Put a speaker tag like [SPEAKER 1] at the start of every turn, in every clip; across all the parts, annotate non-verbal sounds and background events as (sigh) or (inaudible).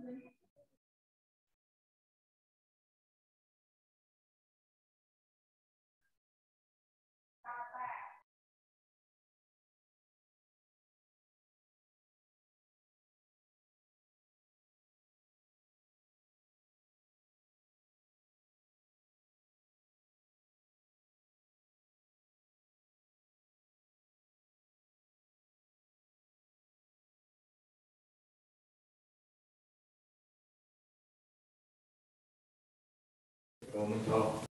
[SPEAKER 1] Thank you. 我们走。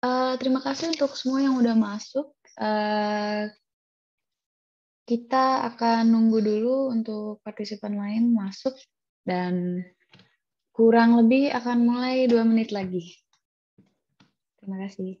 [SPEAKER 1] Eh, terima kasih untuk semua yang udah masuk. Uh,
[SPEAKER 2] kita akan nunggu dulu untuk partisipan lain masuk
[SPEAKER 1] dan kurang lebih akan mulai dua menit lagi. Terima kasih.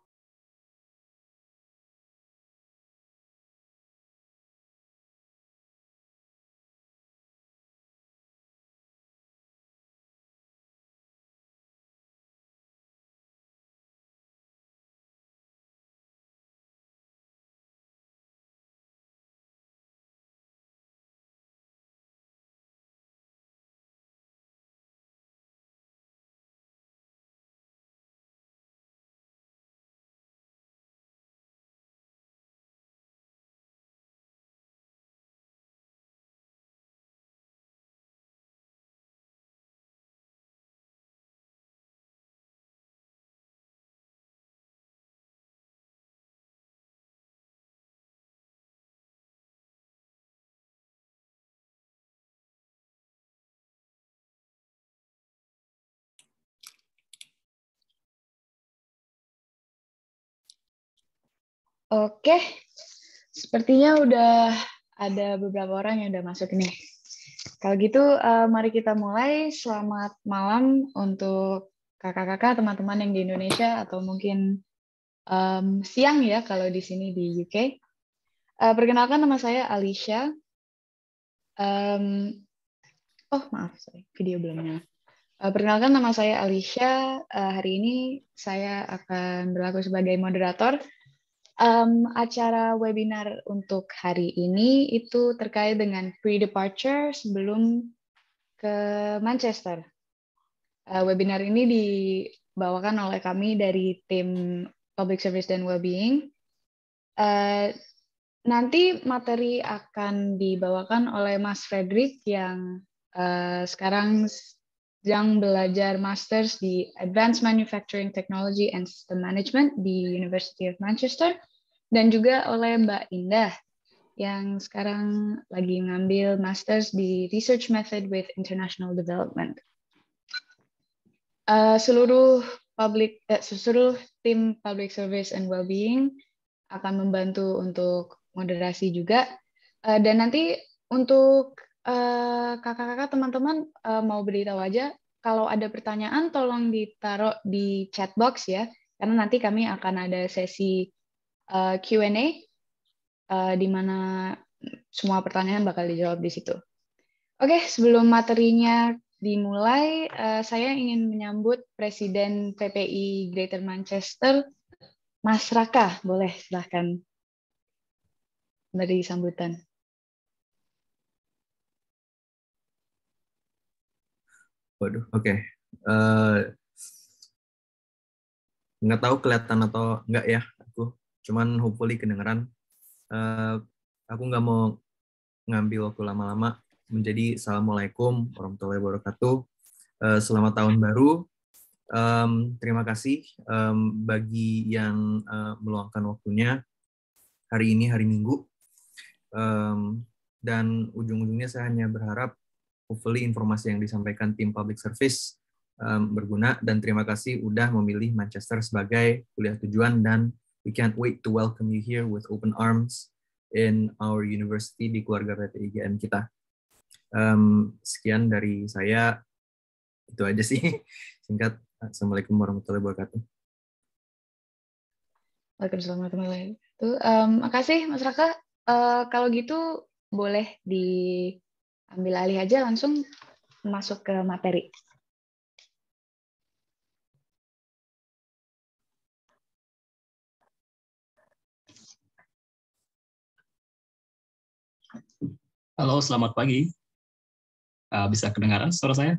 [SPEAKER 1] Oke, sepertinya udah ada beberapa orang
[SPEAKER 2] yang udah masuk nih. Kalau gitu, eh, mari kita mulai. Selamat malam untuk kakak-kakak, teman-teman yang di Indonesia atau mungkin um, siang ya kalau di sini di UK. Uh, eh, perkenalkan nama saya Alicia. Um, oh maaf, sorry, video belum nyala. Eh, perkenalkan nama saya Alicia. hari ini saya akan berlaku sebagai moderator Um, acara webinar untuk hari ini itu terkait dengan pre-departure sebelum ke Manchester. Uh, webinar ini dibawakan oleh kami dari tim Public Service dan Wellbeing. Uh, nanti materi akan dibawakan oleh Mas Frederick yang uh, sekarang sedang belajar Masters di Advanced Manufacturing Technology and System Management di University of Manchester dan juga oleh Mbak Indah yang sekarang lagi ngambil Masters di Research Method with International Development. Uh, seluruh public, uh, seluruh tim Public Service and Wellbeing akan membantu untuk moderasi juga. Uh, dan nanti untuk kakak-kakak, uh, teman-teman uh, mau beritahu aja kalau ada pertanyaan tolong ditaruh di chat box ya, karena nanti kami akan ada sesi Eh, Q&A uh, eh, di mana semua pertanyaan bakal dijawab di situ. Oke, okay, sebelum materinya dimulai, uh, saya ingin menyambut Presiden PPI Greater Manchester, Mas Raka. Boleh, silahkan beri sambutan.
[SPEAKER 1] Waduh, oke. Okay. Uh, nggak tahu kelihatan atau enggak ya
[SPEAKER 3] cuman hopefully kedengeran uh, aku nggak mau ngambil waktu lama-lama menjadi assalamualaikum warahmatullahi wabarakatuh uh, selamat tahun baru um, terima kasih um, bagi yang uh, meluangkan waktunya hari ini hari minggu um, dan ujung-ujungnya saya hanya berharap hopefully informasi yang disampaikan tim public service um, berguna dan terima kasih udah memilih Manchester sebagai kuliah tujuan dan We can't wait to welcome you here with open arms in our university di keluarga PT IGN kita. Um, sekian dari saya. Itu aja sih. (laughs) Singkat. Assalamualaikum warahmatullahi wabarakatuh.
[SPEAKER 1] Waalaikumsalam
[SPEAKER 2] warahmatullahi wabarakatuh. Um, makasih Mas Raka. Uh, kalau gitu boleh
[SPEAKER 1] diambil alih aja langsung masuk ke materi. Halo, selamat pagi. Uh, bisa kedengaran suara saya?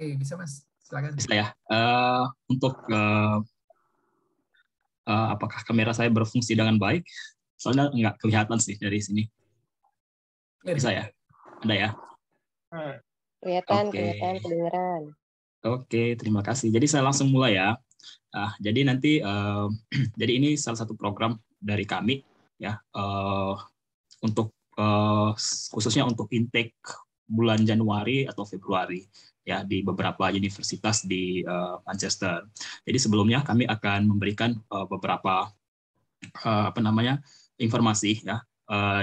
[SPEAKER 1] Eh, bisa mas, silakan. Bisa ya. Uh, untuk uh,
[SPEAKER 4] uh, apakah kamera saya berfungsi dengan baik? Soalnya nggak kelihatan sih dari sini. Iya, bisa ya? Ada ya?
[SPEAKER 1] Kelihatan, okay. kelihatan, kedengaran.
[SPEAKER 4] Oke, okay, terima kasih. Jadi saya langsung mulai ya. Uh, jadi nanti, uh, (clears throat) jadi ini salah satu program dari kami ya uh, untuk Eh, khususnya untuk intake bulan Januari atau Februari ya di beberapa universitas di eh, Manchester. Jadi sebelumnya kami akan memberikan eh, beberapa apa namanya informasi ya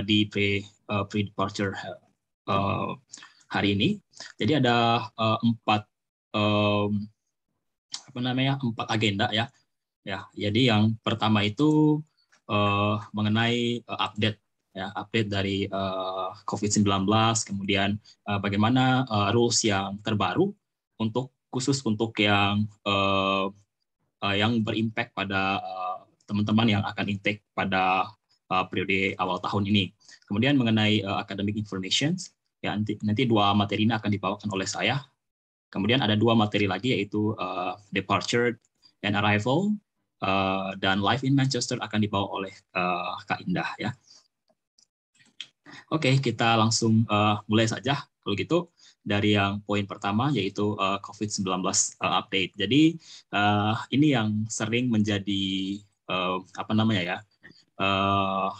[SPEAKER 4] di pre uh, pre departure hari ini. Jadi ada empat apa namanya empat agenda ya ya. Jadi yang pertama itu mengenai update ya update dari uh, eh, COVID-19 kemudian uh, bagaimana uh, rules yang terbaru untuk khusus untuk yang uh, uh, yang berimpact pada teman teman-teman yang akan intake pada uh, periode awal tahun ini. Kemudian mengenai uh, academic information ya nanti, nanti dua materi ini akan dibawakan oleh saya. Kemudian ada dua materi lagi yaitu uh, departure and arrival uh, dan live in Manchester akan dibawa oleh uh, Kak Indah ya. Oke, okay, kita langsung uh, mulai saja kalau gitu dari yang poin pertama yaitu uh, COVID-19 uh, update. Jadi uh, ini yang sering menjadi uh, apa namanya ya uh,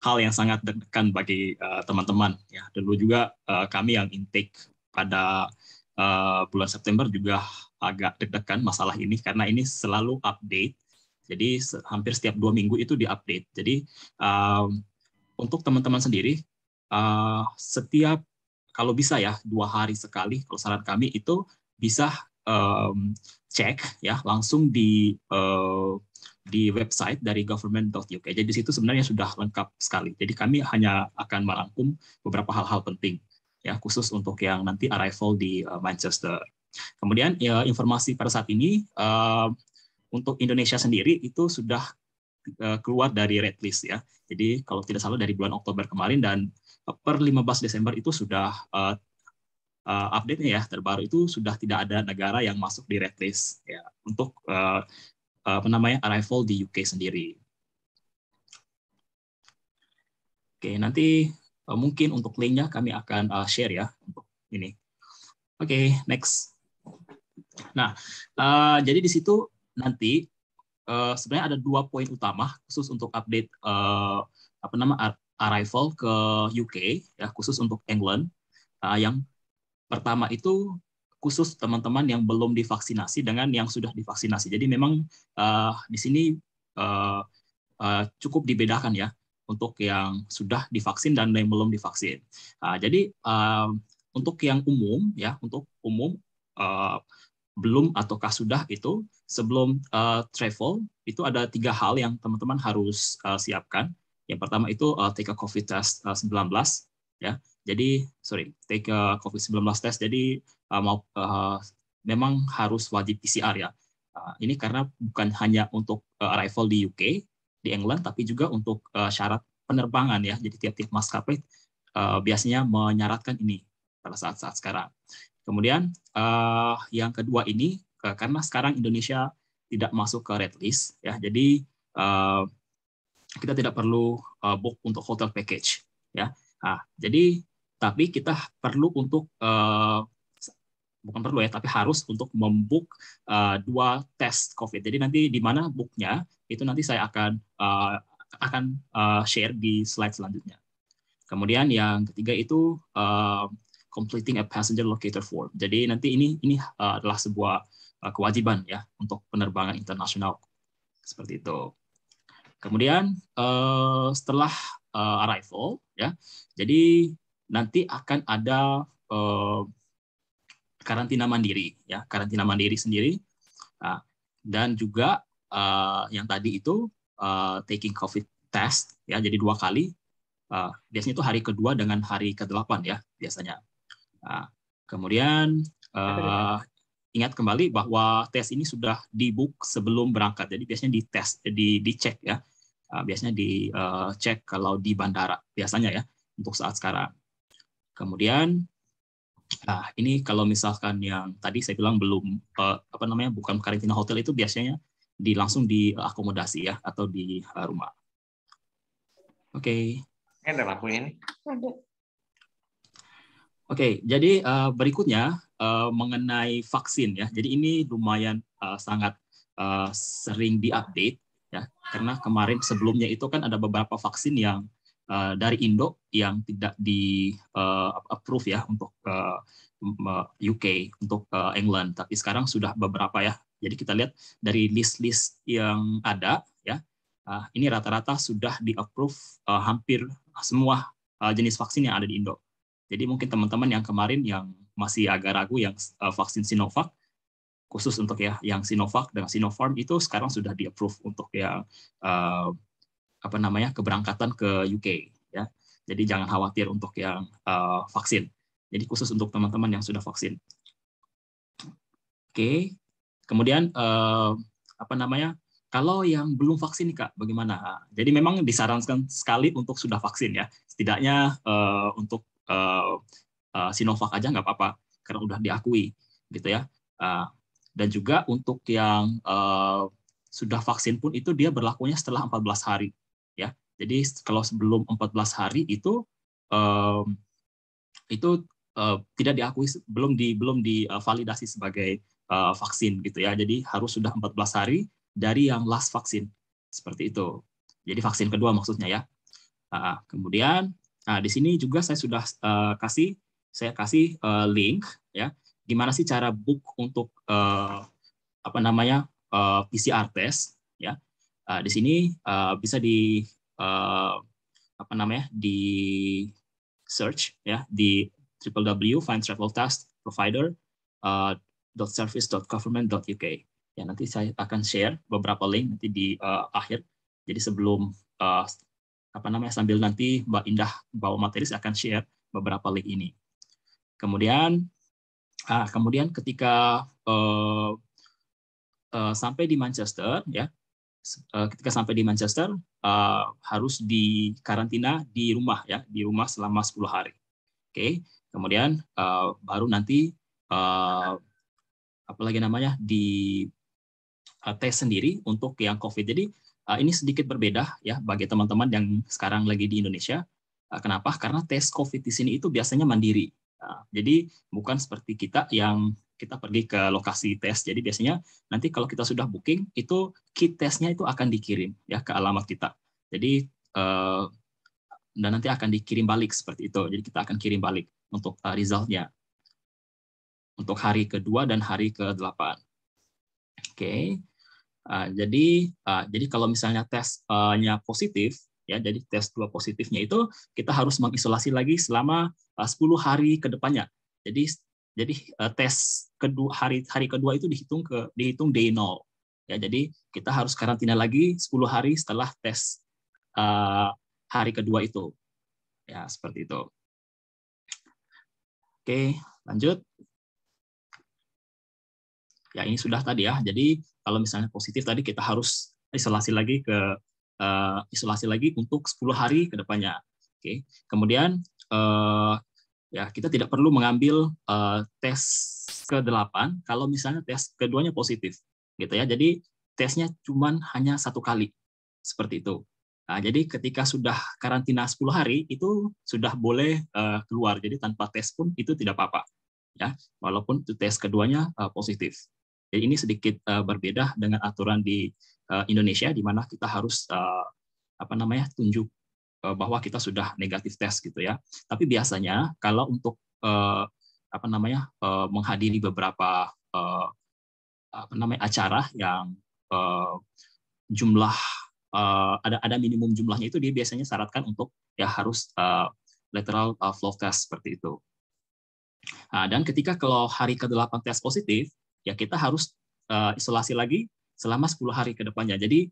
[SPEAKER 4] hal yang sangat deg-degan bagi teman-teman. Uh, ya dulu juga uh, kami yang intake pada uh, bulan September juga agak deg-degan masalah ini karena ini selalu update. Jadi hampir setiap dua minggu itu diupdate. Jadi um, untuk teman-teman sendiri, uh, setiap kalau bisa ya dua hari sekali, kalau saran kami itu bisa um, cek ya langsung di uh, di website dari government.uk. Jadi di situ sebenarnya sudah lengkap sekali. Jadi kami hanya akan merangkum beberapa hal-hal penting ya khusus untuk yang nanti arrival di uh, Manchester. Kemudian ya, informasi pada saat ini uh, untuk Indonesia sendiri itu sudah Eh, keluar dari red list ya. Jadi kalau tidak salah dari bulan Oktober kemarin dan per 15 Desember itu sudah uh, update-nya ya terbaru itu sudah tidak ada negara yang masuk di red list ya untuk uh, apa namanya arrival di UK sendiri. Oke, nanti uh, mungkin untuk linknya kami akan uh, share ya untuk ini. Oke, okay, next. Nah, uh, jadi di situ nanti uh, sebenarnya ada dua poin utama khusus untuk update uh, apa nama arrival ke UK ya khusus untuk England. Uh, yang pertama itu khusus teman-teman yang belum divaksinasi dengan yang sudah divaksinasi. Jadi memang uh, di sini uh, uh, cukup dibedakan ya untuk yang sudah divaksin dan yang belum divaksin. Uh, jadi uh, untuk yang umum ya untuk umum uh, belum ataukah sudah itu sebelum uh, travel itu ada tiga hal yang teman-teman harus uh, siapkan. Yang pertama itu uh, take a COVID test uh, 19 ya. Jadi sorry, take a COVID-19 test. Jadi uh, mau uh, memang harus wajib PCR ya. Uh, ini karena bukan hanya untuk uh, arrival di UK, di England tapi juga untuk uh, syarat penerbangan ya. Jadi tiap-tiap maskapai uh, biasanya menyaratkan ini pada saat-saat sekarang. Kemudian uh, yang kedua ini uh, karena sekarang Indonesia tidak masuk ke red list ya, jadi uh, kita tidak perlu uh, book untuk hotel package ya. Nah, jadi tapi kita perlu untuk uh, bukan perlu ya, tapi harus untuk membook uh, dua tes COVID. Jadi nanti di mana booknya itu nanti saya akan uh, akan uh, share di slide selanjutnya. Kemudian yang ketiga itu uh, completing a passenger locator form. Jadi nanti ini ini uh, adalah sebuah uh, kewajiban ya untuk penerbangan internasional seperti itu. Kemudian uh, setelah uh, arrival ya, jadi nanti akan ada uh, karantina mandiri ya, karantina mandiri sendiri uh, dan juga uh, yang tadi itu uh, taking COVID test ya, jadi dua kali. Uh, biasanya itu hari kedua dengan hari ke-8 ya biasanya. Nah, kemudian uh, ingat kembali bahwa tes ini sudah dibook sebelum berangkat. Jadi biasanya di dites, di dicek ya. Uh, biasanya dicek eh, uh, kalau di bandara biasanya ya untuk saat sekarang. Kemudian nah ini kalau misalkan yang tadi saya bilang belum uh, apa namanya bukan karantina hotel itu biasanya di langsung di akomodasi ya atau di uh, rumah. Oke. Okay. Ada lampunya ini. Ada. Oke, okay, jadi uh, berikutnya uh, mengenai vaksin ya. Jadi ini lumayan uh, sangat uh, sering diupdate ya, karena kemarin sebelumnya itu kan ada beberapa vaksin yang uh, dari Indo yang tidak di uh, approve ya untuk uh, UK, untuk uh, England. Tapi sekarang sudah beberapa ya. Jadi kita lihat dari list-list yang ada ya, uh, ini rata-rata sudah di approve uh, hampir semua uh, jenis vaksin yang ada di Indo jadi mungkin teman-teman yang kemarin yang masih agak ragu yang eh, vaksin Sinovac khusus untuk ya yang Sinovac dan Sinopharm itu sekarang sudah di approve untuk ya uh, apa namanya keberangkatan ke UK ya. Jadi jangan khawatir untuk yang uh, vaksin. Jadi khusus untuk teman-teman yang sudah vaksin. Oke. Kemudian uh, apa namanya? Kalau yang belum vaksin nih Kak, bagaimana? Jadi memang disarankan sekali untuk sudah vaksin ya. Setidaknya uh, untuk uh, Sinovac aja nggak apa-apa karena udah diakui gitu ya. Uh, dan juga untuk yang uh, sudah vaksin pun itu dia berlakunya setelah 14 hari ya. Jadi kalau sebelum 14 hari itu um, itu uh, tidak diakui belum di belum divalidasi sebagai uh, vaksin gitu ya. Jadi harus sudah 14 hari dari yang last vaksin seperti itu. Jadi vaksin kedua maksudnya ya. Uh, kemudian Nah, di sini juga saya sudah uh, kasih saya kasih uh, link ya gimana sih cara book untuk uh, apa namanya uh, PCR test ya uh, di sini uh, bisa di uh, apa namanya di search ya di www ya nanti saya akan share beberapa link nanti di uh, akhir jadi sebelum uh, apa namanya sambil nanti Mbak Indah bawa materi saya akan share beberapa link ini. Kemudian ah, kemudian ketika uh, uh, sampai di Manchester ya uh, ketika sampai di Manchester uh, harus di karantina di rumah ya di rumah selama 10 hari. Oke. Okay. Kemudian uh, baru nanti uh, ah, apalagi namanya di uh, tes sendiri untuk yang COVID. Jadi Eh, ini sedikit berbeda ya bagi teman-teman yang sekarang lagi di Indonesia. Eh, kenapa? Karena tes COVID di sini itu biasanya mandiri. Eh, jadi bukan seperti kita yang kita pergi ke lokasi tes. Jadi biasanya nanti kalau kita sudah booking itu kit tesnya itu akan dikirim ya ke alamat kita. Jadi dan nanti akan dikirim balik seperti itu. Jadi kita akan kirim balik untuk resultnya untuk hari kedua dan hari ke-8. Oke. Okay. Uh, jadi uh, jadi kalau misalnya tesnya uh positif ya jadi tes dua positifnya itu kita harus mengisolasi lagi selama ah, uh, 10 hari ke depannya. Jadi jadi uh, tes kedua hari hari kedua itu dihitung ke dihitung day 0. Ya jadi kita harus karantina lagi 10 hari setelah tes uh, hari kedua itu. Ya seperti itu. Oke, lanjut. Ya ini sudah tadi ya. Jadi kalau misalnya positif tadi kita harus isolasi lagi ke uh, isolasi lagi untuk 10 hari ke depannya. Oke. Okay. Kemudian uh, ya kita tidak perlu mengambil uh, tes ke-8 kalau misalnya tes keduanya positif gitu ya. Jadi tesnya cuma hanya satu kali seperti itu. Nah, jadi ketika sudah karantina 10 hari itu sudah boleh uh, keluar. Jadi tanpa tes pun itu tidak apa-apa ya, walaupun itu tes keduanya uh, positif. Jadi ini sedikit uh, berbeda dengan aturan di uh, Indonesia di mana kita harus uh, apa namanya tunjuk uh, bahwa kita sudah negatif tes gitu ya. Tapi biasanya kalau untuk uh, apa namanya uh, menghadiri beberapa uh, apa namanya acara yang uh, jumlah uh, ada ada minimum jumlahnya itu dia biasanya syaratkan untuk ya harus uh, lateral flow test seperti itu. Nah, dan ketika kalau hari ke-8 tes positif, ya kita harus uh, isolasi lagi selama 10 hari ke depannya. Jadi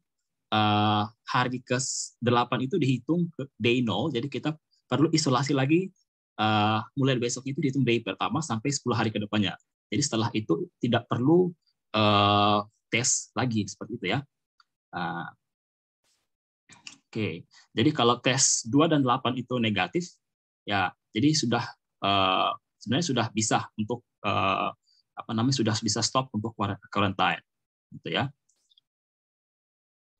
[SPEAKER 4] uh, hari ke-8 itu dihitung ke day 0, jadi kita perlu isolasi lagi uh, mulai besok itu dihitung day pertama sampai 10 hari ke depannya. Jadi setelah itu tidak perlu uh, tes lagi seperti itu ya. Uh, Oke, okay. jadi kalau tes 2 dan 8 itu negatif, ya jadi sudah uh, sebenarnya sudah bisa untuk uh, apa namanya sudah bisa stop untuk quarantine gitu ya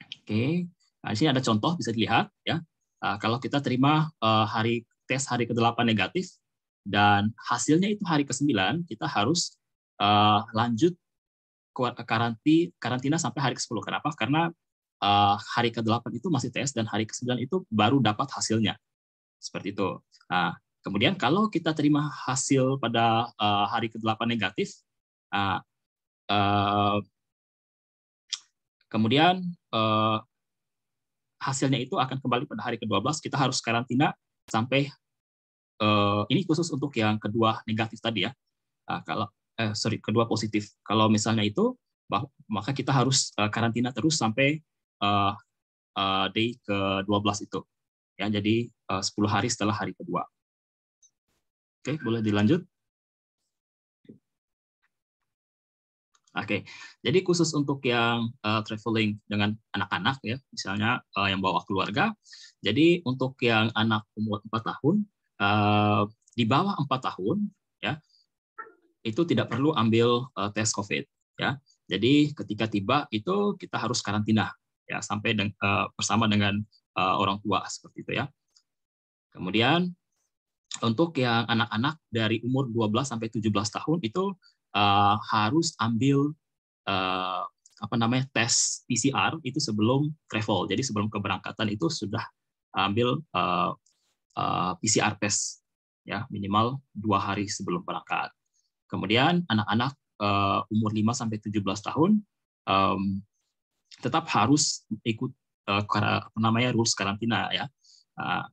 [SPEAKER 4] oke okay. nah, di sini ada contoh bisa dilihat ya nah, kalau kita terima uh, hari tes hari ke-8 negatif dan hasilnya itu hari ke-9 kita harus uh, lanjut karanti karantina sampai hari ke-10 kenapa karena uh, hari ke-8 itu masih tes dan hari ke-9 itu baru dapat hasilnya seperti itu nah Kemudian kalau kita terima hasil pada uh, hari ke-8 negatif, Nah, uh, kemudian uh, hasilnya itu akan kembali pada hari ke-12. Kita harus karantina sampai uh, ini khusus untuk yang kedua negatif tadi ya. Uh, kalau eh, sorry kedua positif. Kalau misalnya itu bah, maka kita harus uh, karantina terus sampai uh, uh, day ke-12 itu. Ya, jadi uh, 10 hari setelah hari kedua.
[SPEAKER 1] Oke, boleh dilanjut. Oke, okay. jadi khusus untuk yang uh, traveling dengan anak-anak ya,
[SPEAKER 4] misalnya uh, yang bawa keluarga. Jadi untuk yang anak umur 4 tahun, uh, di bawah 4 tahun ya, itu tidak perlu ambil uh, tes COVID ya. Jadi ketika tiba itu kita harus karantina ya sampai deng uh, bersama dengan uh, orang tua seperti itu ya. Kemudian untuk yang anak-anak dari umur 12 sampai 17 tahun itu uh, harus ambil uh, apa namanya tes PCR itu sebelum travel. Jadi sebelum keberangkatan itu sudah ambil uh, eh, uh, PCR test ya minimal dua hari sebelum berangkat. Kemudian anak-anak uh, umur 5 sampai 17 tahun um, tetap harus ikut uh, namanya rules karantina ya. Uh,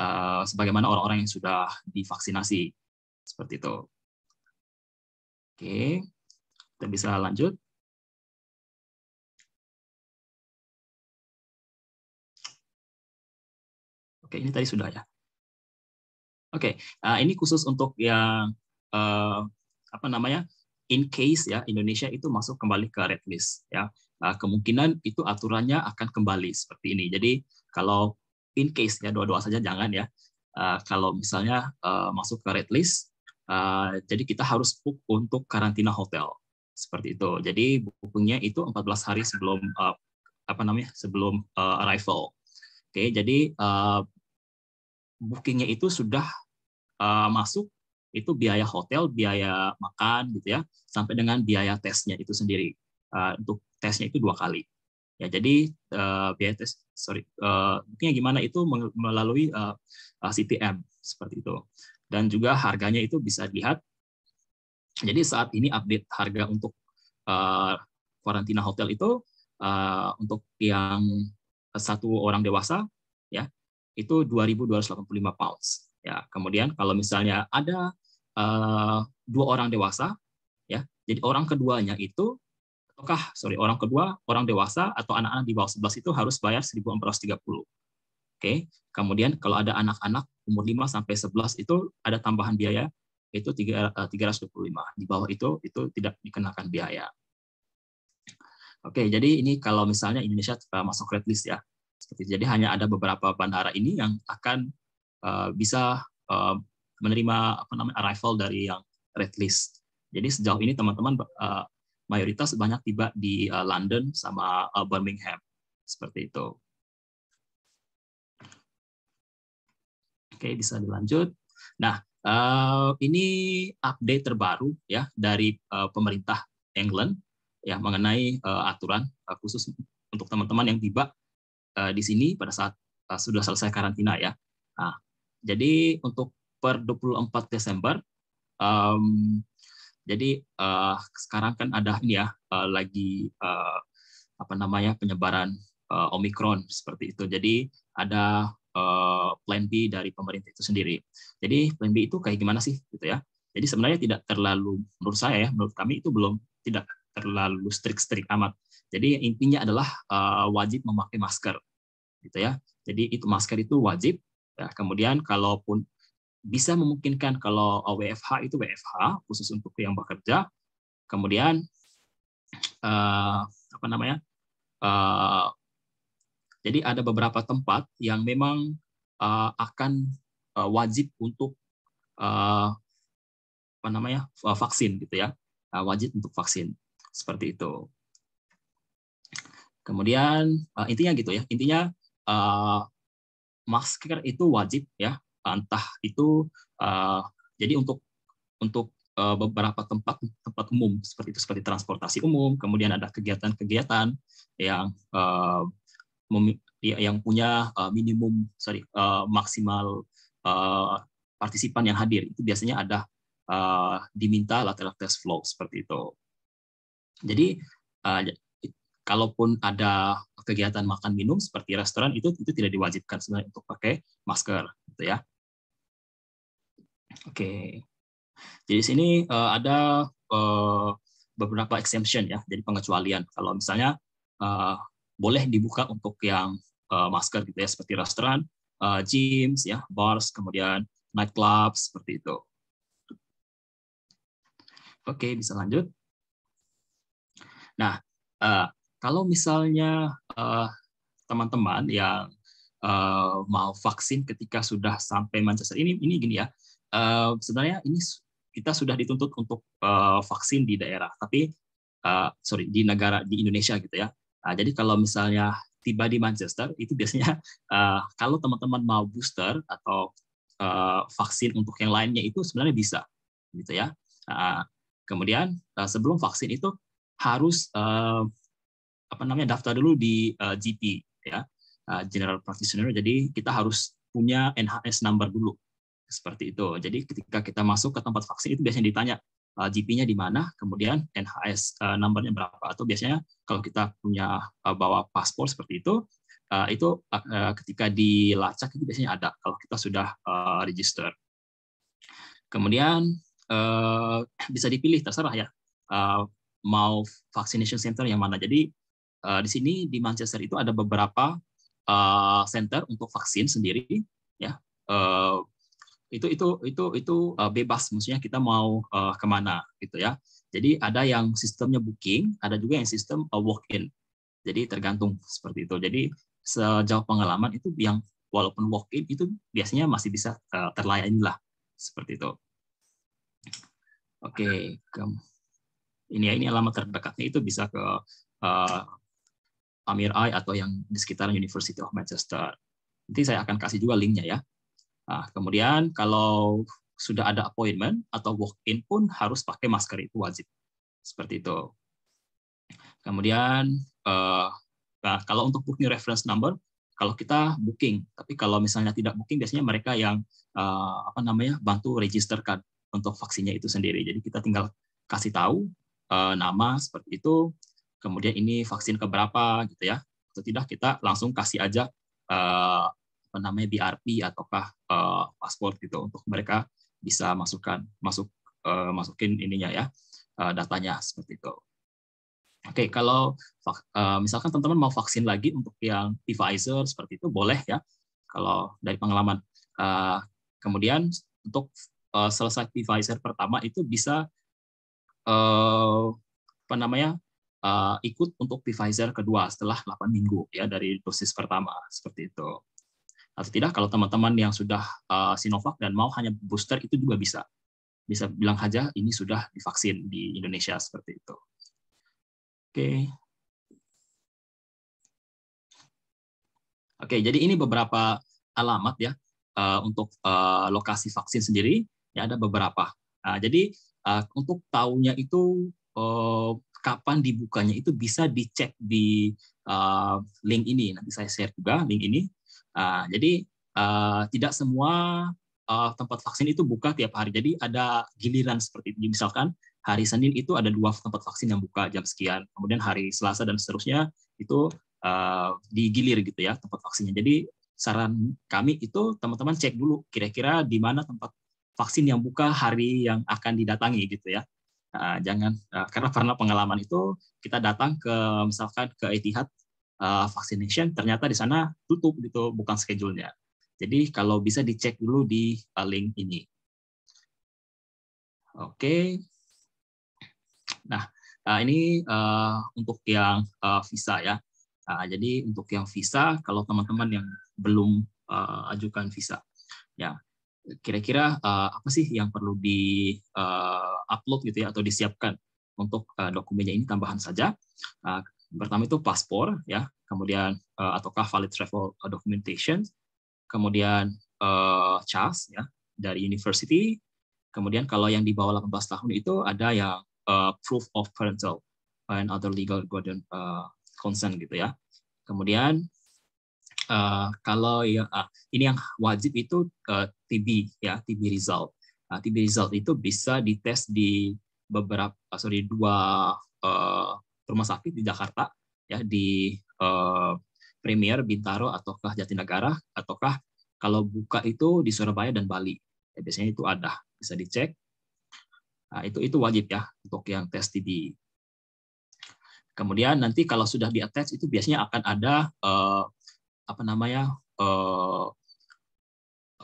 [SPEAKER 4] uh, sebagaimana orang-orang
[SPEAKER 1] yang sudah divaksinasi seperti itu. Oke, kita bisa lanjut. Oke, ini tadi sudah ya. Oke, eh, ini khusus untuk yang eh, apa namanya in
[SPEAKER 4] case ya Indonesia itu masuk kembali ke red list ya nah, kemungkinan itu aturannya akan kembali seperti ini jadi kalau in case ya doa-doa saja jangan ya uh, kalau misalnya uh, masuk ke red list Uh, jadi kita harus book untuk karantina hotel seperti itu. Jadi bookingnya itu 14 hari sebelum uh, apa namanya sebelum uh, arrival. Oke, okay, jadi uh, bookingnya itu sudah uh, masuk itu biaya hotel, biaya makan gitu ya, sampai dengan biaya tesnya itu sendiri. Uh, untuk tesnya itu dua kali. Ya, jadi uh, biaya tes, sorry, uh, bookingnya gimana itu melalui uh, CTM seperti itu dan juga harganya itu bisa dilihat. Jadi saat ini update harga untuk uh, eh, karantina hotel itu uh, untuk yang satu orang dewasa ya itu 2.285 pounds. Ya, kemudian kalau misalnya ada uh, dua orang dewasa ya. Jadi orang keduanya itu ataukah sorry orang kedua orang dewasa atau anak-anak di bawah 11 itu harus bayar 1.430 Oke. Kemudian kalau ada anak-anak umur 5 sampai 11 itu ada tambahan biaya itu 325. Eh, di bawah itu itu tidak dikenakan biaya. Oke, jadi ini kalau misalnya Indonesia eh, masuk red list ya. jadi hanya ada beberapa bandara ini yang akan eh, bisa menerima apa namanya arrival dari yang red list. Jadi sejauh ini teman-teman mayoritas banyak tiba di London sama Birmingham seperti itu. Oke, bisa dilanjut. Nah, eh, ini update terbaru ya dari eh, pemerintah England ya mengenai eh, aturan khusus untuk teman-teman yang tiba di sini pada saat sudah selesai karantina ya. Nah, jadi untuk per 24 Desember um, jadi uh, sekarang kan ada ini ya uh, lagi uh, apa namanya penyebaran uh, Omikron seperti itu. Jadi ada Eh, plan B dari pemerintah itu sendiri. Jadi plan B itu kayak gimana sih gitu ya? Jadi sebenarnya tidak terlalu menurut saya ya, menurut kami itu belum tidak terlalu strict-strict amat. Jadi intinya adalah uh, wajib memakai masker, gitu ya. Jadi itu masker itu wajib. Ya. Kemudian kalaupun bisa memungkinkan kalau WFH eh, itu WFH khusus untuk yang bekerja. Kemudian uh, apa namanya uh, jadi ada beberapa tempat yang memang uh, akan uh, wajib untuk uh, apa namanya uh, vaksin gitu ya, uh, wajib untuk vaksin seperti itu. Kemudian uh, intinya gitu ya, intinya uh, masker itu wajib ya, entah itu uh, jadi untuk untuk uh, beberapa tempat tempat umum seperti itu seperti transportasi umum, kemudian ada kegiatan-kegiatan yang uh, Ya, yang punya uh, minimum sorry uh, maksimal uh, partisipan yang hadir itu biasanya ada uh, diminta lateral test flow seperti itu. Jadi uh, kalaupun ada kegiatan makan minum seperti restoran itu itu tidak diwajibkan sebenarnya untuk pakai masker gitu ya. Oke. Okay. Jadi sini uh, ada uh, beberapa exemption ya, jadi pengecualian. Kalau misalnya uh, boleh dibuka untuk yang uh, masker gitu ya seperti restoran, uh, gyms ya, bars, kemudian nightclub seperti itu. Oke, bisa lanjut. Nah, uh, kalau misalnya teman-teman uh, yang uh, mau vaksin ketika sudah sampai Manchester ini, ini gini ya, uh, sebenarnya ini kita sudah dituntut untuk uh, vaksin di daerah, tapi uh, sorry di negara di Indonesia gitu ya. Nah, jadi kalau misalnya tiba di Manchester, itu biasanya uh, (laughs) kalau teman-teman mau booster atau uh, vaksin untuk yang lainnya itu sebenarnya bisa, gitu ya. Uh, kemudian uh, sebelum vaksin itu harus uh, apa namanya daftar dulu di uh, GP, ya, uh, General Practitioner. Jadi kita harus punya NHS number dulu, seperti itu. Jadi ketika kita masuk ke tempat vaksin itu biasanya ditanya uh, GP-nya di mana, kemudian NHS uh, numbernya berapa atau biasanya kalau kita punya uh, bawa paspor seperti itu uh, itu uh, uh, ketika dilacak itu biasanya ada kalau kita sudah uh, register. Kemudian uh, bisa dipilih terserah ya uh, mau vaccination center yang mana. Jadi uh, di sini di Manchester itu ada beberapa uh, center untuk vaksin sendiri ya. Uh, itu itu itu itu eh, bebas maksudnya kita mau eh, kemana gitu ya jadi ada yang sistemnya booking ada juga yang sistem eh, walk in jadi tergantung seperti itu jadi sejauh pengalaman itu yang walaupun walk in itu biasanya masih bisa uh, terlayani lah seperti itu oke okay. ini ya, ini alamat terdekatnya itu bisa ke uh, Amir atau yang di sekitaran University of Manchester nanti saya akan kasih juga linknya ya Nah, kemudian kalau sudah ada appointment atau walk-in pun harus pakai masker itu wajib. Seperti itu. Kemudian, eh, nah, kalau untuk booking reference number, kalau kita booking, tapi kalau misalnya tidak booking, biasanya mereka yang uh, apa namanya bantu registerkan untuk vaksinnya itu sendiri. Jadi kita tinggal kasih tahu uh, nama seperti itu, kemudian ini vaksin keberapa gitu ya. Atau tidak kita langsung kasih aja uh, apa namanya BRP ataukah uh, password gitu untuk mereka bisa masukkan masuk uh, masukin ininya ya uh, datanya seperti itu. Oke, okay, kalau uh, misalkan teman-teman mau vaksin lagi untuk yang Pfizer seperti itu boleh ya kalau dari pengalaman. Uh, kemudian untuk uh, selesai Pfizer pertama itu bisa uh, apa namanya uh, ikut untuk Pfizer kedua setelah 8 minggu ya dari dosis pertama seperti itu atau tidak kalau teman-teman yang sudah uh, Sinovac dan mau hanya booster itu juga bisa bisa bilang saja ini sudah divaksin di Indonesia seperti itu
[SPEAKER 1] oke okay. oke okay, jadi ini beberapa alamat ya uh, untuk uh, lokasi
[SPEAKER 4] vaksin sendiri ya ada beberapa uh, jadi uh, untuk tahunnya itu uh, kapan dibukanya itu bisa dicek di uh, link ini nanti saya share juga link ini Nah, jadi uh, tidak semua uh, tempat vaksin itu buka tiap hari. Jadi ada giliran seperti itu. Misalkan hari Senin itu ada dua tempat vaksin yang buka jam sekian. Kemudian hari Selasa dan seterusnya itu uh, digilir gitu ya tempat vaksinnya. Jadi saran kami itu teman-teman cek dulu kira-kira di mana tempat vaksin yang buka hari yang akan didatangi gitu ya. Uh, jangan uh, karena pernah pengalaman itu kita datang ke misalkan ke Etihad uh, vaccination ternyata di sana tutup gitu bukan schedule-nya. Jadi kalau bisa dicek dulu di eh, link ini. Oke. Okay. Nah, eh, ini uh, untuk yang uh, visa ya. Uh, jadi untuk yang visa kalau teman-teman yang belum uh, ajukan visa ya kira-kira uh, apa sih yang perlu di uh, upload gitu ya atau disiapkan untuk uh, dokumennya ini tambahan saja. Uh, pertama itu paspor ya kemudian uh, ataukah valid travel eh, documentation kemudian uh, eh, CAS ya dari university kemudian kalau yang di bawah 18 tahun itu ada yang uh, proof of parental and other legal guardian uh, consent gitu ya kemudian uh, kalau ya uh, ini yang wajib itu uh, TB ya TB result uh, nah, TB result itu bisa dites di beberapa sorry dua uh, rumah sakit di Jakarta ya di eh, Premier Bintaro ataukah Jatinegara ataukah kalau buka itu di Surabaya dan Bali. Ya, biasanya itu ada, bisa dicek. Nah, itu itu wajib ya untuk yang tes TB. Kemudian nanti kalau sudah di attach itu biasanya akan ada eh, apa namanya eh,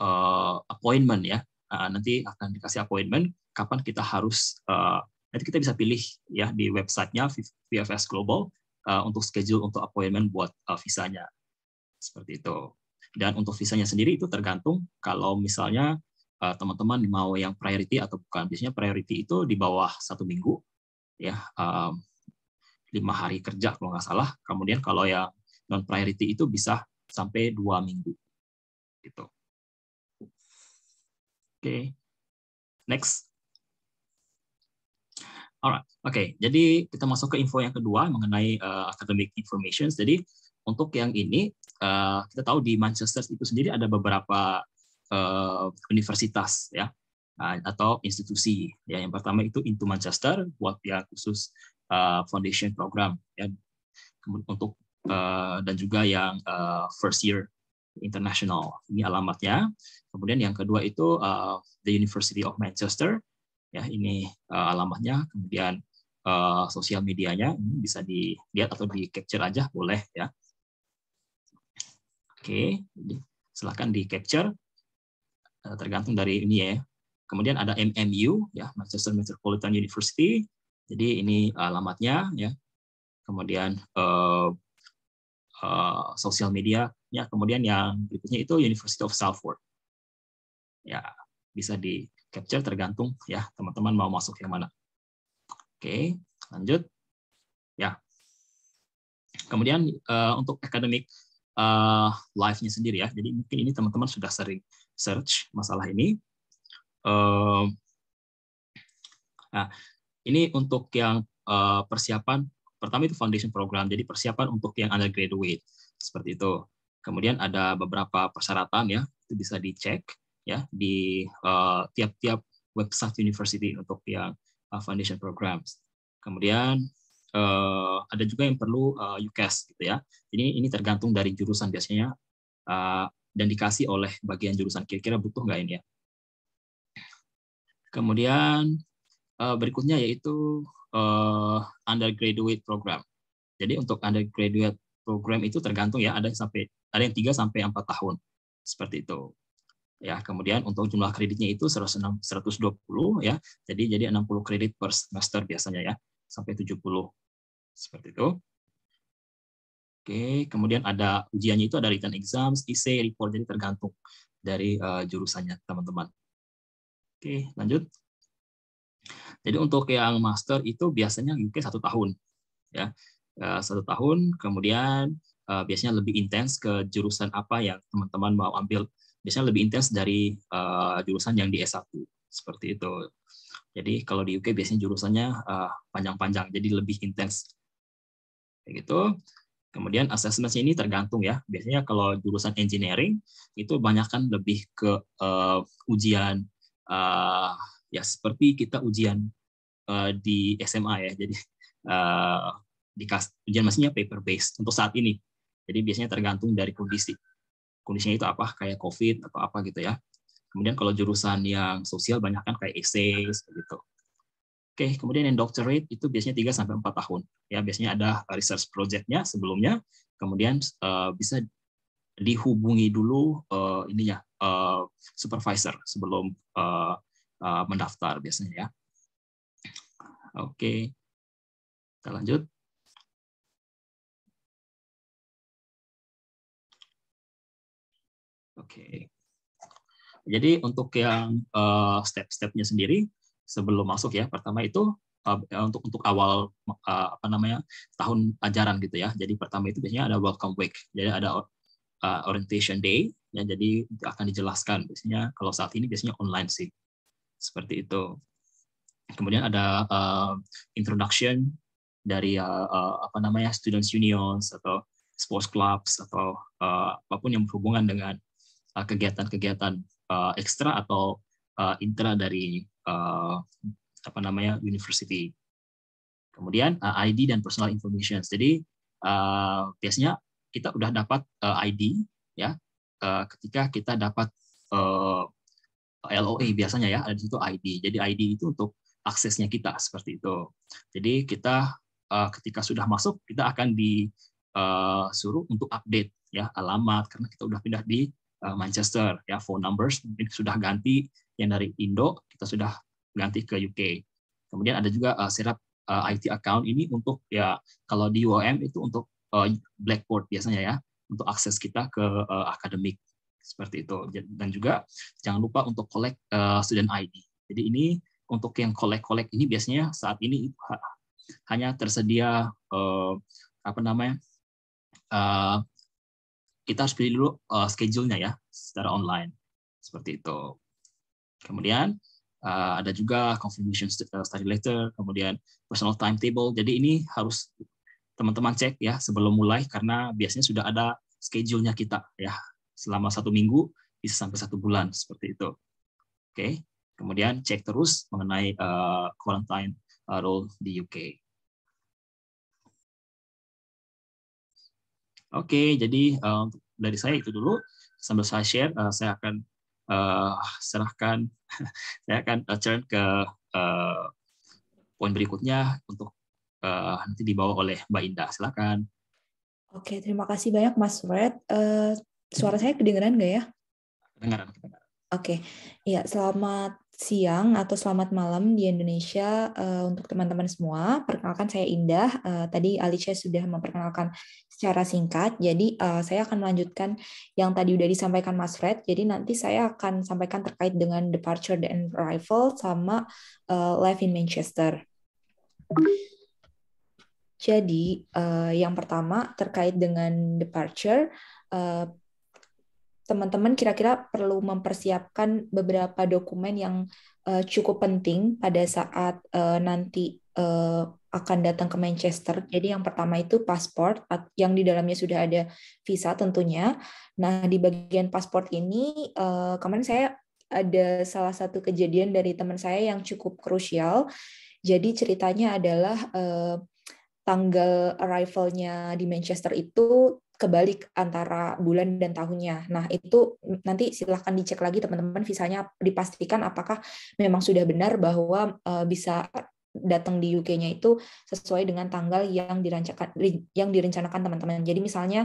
[SPEAKER 4] eh, appointment ya. Nah, nanti akan dikasih appointment kapan kita harus eh, nanti kita bisa pilih ya di websitenya VFS Global uh, untuk schedule untuk appointment buat uh, visanya seperti itu. Dan untuk visanya sendiri itu tergantung kalau misalnya teman eh, teman-teman mau yang priority atau bukan. Biasanya priority itu di bawah satu minggu, ya um, lima hari kerja kalau nggak salah. Kemudian kalau yang non priority itu bisa sampai dua minggu, gitu. Oke, okay. next. Alright, oke. Okay. Jadi kita masuk ke info yang kedua mengenai uh, academic information. Jadi untuk yang ini uh, kita tahu di Manchester itu sendiri ada beberapa uh, universitas ya nah, atau institusi ya yang pertama itu Into Manchester buat ya khusus uh, foundation program ya untuk uh, dan juga yang uh, first year international ini alamatnya kemudian yang kedua itu uh, the University of Manchester ya ini uh, eh, alamatnya kemudian uh, sosial medianya ini bisa dilihat atau di capture aja boleh ya oke silahkan di capture uh, eh, tergantung dari ini ya kemudian ada MMU ya Manchester Metropolitan University jadi ini alamatnya ya kemudian uh, uh, sosial media ya kemudian yang berikutnya itu University of Salford ya bisa di capture tergantung ya teman-teman mau masuk yang mana. Oke, lanjut. Ya. Kemudian uh, untuk academic uh, eh, live-nya sendiri ya. Jadi mungkin ini teman-teman sudah sering search masalah ini. Uh, nah, ini untuk yang uh, persiapan pertama itu foundation program. Jadi persiapan untuk yang undergraduate seperti itu. Kemudian ada beberapa persyaratan ya, itu bisa dicek ya di tiap eh, tiap-tiap website university untuk yang uh, foundation programs. Kemudian uh, ada juga yang perlu uh, UCAS gitu ya. Ini ini tergantung dari jurusan biasanya uh, dan dikasih oleh bagian jurusan kira-kira butuh nggak ini ya. Kemudian uh, berikutnya yaitu uh, undergraduate program. Jadi untuk undergraduate program itu tergantung ya ada yang sampai ada yang 3 sampai 4 tahun seperti itu ya kemudian untuk jumlah kreditnya itu 120 ya jadi jadi 60 kredit per semester biasanya ya sampai 70 seperti itu oke kemudian ada ujiannya itu ada written exams essay report jadi tergantung dari uh, jurusannya teman-teman oke lanjut jadi untuk yang master itu biasanya UK satu tahun ya eh, satu tahun kemudian eh, biasanya lebih intens ke jurusan apa yang teman-teman mau ambil biasanya lebih intens dari uh, jurusan yang di S1 seperti itu. Jadi kalau di UK biasanya jurusannya eh, panjang-panjang, uh, jadi lebih intens. gitu. Kemudian assessment ini tergantung ya. Biasanya kalau jurusan engineering itu banyak kan lebih ke uh, ujian uh, ya seperti kita ujian uh, di SMA ya. Jadi uh, di ujian maksudnya paper based untuk saat ini. Jadi biasanya tergantung dari kondisi kondisinya itu apa kayak COVID atau apa gitu ya. Kemudian kalau jurusan yang sosial banyak kan kayak essays gitu. Oke, kemudian yang doctorate itu biasanya 3 sampai empat tahun. Ya, biasanya ada research projectnya sebelumnya, kemudian uh, bisa dihubungi dulu uh, ya uh, supervisor sebelum
[SPEAKER 1] uh, uh, mendaftar biasanya ya. Oke. Kita lanjut. Oke. Okay. Jadi untuk yang
[SPEAKER 4] uh, step-stepnya sendiri sebelum masuk ya, pertama itu uh, untuk untuk awal uh, apa namanya tahun ajaran gitu ya. Jadi pertama itu biasanya ada welcome week. Jadi ada uh, orientation day. yang jadi akan dijelaskan biasanya kalau saat ini biasanya online sih seperti itu. Kemudian ada uh, introduction dari uh, uh, apa namanya students unions atau sports clubs atau uh, apapun yang berhubungan dengan Uh, kegiatan-kegiatan uh, ekstra atau uh, intra dari uh, apa namanya university. Kemudian uh, ID dan personal information. Jadi uh, biasanya kita udah dapat uh, ID ya uh, ketika kita dapat uh, LOA biasanya ya ada di situ ID. Jadi ID itu untuk aksesnya kita seperti itu. Jadi kita uh, ketika sudah masuk kita akan disuruh uh, untuk update ya alamat karena kita udah pindah di Eh, Manchester ya phone numbers mungkin sudah ganti yang dari Indo kita sudah ganti ke UK. Kemudian ada juga uh, eh, setup uh, eh, IT account ini untuk ya kalau di UOM itu untuk uh, Blackboard biasanya ya untuk akses kita ke uh, akademik seperti itu dan juga jangan lupa untuk collect uh, student ID. Jadi ini untuk yang collect-collect ini biasanya saat ini hanya tersedia uh, apa namanya kita harus pilih dulu uh, schedule-nya ya secara online seperti itu. Kemudian uh, ada juga confirmation eh, study letter, kemudian personal timetable. Jadi ini harus teman-teman cek ya sebelum mulai karena biasanya sudah ada schedule-nya kita ya selama satu minggu bisa sampai satu bulan seperti itu. Oke, okay. kemudian cek terus mengenai uh, quarantine uh, role di UK. Oke, jadi uh, dari saya itu dulu. Sambil saya share, uh, saya akan uh, serahkan, (laughs) saya akan uh, turn ke uh, poin berikutnya untuk uh, nanti dibawa oleh Mbak Indah. Silakan.
[SPEAKER 5] Oke, terima kasih banyak Mas Fred. Uh, suara iya. saya kedengeran nggak ya?
[SPEAKER 1] Kedengaran. kedengeran.
[SPEAKER 5] Oke, okay. ya selamat siang atau selamat malam di Indonesia uh, untuk teman-teman semua. Perkenalkan saya Indah. Uh, tadi Alicia sudah memperkenalkan secara singkat. Jadi uh, saya akan melanjutkan yang tadi sudah disampaikan Mas Fred. Jadi nanti saya akan sampaikan terkait dengan departure dan arrival sama uh, live in Manchester. Jadi uh, yang pertama terkait dengan departure uh, teman-teman kira-kira perlu mempersiapkan beberapa dokumen yang uh, cukup penting pada saat uh, nanti uh, akan datang ke Manchester. Jadi yang pertama itu paspor yang di dalamnya sudah ada visa tentunya. Nah, di bagian paspor ini uh, kemarin saya ada salah satu kejadian dari teman saya yang cukup krusial. Jadi ceritanya adalah uh, tanggal arrivalnya di Manchester itu kebalik antara bulan dan tahunnya. Nah, itu nanti silahkan dicek lagi teman-teman visanya dipastikan apakah memang sudah benar bahwa eh, bisa datang di UK-nya itu sesuai dengan tanggal yang dirancakan yang direncanakan teman-teman. Jadi misalnya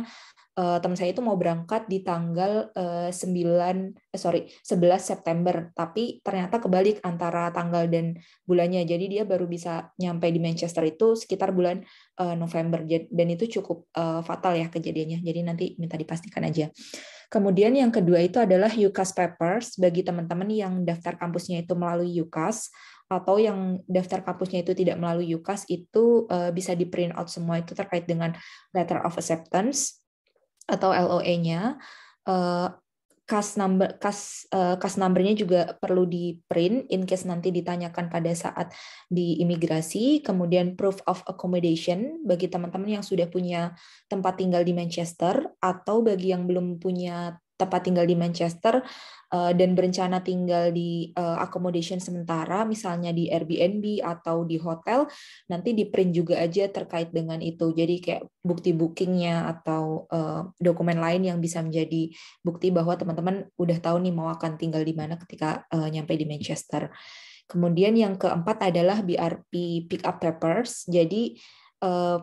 [SPEAKER 5] uh, teman saya itu mau berangkat di tanggal uh, eh, 9 eh, sorry 11 September tapi ternyata kebalik antara tanggal dan bulannya jadi dia baru bisa nyampe di Manchester itu sekitar bulan uh, November dan itu cukup uh, fatal ya kejadiannya jadi nanti minta dipastikan aja kemudian yang kedua itu adalah UCAS papers bagi teman-teman yang daftar kampusnya itu melalui UCAS atau yang daftar kampusnya itu tidak melalui UCAS itu uh, bisa di print out semua itu terkait dengan letter of acceptance atau LOE-nya uh, eh, kas number kas uh, numbernya juga perlu di print in case nanti ditanyakan pada saat di imigrasi kemudian proof of accommodation bagi teman-teman yang sudah punya tempat tinggal di Manchester atau bagi yang belum punya tempat tinggal di Manchester uh, dan berencana tinggal di uh, accommodation sementara, misalnya di Airbnb atau di hotel, nanti di print juga aja terkait dengan itu. Jadi kayak bukti bookingnya atau uh, dokumen lain yang bisa menjadi bukti bahwa teman-teman udah tahu nih mau akan tinggal di mana ketika uh, nyampe di Manchester. Kemudian yang keempat adalah BRP pick up papers. Jadi uh,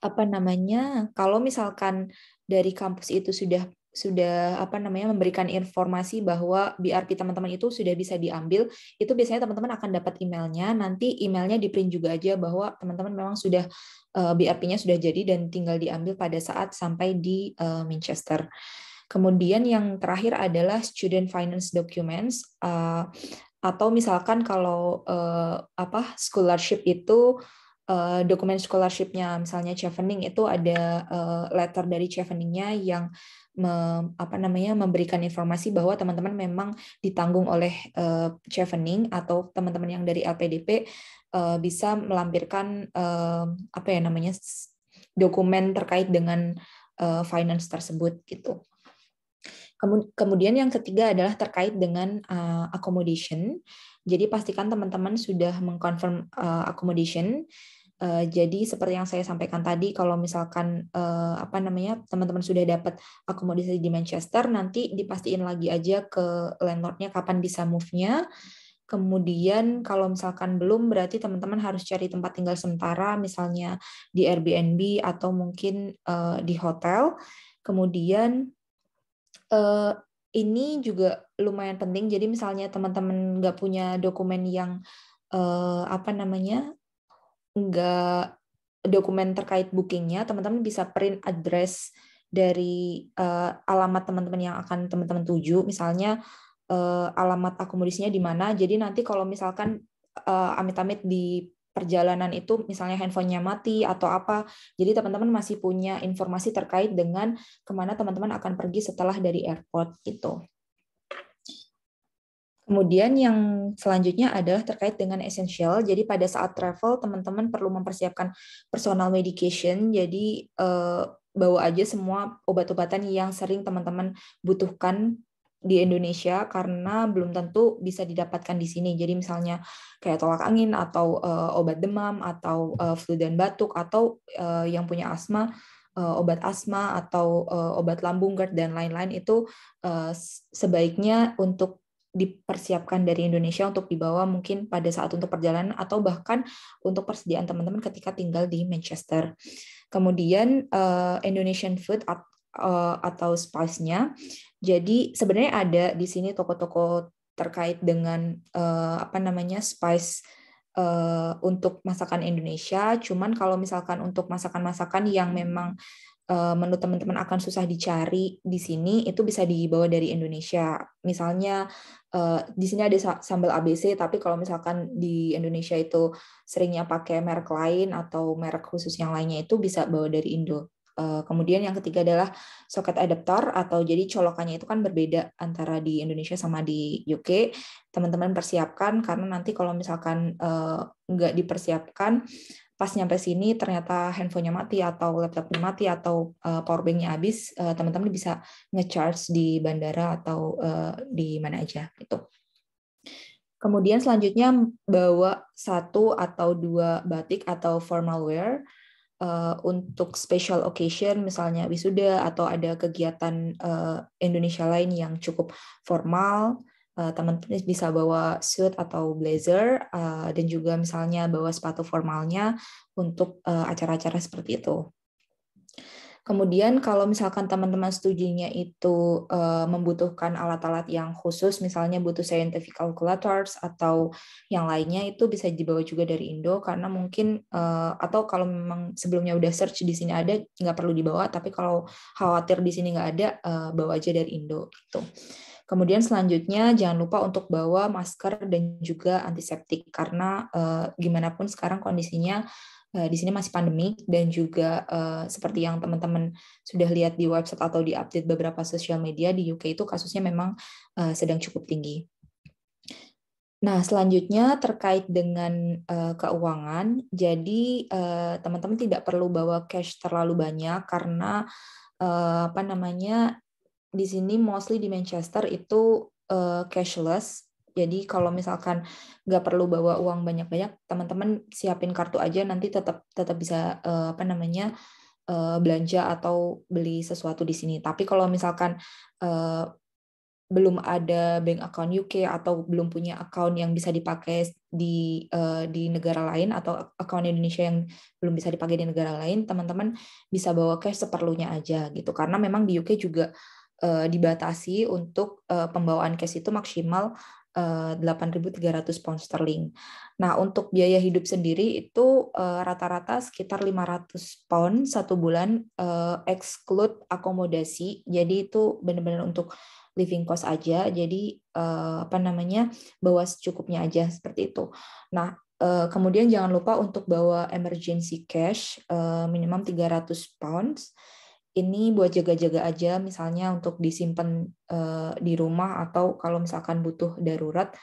[SPEAKER 5] apa namanya? Kalau misalkan dari kampus itu sudah sudah apa namanya memberikan informasi bahwa BRP teman-teman itu sudah bisa diambil itu biasanya teman-teman akan dapat emailnya nanti emailnya di print juga aja bahwa teman-teman memang sudah eh, BRP-nya sudah jadi dan tinggal diambil pada saat sampai di eh, Manchester kemudian yang terakhir adalah student finance documents eh, atau misalkan kalau apa scholarship itu dokumen scholarship-nya misalnya chevening itu ada letter dari chevening-nya yang me, apa namanya memberikan informasi bahwa teman-teman memang ditanggung oleh uh, chevening atau teman-teman yang dari LPDP uh, eh, bisa melampirkan uh, apa ya namanya dokumen terkait dengan uh, finance tersebut gitu. Kemudian yang ketiga adalah terkait dengan uh, accommodation. Jadi pastikan teman-teman sudah mengkonfirm uh, accommodation Uh, jadi seperti yang saya sampaikan tadi, kalau misalkan uh, apa namanya teman-teman sudah dapat akomodasi di Manchester, nanti dipastiin lagi aja ke landlordnya kapan bisa move-nya. Kemudian kalau misalkan belum, berarti teman-teman harus cari tempat tinggal sementara, misalnya di Airbnb atau mungkin uh, di hotel. Kemudian uh, ini juga lumayan penting. Jadi misalnya teman-teman nggak punya dokumen yang uh, apa namanya nggak dokumen terkait bookingnya, teman-teman bisa print address dari uh, alamat teman-teman yang akan teman-teman tuju, misalnya uh, alamat akomodasinya di mana. Jadi nanti kalau misalkan amit eh, amit-amit di perjalanan itu misalnya handphonenya mati atau apa, jadi teman-teman masih punya informasi terkait dengan kemana teman-teman akan pergi setelah dari airport itu. Kemudian yang selanjutnya adalah terkait dengan essential. Jadi pada saat travel teman-teman perlu mempersiapkan personal medication. Jadi eh, bawa aja semua obat-obatan yang sering teman-teman butuhkan di Indonesia karena belum tentu bisa didapatkan di sini. Jadi misalnya kayak tolak angin atau eh, obat demam atau eh, flu dan batuk atau yang punya asma obat asma atau obat lambung GERD dan lain-lain itu sebaiknya untuk dipersiapkan dari Indonesia untuk dibawa mungkin pada saat untuk perjalanan atau bahkan untuk persediaan teman-teman ketika tinggal di Manchester. Kemudian uh, Indonesian food at, uh, atau spice-nya. Jadi sebenarnya ada di sini toko-toko terkait dengan uh, apa namanya spice uh, untuk masakan Indonesia. Cuman kalau misalkan untuk masakan-masakan yang memang Eh, menu teman-teman akan susah dicari di sini itu bisa dibawa dari Indonesia. Misalnya eh, di sini ada sambal ABC tapi kalau misalkan di Indonesia itu seringnya pakai merek lain atau merek khusus yang lainnya itu bisa bawa dari Indo. Eh, kemudian yang ketiga adalah soket adaptor atau jadi colokannya itu kan berbeda antara di Indonesia sama di UK. Teman-teman persiapkan karena nanti kalau misalkan nggak dipersiapkan pas nyampe sini ternyata handphonenya mati atau laptopnya mati atau uh, eh, powerbanknya habis, uh, teman-teman bisa ngecharge di bandara atau uh, di mana aja gitu. Kemudian selanjutnya bawa satu atau dua batik atau formal wear uh, untuk special occasion misalnya wisuda atau ada kegiatan uh, Indonesia lain yang cukup formal teman-teman eh, bisa bawa suit atau blazer uh, dan juga misalnya bawa sepatu formalnya untuk acara eh, acara-acara seperti itu. Kemudian kalau misalkan teman-teman studinya itu uh, membutuhkan alat-alat yang khusus, misalnya butuh scientific calculators atau yang lainnya itu bisa dibawa juga dari Indo karena mungkin uh, atau kalau memang sebelumnya udah search di sini ada nggak perlu dibawa, tapi kalau khawatir di sini nggak ada uh, bawa aja dari Indo gitu. Kemudian selanjutnya jangan lupa untuk bawa masker dan juga antiseptik karena eh, gimana pun sekarang kondisinya eh, di sini masih pandemik dan juga eh, seperti yang teman-teman sudah lihat di website atau di update beberapa sosial media di UK itu kasusnya memang eh, sedang cukup tinggi. Nah, selanjutnya terkait dengan uh, keuangan, jadi eh, teman-teman uh, tidak perlu bawa cash terlalu banyak karena uh, apa namanya di sini mostly di Manchester itu uh, cashless. Jadi kalau misalkan nggak perlu bawa uang banyak-banyak, teman-teman siapin kartu aja nanti tetap tetap bisa uh, apa namanya uh, belanja atau beli sesuatu di sini. Tapi kalau misalkan uh, belum ada bank account UK atau belum punya account yang bisa dipakai di uh, di negara lain atau account Indonesia yang belum bisa dipakai di negara lain, teman-teman bisa bawa cash seperlunya aja gitu. Karena memang di UK juga uh, dibatasi untuk uh, pembawaan cash itu maksimal uh, eh, 8.300 pound sterling. Nah, untuk biaya hidup sendiri itu rata rata-rata sekitar 500 pound satu bulan uh, exclude akomodasi. Jadi itu benar-benar untuk living cost aja. Jadi uh, apa namanya? bawa secukupnya aja seperti itu. Nah, kemudian jangan lupa untuk bawa emergency cash uh, minimum 300 pounds ini buat jaga-jaga aja misalnya untuk disimpan uh, di rumah atau kalau misalkan butuh darurat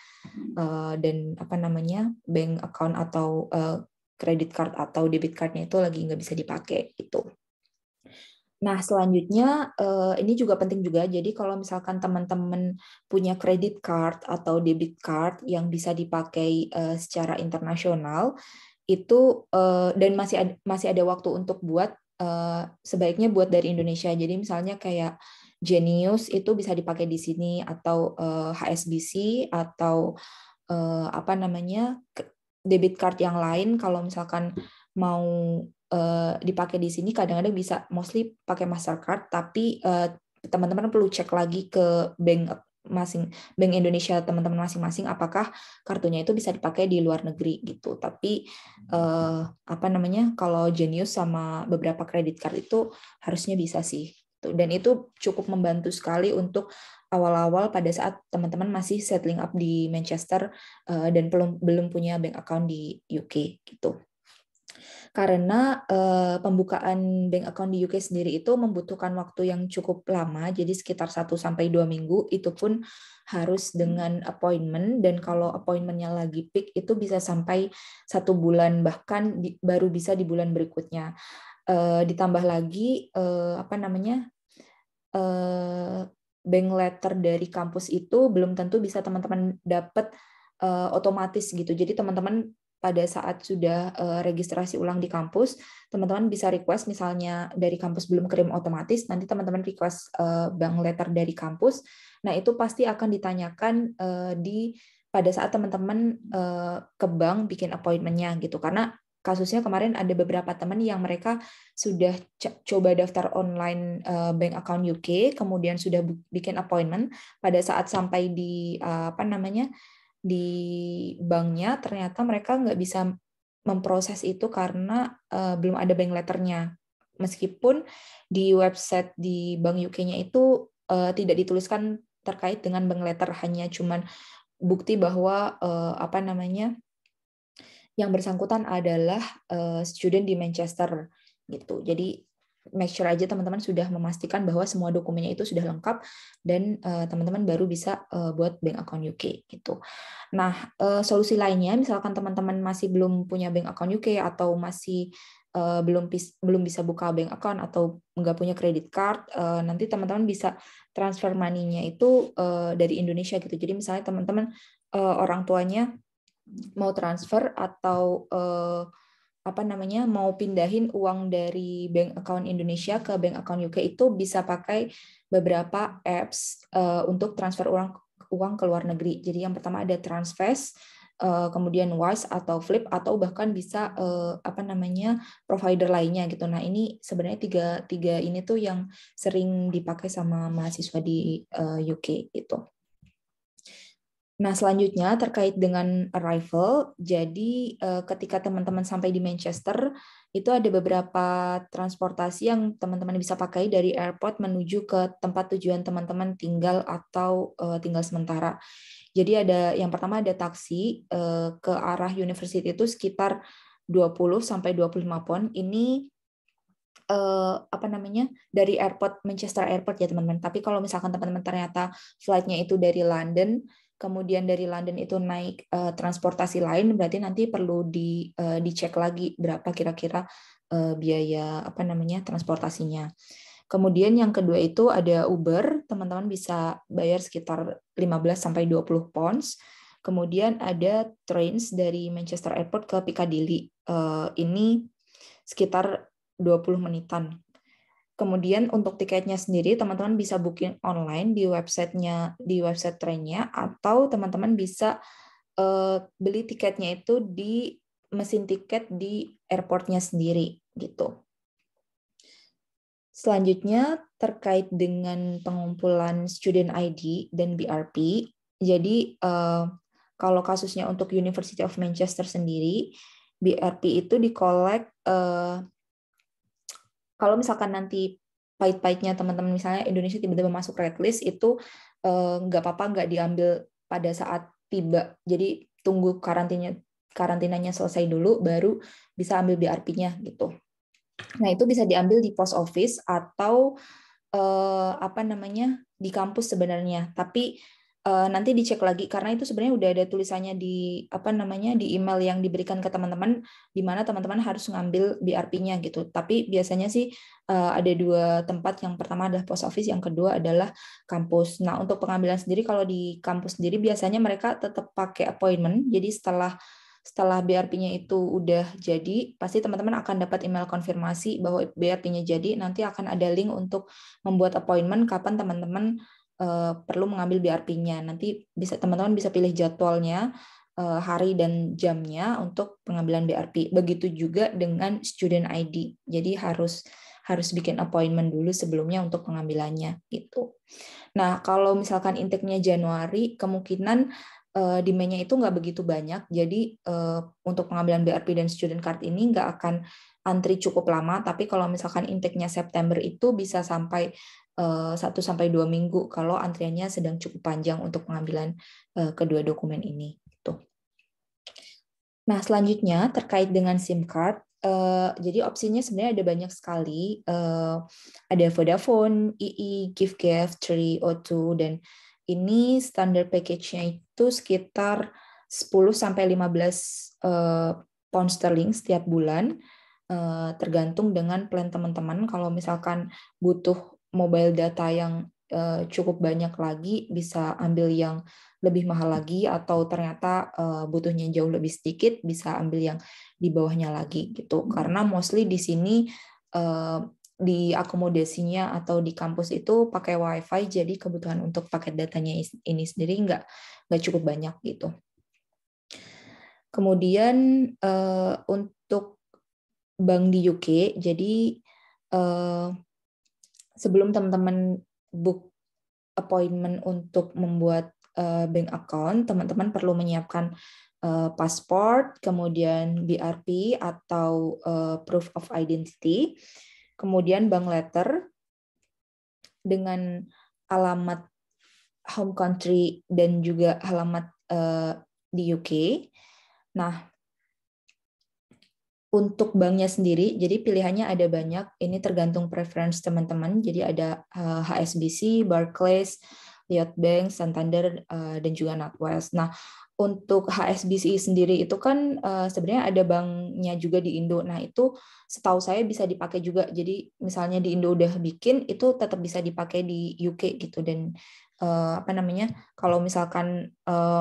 [SPEAKER 5] uh, dan apa namanya bank account atau kredit eh, uh, card atau debit cardnya itu lagi nggak bisa dipakai itu. Nah selanjutnya uh, ini juga penting juga jadi kalau misalkan teman-teman punya kredit card atau debit card yang bisa dipakai uh, secara internasional itu dan masih ada, masih ada waktu untuk buat Eh, sebaiknya buat dari Indonesia. Jadi misalnya kayak Genius itu bisa dipakai di sini atau uh, eh, HSBC atau uh, apa namanya debit card yang lain kalau misalkan mau uh, dipakai di sini kadang-kadang bisa mostly pakai Mastercard tapi uh, teman-teman perlu cek lagi ke bank masing Bank Indonesia teman-teman masing-masing apakah kartunya itu bisa dipakai di luar negeri gitu. Tapi eh, apa namanya kalau Genius sama beberapa kredit card itu harusnya bisa sih. Gitu. Dan itu cukup membantu sekali untuk awal-awal pada saat teman-teman masih settling up di Manchester eh, dan belum belum punya bank account di UK gitu karena uh, pembukaan bank account di UK sendiri itu membutuhkan waktu yang cukup lama, jadi sekitar 1 sampai 2 minggu itu pun harus dengan appointment dan kalau appointmentnya lagi peak itu bisa sampai satu bulan bahkan di, baru bisa di bulan berikutnya. Uh, ditambah lagi uh, apa namanya uh, bank letter dari kampus itu belum tentu bisa teman-teman dapat uh, otomatis gitu. Jadi teman-teman pada saat sudah eh, registrasi ulang di kampus, teman-teman bisa request misalnya dari kampus belum kirim otomatis, nanti teman-teman request eh, bank letter dari kampus. Nah, itu pasti akan ditanyakan eh, di pada saat teman-teman ke bank bikin appointmentnya gitu karena kasusnya kemarin ada beberapa teman yang mereka sudah coba daftar online bank account UK kemudian sudah bikin appointment pada saat sampai di apa namanya di banknya ternyata mereka nggak bisa memproses itu karena uh, belum ada bank letternya. Meskipun di website di Bank UK-nya itu uh, tidak dituliskan terkait dengan bank letter, hanya cuman bukti bahwa uh, apa namanya yang bersangkutan adalah uh, student di Manchester gitu. Jadi make sure aja teman-teman sudah memastikan bahwa semua dokumennya itu sudah lengkap dan eh, teman-teman uh, baru bisa uh, buat bank account UK gitu. Nah, uh, solusi lainnya misalkan teman-teman masih belum punya bank account UK atau masih belum belum bisa buka bank account atau nggak punya credit card, nanti teman-teman bisa transfer money-nya itu dari Indonesia gitu. Jadi misalnya teman-teman orang tuanya mau transfer atau apa namanya mau pindahin uang dari bank account Indonesia ke bank account UK itu bisa pakai beberapa apps uh, untuk transfer uang uang ke luar negeri. Jadi yang pertama ada Transfast, uh, eh, kemudian Wise atau Flip atau bahkan bisa uh, apa namanya provider lainnya gitu. Nah ini sebenarnya tiga tiga ini tuh yang sering dipakai sama mahasiswa di uh, UK gitu. Nah, selanjutnya terkait dengan arrival, jadi uh, ketika teman-teman sampai di Manchester, itu ada beberapa transportasi yang teman-teman bisa pakai dari airport menuju ke tempat tujuan teman-teman tinggal atau uh, tinggal sementara. Jadi ada yang pertama ada taksi uh, ke arah university itu sekitar 20 sampai 25 pon. Ini Uh, apa namanya dari airport Manchester Airport ya teman-teman. Tapi kalau misalkan teman-teman ternyata flightnya itu dari London, kemudian dari London itu naik uh, transportasi lain berarti nanti perlu di uh, dicek lagi berapa kira-kira uh, biaya apa namanya transportasinya. Kemudian yang kedua itu ada Uber, teman-teman bisa bayar sekitar 15 sampai 20 pounds. Kemudian ada trains dari Manchester Airport ke Piccadilly. Uh, ini sekitar 20 menitan. Kemudian untuk tiketnya sendiri teman-teman bisa booking online di websitenya di website trennya atau teman-teman bisa uh, beli tiketnya itu di mesin tiket di airportnya sendiri gitu. Selanjutnya terkait dengan pengumpulan student ID dan BRP. Jadi uh, kalau kasusnya untuk University of Manchester sendiri, BRP itu dikolek uh, eh, kalau misalkan nanti pahit-pahitnya teman-teman misalnya Indonesia tiba-tiba masuk red list itu eh, nggak apa-apa nggak diambil pada saat tiba jadi tunggu karantinanya karantinanya selesai dulu baru bisa ambil BRP-nya gitu nah itu bisa diambil di post office atau eh, apa namanya di kampus sebenarnya tapi uh, nanti dicek lagi karena itu sebenarnya udah ada tulisannya di apa namanya di email yang diberikan ke teman-teman di mana teman-teman harus ngambil BRP-nya gitu. Tapi biasanya sih uh, ada dua tempat. Yang pertama adalah post office, yang kedua adalah kampus. Nah, untuk pengambilan sendiri kalau di kampus sendiri biasanya mereka tetap pakai appointment. Jadi setelah setelah BRP-nya itu udah jadi, pasti teman-teman akan dapat email konfirmasi bahwa BRP-nya jadi. Nanti akan ada link untuk membuat appointment kapan teman-teman uh, perlu mengambil BRP-nya. Nanti bisa teman-teman bisa pilih jadwalnya uh, hari dan jamnya untuk pengambilan BRP. Begitu juga dengan student ID. Jadi harus harus bikin appointment dulu sebelumnya untuk pengambilannya gitu. Nah, kalau misalkan intake-nya Januari, kemungkinan uh, demand-nya itu nggak begitu banyak. Jadi uh, untuk pengambilan BRP dan student card ini nggak akan antri cukup lama, tapi kalau misalkan intake-nya September itu bisa sampai 1 eh, sampai 2 minggu kalau antriannya sedang cukup panjang untuk pengambilan eh, kedua dokumen
[SPEAKER 2] ini gitu.
[SPEAKER 5] Nah, selanjutnya terkait dengan SIM card eh, jadi opsinya sebenarnya ada banyak sekali. ada Vodafone, EE, e, GiftGift, Tree, O2, dan ini standar package-nya itu sekitar 10 sampai 15 uh, pound sterling setiap bulan tergantung dengan plan teman-teman kalau misalkan butuh mobile data yang uh, cukup banyak lagi, bisa ambil yang lebih mahal lagi, atau ternyata uh, butuhnya jauh lebih sedikit, bisa ambil yang di bawahnya lagi gitu. Karena mostly di sini uh, di akomodasinya atau di kampus itu pakai wifi, jadi kebutuhan untuk paket datanya ini sendiri nggak nggak cukup banyak gitu. Kemudian uh, untuk bank di UK, jadi uh, sebelum teman-teman book appointment untuk membuat uh, bank account, teman-teman perlu menyiapkan uh, eh, pasport, kemudian BRP atau uh, proof of identity, kemudian bank letter dengan alamat home country dan juga alamat uh, di UK. Nah, untuk banknya sendiri, jadi pilihannya ada banyak. Ini tergantung preference teman-teman. Jadi ada HSBC, eh, Barclays, Liot Bank, Santander, eh, dan juga NatWest. Nah, untuk HSBC sendiri itu kan eh, sebenarnya ada banknya juga di Indo. Nah, itu setahu saya bisa dipakai juga. Jadi misalnya di Indo udah bikin, itu tetap bisa dipakai di UK gitu. Dan apa namanya, kalau misalkan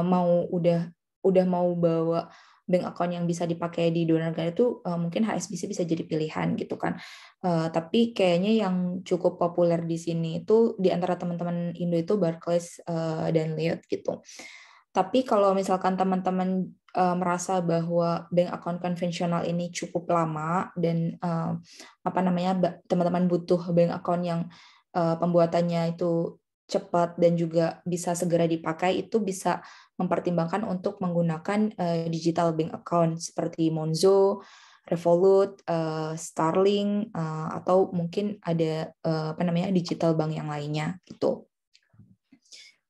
[SPEAKER 5] mau udah udah mau bawa bank account yang bisa dipakai di donor negara itu eh, mungkin HSBC bisa jadi pilihan gitu kan. Eh, tapi kayaknya yang cukup populer di sini itu di antara teman-teman Indo itu Barclays eh, dan Liat gitu. Tapi kalau misalkan teman-teman merasa bahwa bank account konvensional ini cukup lama dan apa namanya teman-teman butuh bank account yang pembuatannya itu cepat dan juga bisa segera dipakai itu bisa mempertimbangkan untuk menggunakan uh, digital bank account seperti Monzo, Revolut, uh, eh, Starling, uh, eh, atau mungkin ada uh, apa namanya digital bank yang lainnya gitu.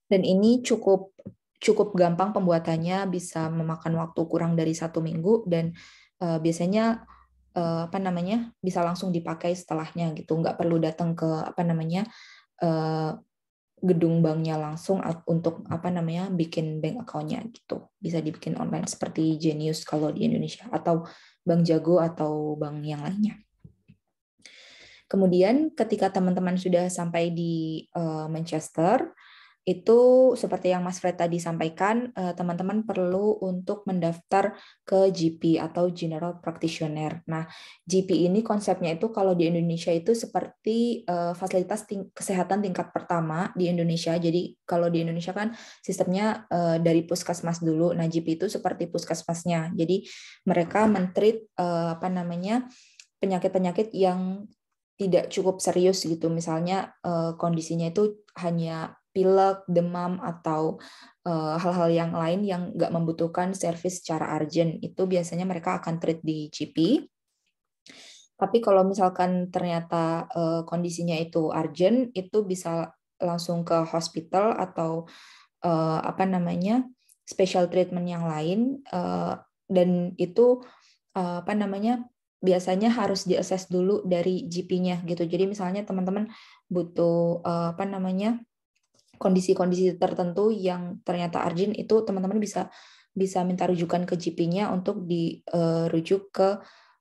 [SPEAKER 5] Dan ini cukup cukup gampang pembuatannya, bisa memakan waktu kurang dari satu minggu dan uh, biasanya uh, apa namanya bisa langsung dipakai setelahnya gitu, nggak perlu datang ke apa namanya uh, gedung banknya langsung untuk apa namanya bikin bank accountnya gitu bisa dibikin online seperti Genius kalau di Indonesia atau Bank Jago atau bank yang lainnya. Kemudian ketika teman-teman sudah sampai di uh, Manchester, itu seperti yang Mas Fred tadi sampaikan, eh, teman-teman perlu untuk mendaftar ke GP atau General Practitioner. Nah, GP ini konsepnya itu kalau di Indonesia itu seperti eh, fasilitas ting kesehatan tingkat pertama di Indonesia. Jadi kalau di Indonesia kan sistemnya eh, dari puskesmas dulu. Nah, GP itu seperti puskesmasnya. Jadi mereka mentreat apa namanya penyakit-penyakit yang tidak cukup serius gitu. Misalnya kondisinya itu hanya pilek, demam, atau eh, hal-hal uh, yang lain yang nggak membutuhkan servis secara urgent. Itu biasanya mereka akan treat di GP. Tapi kalau misalkan ternyata uh, kondisinya itu urgent, itu bisa langsung ke hospital atau uh, apa namanya special treatment yang lain. Uh, dan itu uh, apa namanya biasanya harus diakses dulu dari GP-nya gitu. Jadi misalnya teman-teman butuh uh, apa namanya kondisi-kondisi tertentu yang ternyata arjin itu teman-teman bisa bisa minta rujukan ke GP-nya untuk dirujuk eh, ke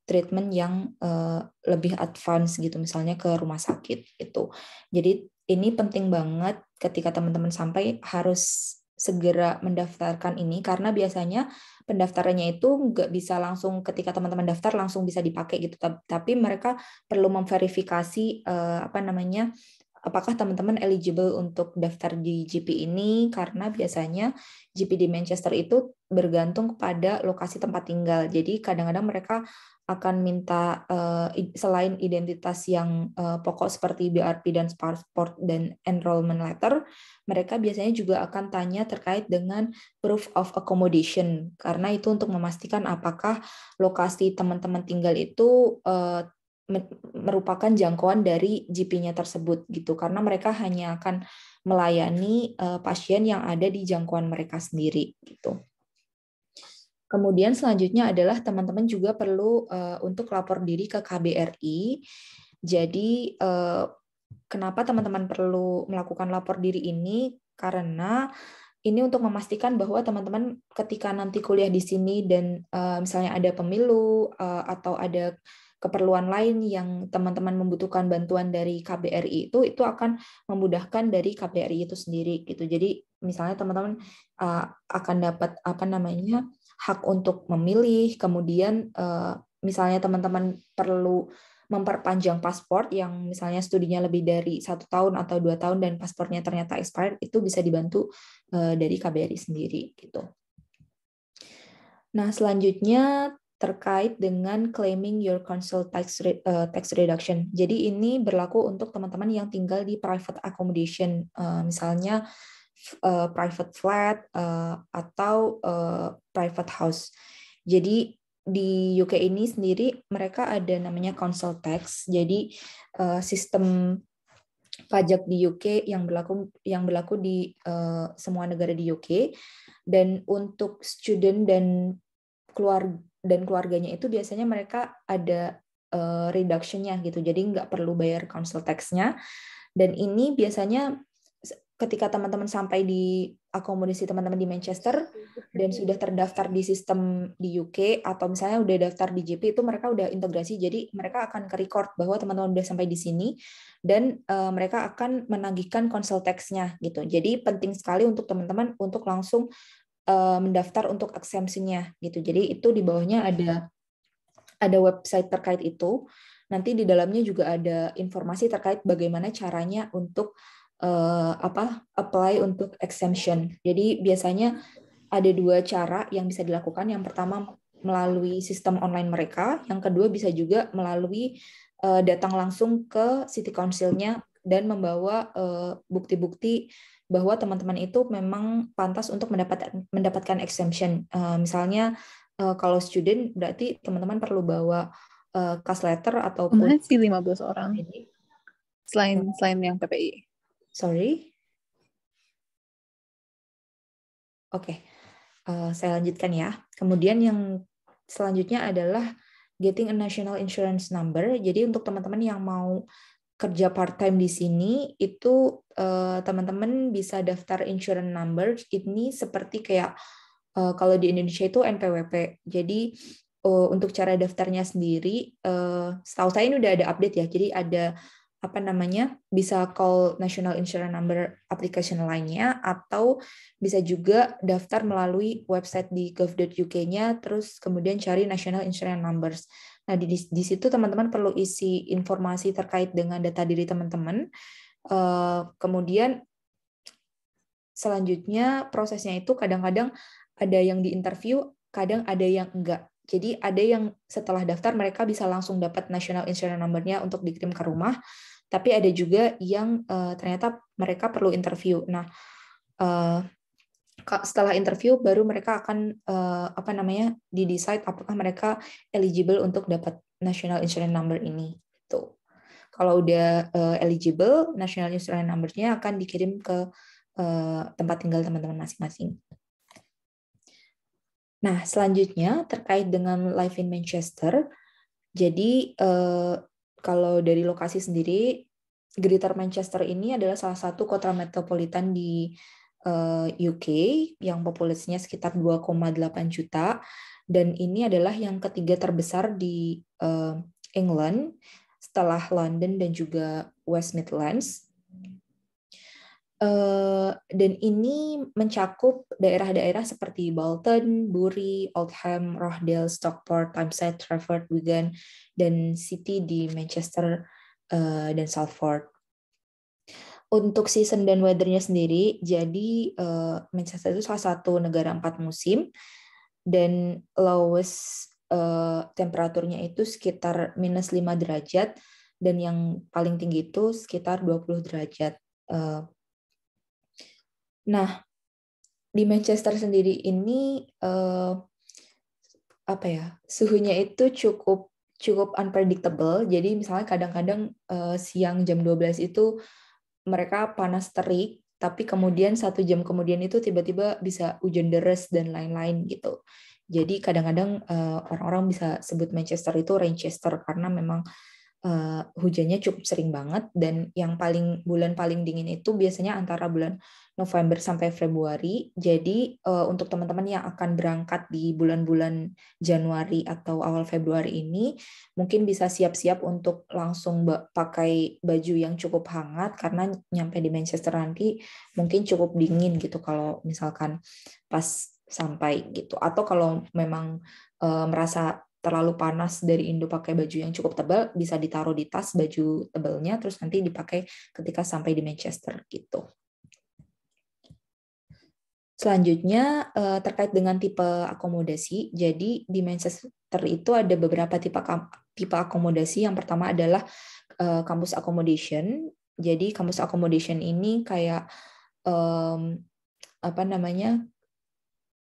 [SPEAKER 5] treatment yang eh, lebih advance gitu misalnya ke rumah sakit itu. Jadi ini penting banget ketika teman-teman sampai harus segera mendaftarkan ini karena biasanya pendaftarannya itu nggak bisa langsung ketika teman-teman daftar langsung bisa dipakai gitu tapi mereka perlu memverifikasi eh, apa namanya apakah teman-teman eligible untuk daftar di GP ini karena biasanya GP di Manchester itu bergantung kepada lokasi tempat tinggal. Jadi kadang-kadang mereka akan minta uh, selain identitas yang uh, pokok seperti BRP dan passport dan enrollment letter, mereka biasanya juga akan tanya terkait dengan proof of accommodation karena itu untuk memastikan apakah lokasi teman-teman tinggal itu uh, merupakan jangkauan dari GP-nya tersebut gitu karena mereka hanya akan melayani uh, pasien yang ada di jangkauan mereka sendiri gitu. Kemudian selanjutnya adalah teman-teman juga perlu uh, untuk lapor diri ke KBRI. Jadi uh, kenapa teman-teman perlu melakukan lapor diri ini karena ini untuk memastikan bahwa teman-teman ketika nanti kuliah di sini dan uh, misalnya ada pemilu uh, atau ada keperluan lain yang teman-teman membutuhkan bantuan dari KBRI itu itu akan memudahkan dari KBRI itu sendiri gitu. Jadi misalnya teman-teman eh, akan dapat apa namanya hak untuk memilih, kemudian eh, misalnya teman-teman perlu memperpanjang paspor yang misalnya studinya lebih dari satu tahun atau dua tahun dan paspornya ternyata expired itu bisa dibantu eh, dari KBRI sendiri gitu. Nah selanjutnya terkait dengan claiming your council tax re, uh, tax reduction. Jadi ini berlaku untuk teman-teman yang tinggal di private accommodation, uh, misalnya uh, private flat uh, atau uh, private house. Jadi di UK ini sendiri mereka ada namanya council tax. Jadi uh, sistem pajak di UK yang berlaku yang berlaku di uh, semua negara di UK dan untuk student dan keluarga dan keluarganya itu biasanya mereka ada uh, reductionnya gitu jadi nggak perlu bayar council tax-nya dan ini biasanya ketika teman-teman sampai di akomodasi teman-teman di Manchester dan sudah terdaftar di sistem di UK atau misalnya udah daftar di JP itu mereka udah integrasi jadi mereka akan ke record bahwa teman-teman udah sampai di sini dan uh, mereka akan menagihkan konsul teksnya gitu jadi penting sekali untuk teman-teman untuk langsung uh, mendaftar untuk eksemsinya gitu. Jadi itu di bawahnya ada ada website terkait itu. Nanti di dalamnya juga ada informasi terkait bagaimana caranya untuk uh, apa apply untuk exemption. Jadi biasanya ada dua cara yang bisa dilakukan. Yang pertama melalui sistem online mereka, yang kedua bisa juga melalui uh, datang langsung ke city councilnya dan membawa eh, bukti-bukti bahwa teman-teman itu memang pantas untuk mendapat, mendapatkan exemption. Eh, misalnya eh, kalau student berarti teman-teman perlu bawa kas letter ataupun
[SPEAKER 2] sih 15 orang. Ini. Selain selain yang PPI.
[SPEAKER 5] Sorry. Oke. Okay. Uh, saya lanjutkan ya. Kemudian yang selanjutnya adalah getting a national insurance number. Jadi untuk teman-teman yang mau kerja part time di sini itu eh, teman-teman uh, bisa daftar insurance number ini seperti kayak uh, kalau di Indonesia itu NPWP. Jadi uh, untuk cara daftarnya sendiri uh, setahu saya ini udah ada update ya. Jadi ada apa namanya? bisa call National Insurance Number application lainnya atau bisa juga daftar melalui website di gov.uk-nya terus kemudian cari National Insurance Numbers Nah, di, di situ teman-teman perlu isi informasi terkait dengan data diri teman-teman. Uh, kemudian selanjutnya prosesnya itu kadang-kadang ada yang diinterview, kadang ada yang enggak. Jadi ada yang setelah daftar mereka bisa langsung dapat national insurance number-nya untuk dikirim ke rumah, tapi ada juga yang uh, ternyata mereka perlu interview. Nah, uh, setelah interview baru mereka akan uh, apa namanya di apakah mereka eligible untuk dapat national insurance number ini tuh kalau udah uh, eligible national insurance numbernya akan dikirim ke uh, tempat tinggal teman-teman masing-masing nah selanjutnya terkait dengan life in Manchester jadi uh, kalau dari lokasi sendiri Greater Manchester ini adalah salah satu kota metropolitan di Eh, UK yang populasinya sekitar 2,8 juta dan ini adalah yang ketiga terbesar di uh, England setelah London dan juga West Midlands. Uh, dan ini mencakup daerah-daerah seperti Bolton, Bury, Oldham, Rochdale, Stockport, Tyneside, Trafford, Wigan, dan City di Manchester uh, dan Salford untuk season dan weathernya sendiri, jadi uh, Manchester itu salah satu negara empat musim dan lowest uh, temperaturnya itu sekitar minus 5 derajat dan yang paling tinggi itu sekitar 20 derajat. Uh, nah, di Manchester sendiri ini uh, apa ya suhunya itu cukup cukup unpredictable. Jadi misalnya kadang-kadang uh, siang jam 12 itu mereka panas terik tapi kemudian satu jam kemudian itu tiba-tiba bisa hujan deras dan lain-lain gitu. Jadi kadang-kadang uh, orang-orang bisa sebut Manchester itu Manchester karena memang uh, hujannya cukup sering banget dan yang paling bulan paling dingin itu biasanya antara bulan November sampai Februari. Jadi uh, untuk teman-teman yang akan berangkat di bulan-bulan Januari atau awal Februari ini, mungkin bisa siap-siap untuk langsung pakai baju yang cukup hangat karena nyampe di Manchester nanti mungkin cukup dingin gitu kalau misalkan pas sampai gitu. Atau kalau memang uh, merasa terlalu panas dari Indo pakai baju yang cukup tebal bisa ditaruh di tas baju tebalnya terus nanti dipakai ketika sampai di Manchester gitu. Selanjutnya eh, terkait dengan tipe akomodasi. Jadi di Manchester itu ada beberapa tipe tipe akomodasi. Yang pertama adalah eh, kampus accommodation. Jadi kampus accommodation ini kayak apa namanya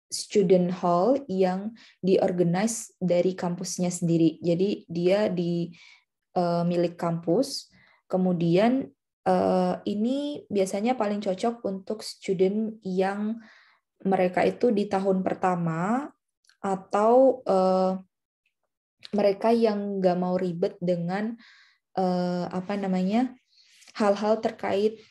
[SPEAKER 5] student hall yang diorganize dari kampusnya sendiri. Jadi dia di eh, milik kampus. Kemudian Eh, ini biasanya paling cocok untuk student yang mereka itu di tahun pertama atau eh, mereka yang nggak mau ribet dengan eh, apa namanya hal-hal terkait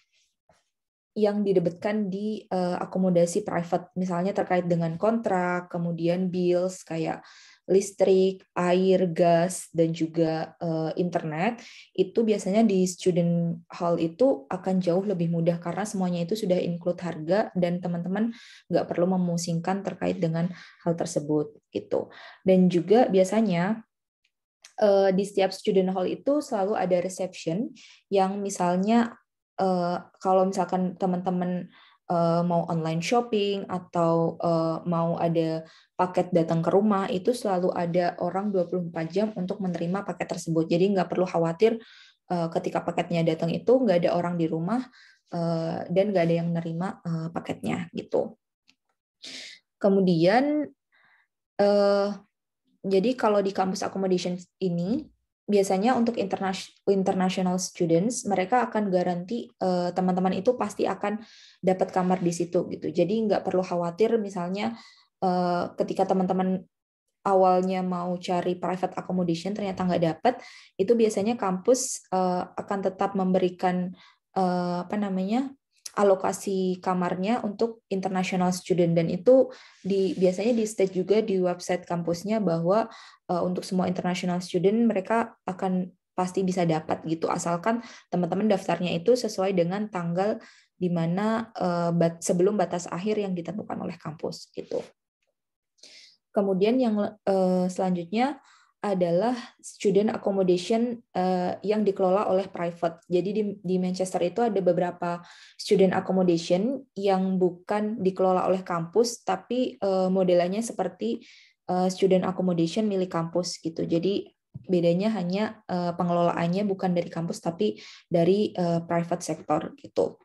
[SPEAKER 5] yang didebetkan di uh, akomodasi private, misalnya terkait dengan kontrak, kemudian bills kayak listrik, air, gas, dan juga uh, internet, itu biasanya di student hall itu akan jauh lebih mudah karena semuanya itu sudah include harga dan teman-teman nggak perlu memusingkan terkait dengan hal tersebut gitu. Dan juga biasanya uh, di setiap student hall itu selalu ada reception yang misalnya uh, kalau misalkan teman-teman uh, mau online shopping atau uh, mau ada paket datang ke rumah itu selalu ada orang 24 jam untuk menerima paket tersebut. Jadi nggak perlu khawatir uh, ketika paketnya datang itu nggak ada orang di rumah uh, dan nggak ada yang menerima uh, paketnya gitu. Kemudian uh, jadi kalau di kampus accommodation ini biasanya untuk international students mereka akan garanti eh, teman-teman itu pasti akan dapat kamar di situ gitu jadi nggak perlu khawatir misalnya eh, ketika teman-teman awalnya mau cari private accommodation ternyata nggak dapat itu biasanya kampus eh, akan tetap memberikan apa namanya alokasi kamarnya untuk international student dan itu di biasanya di state juga di website kampusnya bahwa uh, untuk semua international student mereka akan pasti bisa dapat gitu asalkan teman-teman daftarnya itu sesuai dengan tanggal di mana uh, bat, sebelum batas akhir yang ditentukan oleh kampus gitu. Kemudian yang uh, selanjutnya adalah student accommodation uh, yang dikelola oleh private. Jadi di, di Manchester itu ada beberapa student accommodation yang bukan dikelola oleh kampus, tapi uh, modelannya seperti uh, student accommodation milik kampus gitu. Jadi bedanya hanya uh, pengelolaannya bukan dari kampus tapi dari uh, private sector gitu.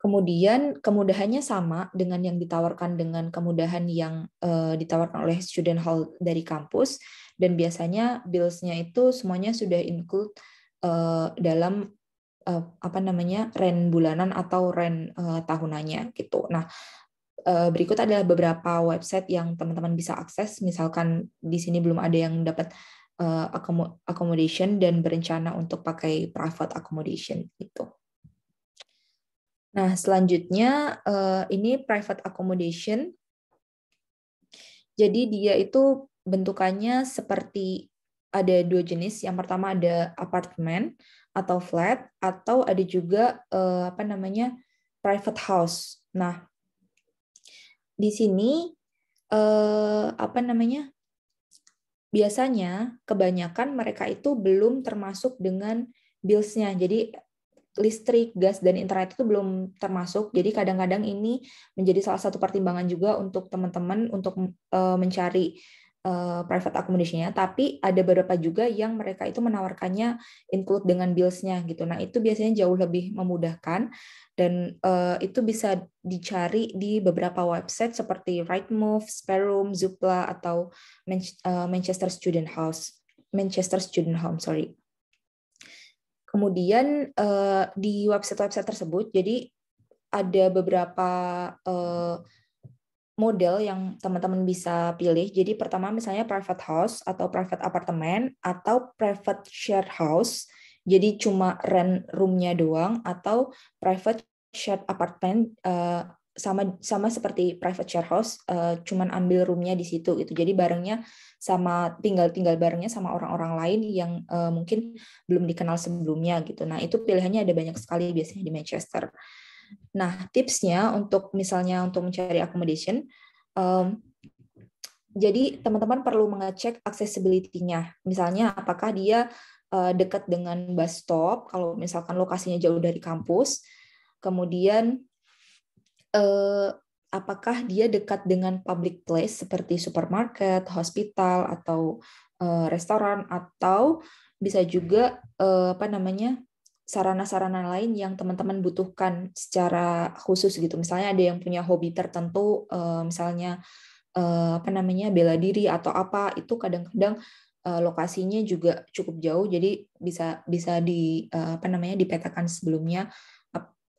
[SPEAKER 5] Kemudian kemudahannya sama dengan yang ditawarkan dengan kemudahan yang uh, ditawarkan oleh student hall dari kampus dan biasanya bills-nya itu semuanya sudah include uh, dalam uh, apa namanya rent bulanan atau rent uh, tahunannya gitu. Nah, Eh, berikut adalah beberapa website yang teman-teman bisa akses. Misalkan di sini belum ada yang dapat eh, accommodation dan berencana untuk pakai private accommodation itu. Nah, selanjutnya eh, ini private accommodation. Jadi dia itu bentukannya seperti ada dua jenis. Yang pertama ada apartemen atau flat atau ada juga apa namanya private house. Nah, di sini eh, apa namanya? Biasanya kebanyakan mereka itu belum termasuk dengan billsnya Jadi listrik, gas, dan internet itu belum termasuk. Jadi kadang-kadang ini menjadi salah satu pertimbangan juga untuk teman-teman untuk eh, mencari uh, private accommodation-nya, tapi ada beberapa juga yang mereka itu menawarkannya include dengan bills-nya gitu. Nah itu biasanya jauh lebih memudahkan dan uh, itu bisa dicari di beberapa website seperti Rightmove, Spare Room, Zupla atau Man uh, eh, Manchester Student House, Manchester Student Home, sorry. Kemudian uh, di website-website tersebut, jadi ada beberapa uh, model yang teman-teman bisa pilih. Jadi pertama misalnya private house atau private apartemen atau private shared house. Jadi cuma rent roomnya doang atau private shared apartment uh, sama sama seperti private shared house uh, cuman ambil roomnya di situ gitu jadi barengnya sama tinggal tinggal barengnya sama orang-orang lain yang uh, mungkin belum dikenal sebelumnya gitu nah itu pilihannya ada banyak sekali biasanya di Manchester Nah, tipsnya untuk misalnya untuk mencari accommodation, um, jadi teman-teman perlu mengecek accessibility-nya. Misalnya apakah dia uh, dekat dengan bus stop, kalau misalkan lokasinya jauh dari kampus, kemudian uh, apakah dia dekat dengan public place seperti supermarket, hospital, atau uh, restoran, atau bisa juga uh, apa namanya sarana-sarana lain yang teman-teman butuhkan secara khusus gitu. Misalnya ada yang punya hobi tertentu, eh, misalnya eh, apa namanya bela diri atau apa itu kadang-kadang eh, lokasinya juga cukup jauh, jadi bisa bisa di apa namanya dipetakan sebelumnya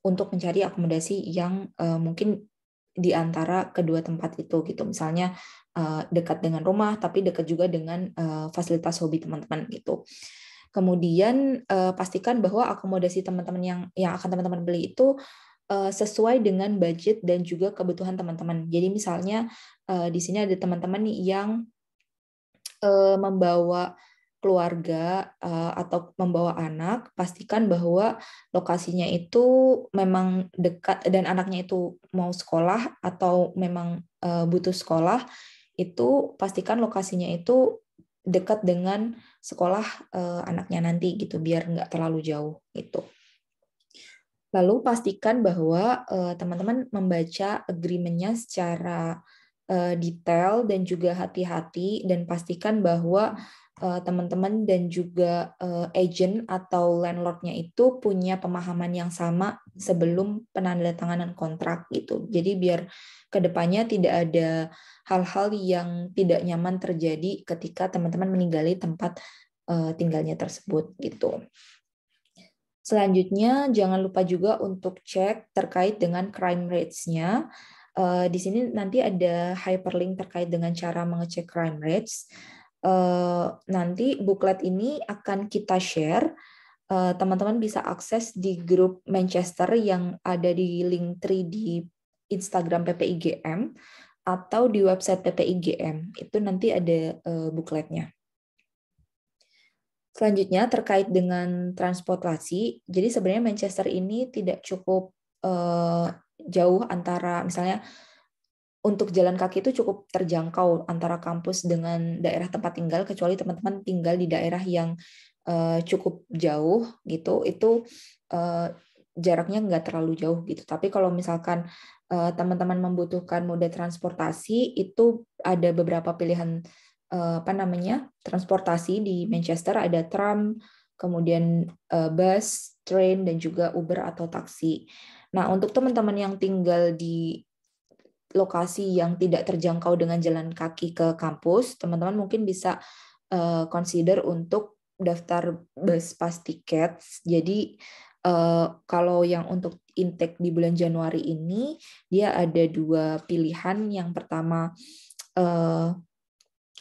[SPEAKER 5] untuk mencari akomodasi yang mungkin di antara kedua tempat itu gitu. Misalnya dekat dengan rumah, tapi dekat juga dengan fasilitas hobi teman-teman gitu. -teman, Kemudian uh, pastikan bahwa akomodasi teman-teman yang yang akan teman-teman beli itu uh, sesuai dengan budget dan juga kebutuhan teman-teman. Jadi misalnya uh, di sini ada teman-teman yang uh, membawa keluarga uh, atau membawa anak, pastikan bahwa lokasinya itu memang dekat dan anaknya itu mau sekolah atau memang uh, butuh sekolah, itu pastikan lokasinya itu dekat dengan sekolah uh, anaknya nanti gitu biar nggak terlalu jauh gitu. Lalu pastikan bahwa eh, teman-teman uh, membaca agreementnya secara uh, detail dan juga hati-hati dan pastikan bahwa Eh, teman-teman dan juga uh, agent atau landlordnya itu punya pemahaman yang sama sebelum penandatanganan kontrak gitu. Jadi biar kedepannya tidak ada hal-hal yang tidak nyaman terjadi ketika teman-teman meninggali tempat eh, tinggalnya tersebut gitu. Selanjutnya jangan lupa juga untuk cek terkait dengan crime rates-nya. Uh, di sini nanti ada hyperlink terkait dengan cara mengecek crime rates. Eh, nanti buklet ini akan kita share. Eh, teman-teman bisa akses di grup Manchester yang ada di link 3 di Instagram PPIGM atau di website PPIGM. Itu nanti ada eh, bukletnya Selanjutnya terkait dengan transportasi, jadi sebenarnya Manchester ini tidak cukup jauh antara misalnya untuk jalan kaki itu cukup terjangkau antara kampus dengan daerah tempat tinggal kecuali teman-teman tinggal di daerah yang uh, cukup jauh gitu itu uh, jaraknya nggak terlalu jauh gitu tapi kalau misalkan uh, teman-teman membutuhkan moda transportasi itu ada beberapa pilihan uh, apa namanya transportasi di Manchester ada tram kemudian uh, bus train dan juga Uber atau taksi nah untuk teman-teman yang tinggal di lokasi yang tidak terjangkau dengan jalan kaki ke kampus, teman-teman mungkin bisa uh, consider untuk daftar bus pas tiket. Jadi uh, kalau yang untuk intake di bulan Januari ini dia ada dua pilihan. Yang pertama uh,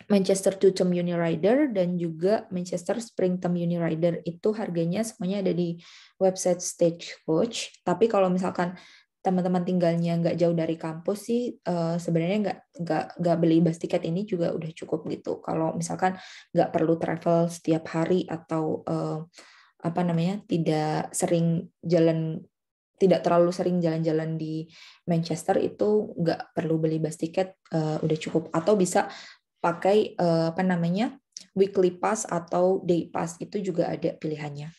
[SPEAKER 5] Manchester Uni Rider dan juga Manchester Uni Rider itu harganya semuanya ada di website Stagecoach. Tapi kalau misalkan teman-teman tinggalnya nggak jauh dari kampus sih uh, sebenarnya nggak nggak nggak beli bus tiket ini juga udah cukup gitu kalau misalkan nggak perlu travel setiap hari atau uh, apa namanya tidak sering jalan tidak terlalu sering jalan-jalan di Manchester itu nggak perlu beli bus tiket uh, udah cukup atau bisa pakai uh, apa namanya weekly pass atau day pass itu juga ada pilihannya.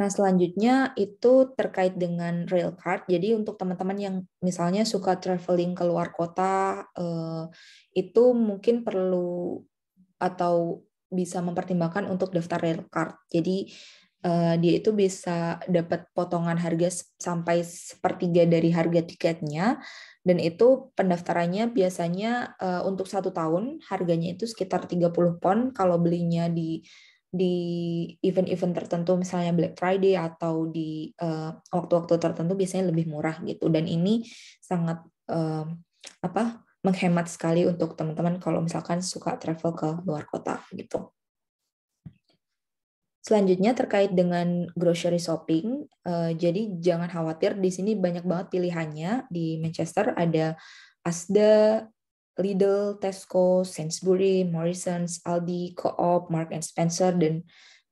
[SPEAKER 5] Nah, selanjutnya itu terkait dengan rail card. Jadi untuk teman-teman yang misalnya suka traveling ke luar kota, eh, itu mungkin perlu atau bisa mempertimbangkan untuk daftar rail card. Jadi eh, dia itu bisa dapat potongan harga sampai sepertiga dari harga tiketnya dan itu pendaftarannya biasanya eh, untuk satu tahun harganya itu sekitar 30 pon kalau belinya di di event-event tertentu misalnya Black Friday atau di eh, waktu-waktu uh, tertentu biasanya lebih murah gitu dan ini sangat uh, apa menghemat sekali untuk teman-teman kalau misalkan suka travel ke luar kota gitu. Selanjutnya terkait dengan grocery shopping, uh, jadi jangan khawatir di sini banyak banget pilihannya di Manchester ada Asda, Lidl, Tesco, Sainsbury, Morrisons, Aldi, Co-op, Mark and Spencer dan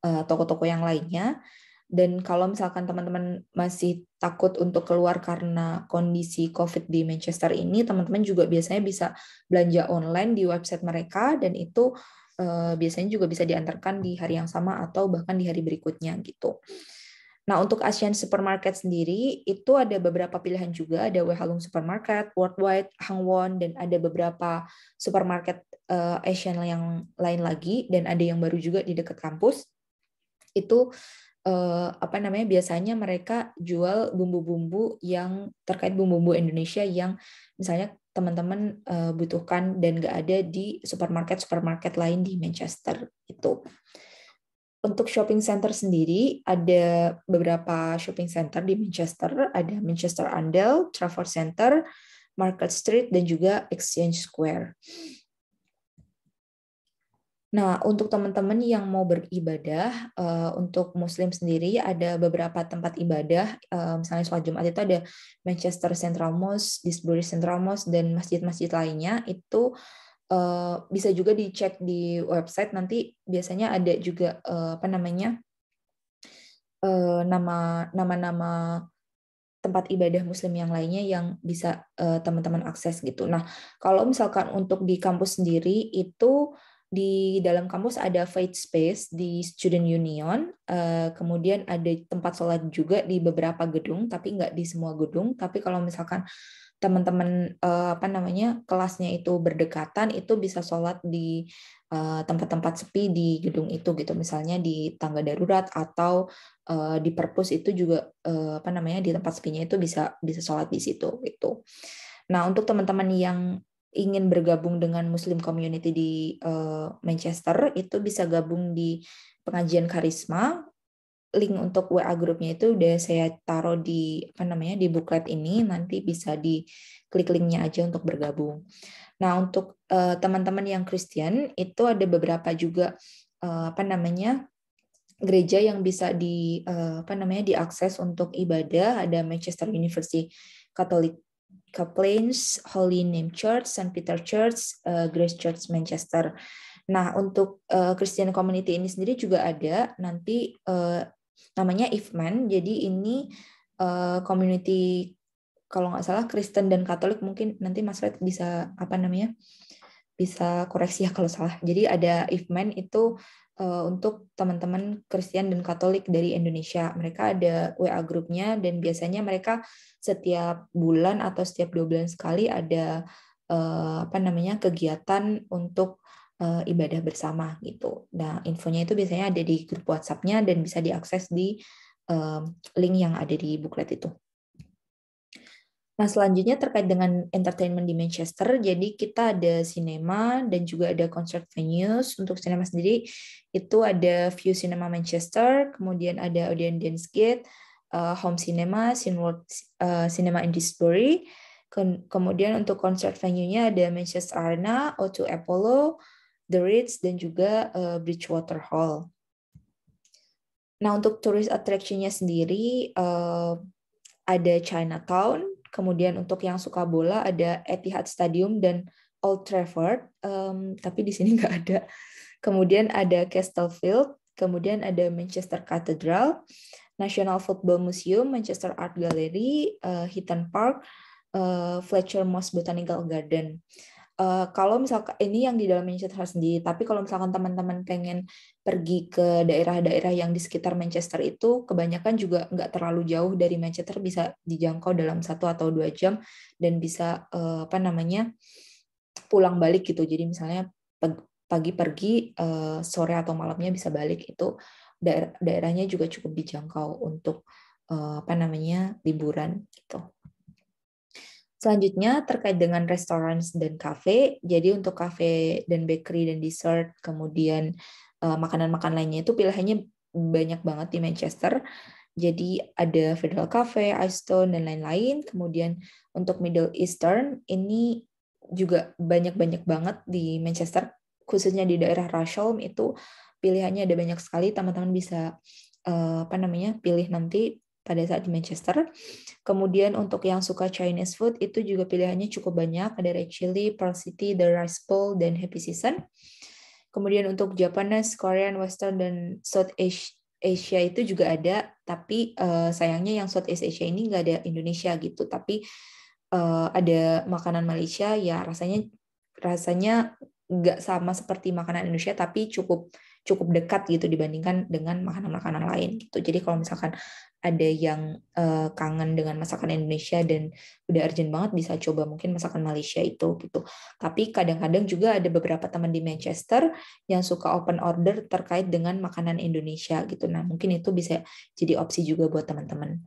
[SPEAKER 5] uh, toko-toko yang lainnya. Dan kalau misalkan teman-teman masih takut untuk keluar karena kondisi COVID di Manchester ini, teman-teman juga biasanya bisa belanja online di website mereka dan itu uh, biasanya juga bisa diantarkan di hari yang sama atau bahkan di hari berikutnya gitu. Uh, Nah, untuk Asian Supermarket sendiri, itu ada beberapa pilihan juga. Ada Wehalung Supermarket, Worldwide, Hangwon, dan ada beberapa supermarket uh, Asian yang lain lagi. Dan ada yang baru juga di dekat kampus. Itu uh, apa namanya biasanya mereka jual bumbu-bumbu yang terkait bumbu-bumbu Indonesia yang misalnya teman-teman uh, butuhkan dan nggak ada di supermarket-supermarket lain di Manchester itu untuk shopping center sendiri ada beberapa shopping center di Manchester, ada Manchester Andel, Trafford Center, Market Street dan juga Exchange Square. Nah, untuk teman-teman yang mau beribadah, eh, untuk Muslim sendiri ada beberapa tempat ibadah, eh, misalnya sholat Jumat itu ada Manchester Central Mosque, Disbury Central Mosque, dan masjid-masjid lainnya itu Eh, bisa juga dicek di website nanti biasanya ada juga uh, apa namanya eh, nama nama-nama tempat ibadah muslim yang lainnya yang bisa teman teman-teman akses gitu. Nah, kalau misalkan untuk di kampus sendiri itu di dalam kampus ada faith space di student union, uh, kemudian ada tempat sholat juga di beberapa gedung, tapi nggak di semua gedung. Tapi kalau misalkan teman-teman uh, apa namanya kelasnya itu berdekatan itu bisa sholat di eh, tempat-tempat uh, sepi di gedung itu gitu misalnya di tangga darurat atau uh, di perpus itu juga uh, apa namanya di tempat sepinya itu bisa bisa sholat di situ gitu nah untuk teman-teman yang ingin bergabung dengan Muslim Community di uh, Manchester itu bisa gabung di pengajian karisma link untuk WA grupnya itu udah saya taruh di apa namanya di Buklet ini nanti bisa di klik linknya aja untuk bergabung. Nah untuk eh, teman-teman uh, yang Kristen itu ada beberapa juga uh, apa namanya gereja yang bisa di uh, apa namanya diakses untuk ibadah ada Manchester University Catholic Chaplains, Holy Name Church, St. Peter Church, uh, Grace Church Manchester. Nah, untuk uh, Christian Community ini sendiri juga ada nanti uh, namanya IFMAN. Jadi ini uh, community kalau nggak salah Kristen dan Katolik mungkin nanti Mas Red bisa apa namanya bisa koreksi ya kalau salah. Jadi ada IFMAN itu uh, untuk teman-teman Kristen dan Katolik dari Indonesia. Mereka ada WA grupnya dan biasanya mereka setiap bulan atau setiap dua bulan sekali ada uh, apa namanya kegiatan untuk uh, ibadah bersama gitu. Nah, infonya itu biasanya ada di grup WhatsApp-nya dan bisa diakses di uh, link yang ada di buklet itu. Nah, selanjutnya terkait dengan entertainment di Manchester, jadi kita ada cinema dan juga ada concert venues. Untuk cinema sendiri, itu ada View Cinema Manchester, kemudian ada Odeon Dance Gate, uh, Home Cinema, Cineworld, uh, Cinema Discovery. Kemudian untuk concert venue-nya ada Manchester Arena, O2 Apollo, The Ritz, dan juga uh, Bridgewater Hall. Nah, untuk tourist attraction sendiri, uh, ada Chinatown, kemudian untuk yang suka bola ada Etihad Stadium dan Old Trafford, um, tapi di sini (laughs) nggak ada. Kemudian ada Castlefield, kemudian ada Manchester Cathedral, National Football Museum, Manchester Art Gallery, uh, Heaton Park, uh, Fletcher Moss Botanical Garden. Uh, kalau misalkan ini yang di dalam Manchester sendiri, tapi kalau misalkan teman-teman pengen pergi ke daerah-daerah yang di sekitar Manchester itu, kebanyakan juga nggak terlalu jauh dari Manchester bisa dijangkau dalam satu atau dua jam dan bisa uh, apa namanya pulang balik gitu. Jadi misalnya pagi pergi, uh, sore atau malamnya bisa balik itu daer daerahnya juga cukup dijangkau untuk uh, apa namanya liburan gitu. Selanjutnya terkait dengan restoran dan kafe. Jadi untuk kafe dan bakery dan dessert, kemudian eh, makanan-makanan lainnya itu pilihannya banyak banget di Manchester. Jadi ada Federal Cafe, Stone dan lain-lain. Kemudian untuk Middle Eastern, ini juga banyak-banyak banget di Manchester, khususnya di daerah Rasholm itu pilihannya ada banyak sekali. Teman-teman bisa eh, apa namanya pilih nanti pada saat di Manchester. Kemudian untuk yang suka Chinese food itu juga pilihannya cukup banyak. Ada red chili, pearl city, the rice bowl, dan happy season. Kemudian untuk Japanese, Korean, Western, dan South Asia itu juga ada, tapi uh, sayangnya yang South Asia ini nggak ada Indonesia gitu. Tapi uh, ada makanan Malaysia, ya rasanya rasanya nggak sama seperti makanan Indonesia, tapi cukup cukup dekat gitu dibandingkan dengan makanan-makanan lain gitu. Jadi kalau misalkan ada yang uh, kangen dengan masakan Indonesia dan udah urgent banget bisa coba mungkin masakan Malaysia itu gitu. Tapi kadang-kadang juga ada beberapa teman di Manchester yang suka open order terkait dengan makanan Indonesia gitu. Nah, mungkin itu bisa jadi opsi juga buat teman-teman.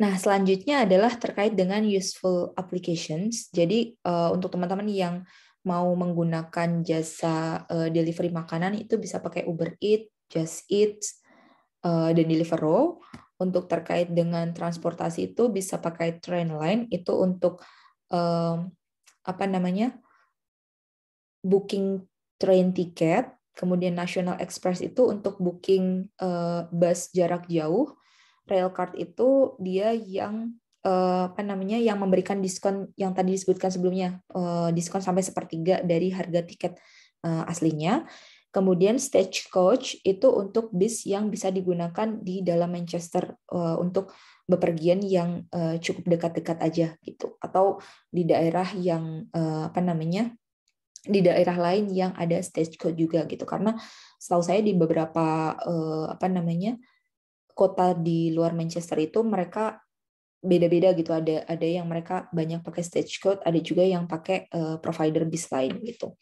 [SPEAKER 5] Nah, selanjutnya adalah terkait dengan useful applications. Jadi uh, untuk teman-teman yang mau menggunakan jasa uh, delivery makanan itu bisa pakai Uber Eats, Just Eat, uh, eh, dan Deliveroo. Untuk terkait dengan transportasi itu bisa pakai Trainline itu untuk um, apa namanya booking train tiket, kemudian National Express itu untuk booking uh, bus jarak jauh, Railcard itu dia yang Eh, apa namanya yang memberikan diskon yang tadi disebutkan sebelumnya eh, diskon sampai sepertiga dari harga tiket eh, aslinya. Kemudian stagecoach itu untuk bis yang bisa digunakan di dalam Manchester untuk bepergian yang cukup dekat-dekat aja gitu atau di daerah yang apa namanya di daerah lain yang ada stagecoach juga gitu karena setahu saya di beberapa apa namanya kota di luar Manchester itu mereka beda-beda gitu ada ada yang mereka banyak pakai stage code ada juga yang pakai uh, provider bis lain gitu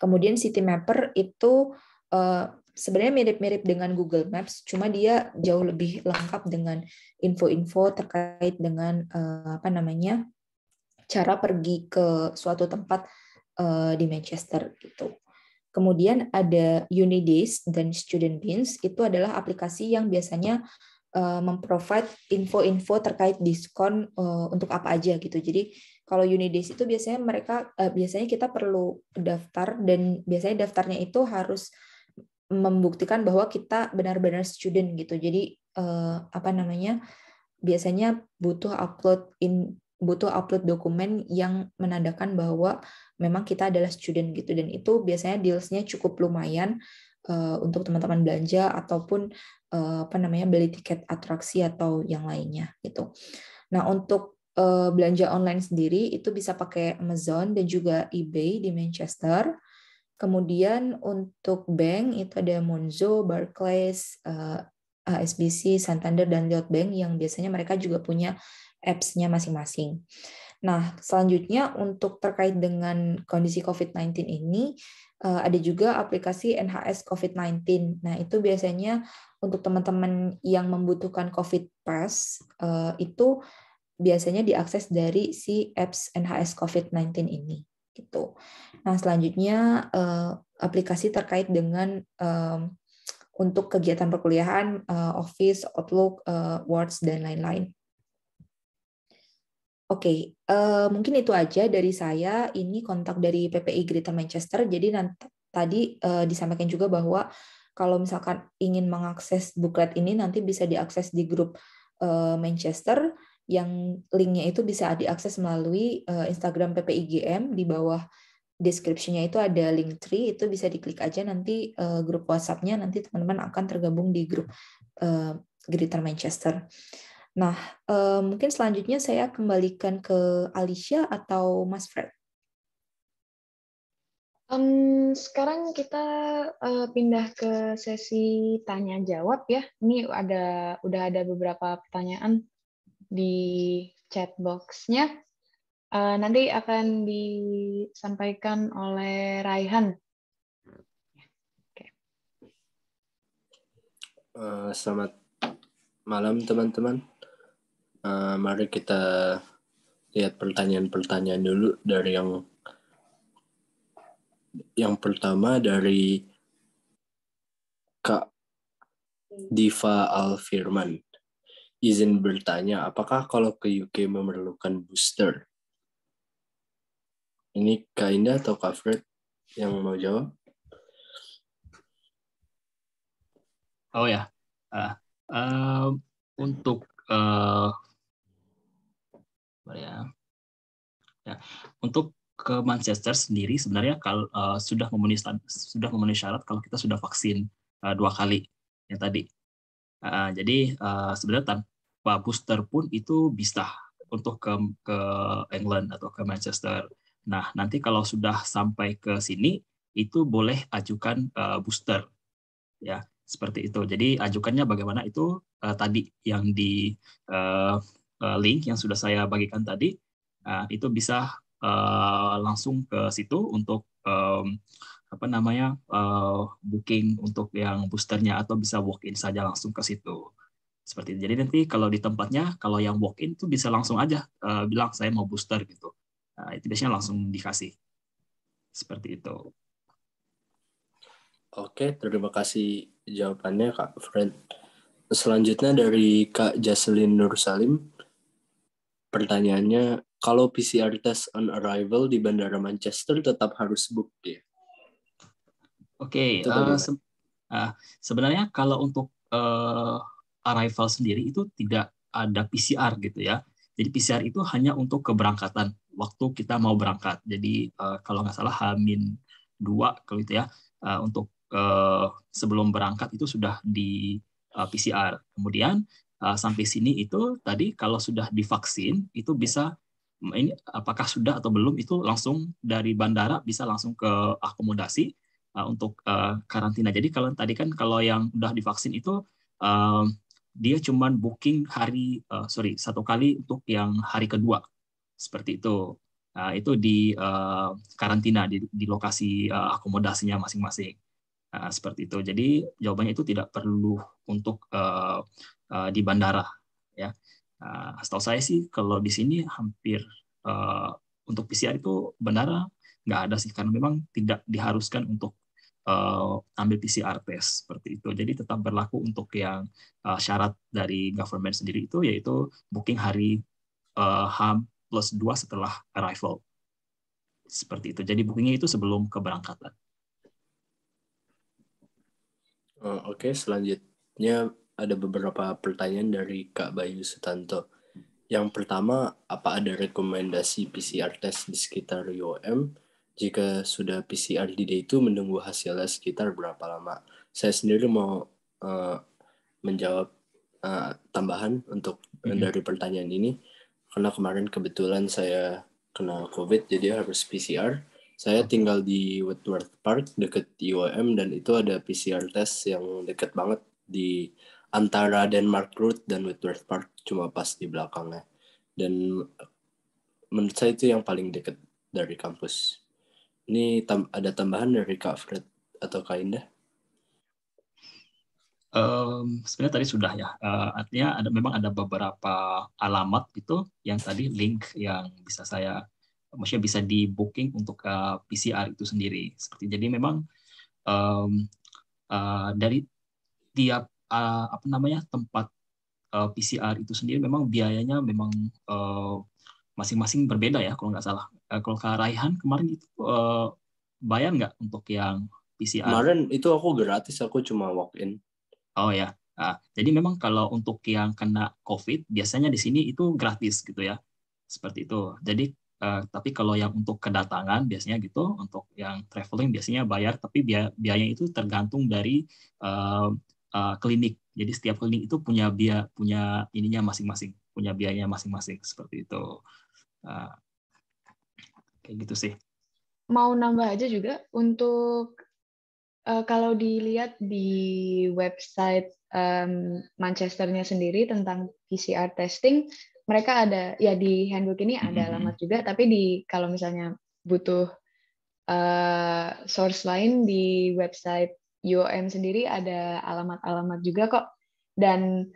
[SPEAKER 5] kemudian city mapper itu uh, sebenarnya mirip-mirip dengan Google Maps cuma dia jauh lebih lengkap dengan info-info terkait dengan eh, apa namanya cara pergi ke suatu tempat di Manchester gitu kemudian ada Unidays dan Student Beans itu adalah aplikasi yang biasanya Eh, memprovide info-info terkait diskon eh, untuk apa aja gitu. Jadi kalau Unidays itu biasanya mereka eh, biasanya kita perlu daftar dan biasanya daftarnya itu harus membuktikan bahwa kita benar-benar student gitu. Jadi apa namanya? biasanya butuh upload in butuh upload dokumen yang menandakan bahwa memang kita adalah student gitu dan itu biasanya dealsnya cukup lumayan Eh, untuk teman-teman belanja ataupun uh, apa namanya beli tiket atraksi atau yang lainnya gitu. Nah untuk eh, belanja online sendiri itu bisa pakai Amazon dan juga eBay di Manchester. Kemudian untuk bank itu ada Monzo, Barclays, uh, HSBC, Santander, dan Lloyd Bank yang biasanya mereka juga punya apps-nya masing-masing. Nah, selanjutnya untuk terkait dengan kondisi COVID-19 ini, eh, ada juga aplikasi NHS COVID-19. Nah, itu biasanya untuk teman-teman yang membutuhkan COVID Pass, eh, itu biasanya diakses dari si apps NHS COVID-19
[SPEAKER 1] ini. Gitu.
[SPEAKER 5] Nah, selanjutnya eh, aplikasi terkait dengan untuk kegiatan perkuliahan, office, Outlook, Words, dan lain-lain. Oke, okay, uh, eh, mungkin itu aja dari saya. Ini kontak dari PPI Greater Manchester. Jadi nanti tadi uh, disampaikan juga bahwa kalau misalkan ingin mengakses buklet ini nanti bisa diakses di grup uh, Manchester yang linknya itu bisa diakses melalui uh, Instagram PPIGM di bawah deskripsinya itu ada link tree itu bisa diklik aja nanti uh, grup WhatsAppnya nanti teman-teman akan tergabung di grup uh, Greater Manchester. Nah, eh, mungkin selanjutnya saya kembalikan ke Alicia atau Mas Fred.
[SPEAKER 2] Um, sekarang kita uh, pindah ke sesi tanya jawab ya. Ini ada udah ada beberapa pertanyaan di chat boxnya. Uh, nanti akan disampaikan oleh Raihan. Okay.
[SPEAKER 6] Uh, eh, selamat malam teman-teman. Eh, mari kita lihat pertanyaan-pertanyaan dulu dari yang yang pertama dari Kak Diva Alfirman. Izin bertanya, apakah kalau ke UK memerlukan booster? Ini Kak Indah atau Kak Fred yang mau jawab?
[SPEAKER 1] Oh ya, uh, uh, untuk uh, ya. ya. Untuk
[SPEAKER 4] ke Manchester sendiri sebenarnya kalau uh, sudah memenuhi sudah memenuhi syarat kalau kita sudah vaksin uh, dua kali yang tadi. Uh, jadi uh, sebenarnya tanpa booster pun itu bisa untuk ke ke England atau ke Manchester. Nah nanti kalau sudah sampai ke sini itu boleh ajukan uh, booster ya seperti itu. Jadi ajukannya bagaimana itu uh, tadi yang di uh, Eh, link yang sudah saya bagikan tadi, nah, itu bisa eh, langsung ke situ untuk apa namanya eh, booking untuk yang boosternya atau bisa walk in saja langsung ke situ seperti itu. Jadi nanti kalau di tempatnya, kalau yang walk in tuh bisa langsung aja bilang saya mau booster gitu. Nah, itu biasanya langsung dikasih. Seperti itu. Oke, terima
[SPEAKER 6] kasih jawabannya Kak Fred. Selanjutnya dari Kak Jaseline Nur Salim pertanyaannya kalau PCR test on arrival di
[SPEAKER 4] bandara Manchester tetap harus bukti? Ya? Oke, okay, uh, eh, se uh, sebenarnya kalau untuk uh, arrival sendiri itu tidak ada PCR gitu ya. Jadi PCR itu hanya untuk keberangkatan waktu kita mau berangkat. Jadi uh, kalau nggak salah Hamin dua kalau itu ya uh, untuk uh, sebelum berangkat itu sudah di uh, PCR. Kemudian Eh, sampai sini itu tadi kalau sudah divaksin itu ya. bisa mm, ini apakah sudah atau belum itu langsung dari bandara bisa langsung ke akomodasi uh, untuk uh, karantina. Jadi kalau tadi kan kalau yang sudah divaksin itu uh, dia cuman booking hari uh, sorry satu kali untuk yang hari kedua seperti itu. Uh, itu di uh, karantina di, di lokasi uh, akomodasinya masing-masing. uh, seperti itu. Jadi jawabannya itu tidak perlu untuk uh, Eh, di bandara ya uh, setahu saya sih kalau di sini hampir uh, untuk PCR itu bandara nggak ada sih karena memang tidak diharuskan untuk uh, ambil PCR test seperti itu. Jadi tetap berlaku untuk yang uh, syarat dari government sendiri itu yaitu booking hari uh, H plus 2 setelah arrival. Seperti itu. Jadi bookingnya itu sebelum keberangkatan.
[SPEAKER 6] Oh, oke, selanjutnya ada beberapa pertanyaan dari Kak Bayu Sutanto. Yang pertama, apa ada rekomendasi PCR test di sekitar UOM? Jika sudah PCR di day itu menunggu hasilnya sekitar berapa lama? Saya sendiri mau uh, menjawab uh, tambahan untuk mm -hmm. dari pertanyaan ini karena kemarin kebetulan saya kena COVID jadi harus PCR. Saya mhm. tinggal di Wentworth Park dekat UOM dan itu ada PCR test yang dekat banget di antara Denmark Road dan Whitworth Park cuma pas di belakangnya dan menurut saya itu yang paling dekat dari kampus ini tam ada tambahan dari Kak Fred atau Kak Indah
[SPEAKER 4] um, sebenarnya tadi sudah ya uh, artinya ada memang ada beberapa alamat itu yang tadi link yang bisa saya maksudnya bisa di booking untuk uh, eh, PCR itu sendiri seperti jadi memang um, uh, dari tiap uh, apa namanya tempat uh, eh, PCR itu sendiri memang biayanya memang masing eh, masing-masing berbeda ya kalau nggak salah. Uh, kalau Kak Raihan kemarin itu uh, bayar nggak untuk yang PCR? Kemarin
[SPEAKER 6] itu aku gratis, aku
[SPEAKER 4] cuma walk in. Oh ya. Nah, jadi memang kalau untuk yang kena COVID biasanya di sini itu gratis gitu ya, seperti itu. Jadi uh, tapi kalau yang untuk kedatangan biasanya gitu, untuk yang traveling biasanya bayar, tapi biaya biayanya itu tergantung dari uh, uh, klinik. Jadi setiap klinik itu punya biaya punya ininya masing-masing, punya biayanya masing-masing seperti itu. Uh, kayak gitu sih.
[SPEAKER 2] Mau nambah aja juga untuk uh, kalau dilihat di website um, Manchesternya sendiri tentang PCR testing, mereka ada ya di handbook ini ada mm -hmm. alamat juga, tapi di kalau misalnya butuh uh, source lain di website UOM sendiri ada alamat-alamat juga kok. Dan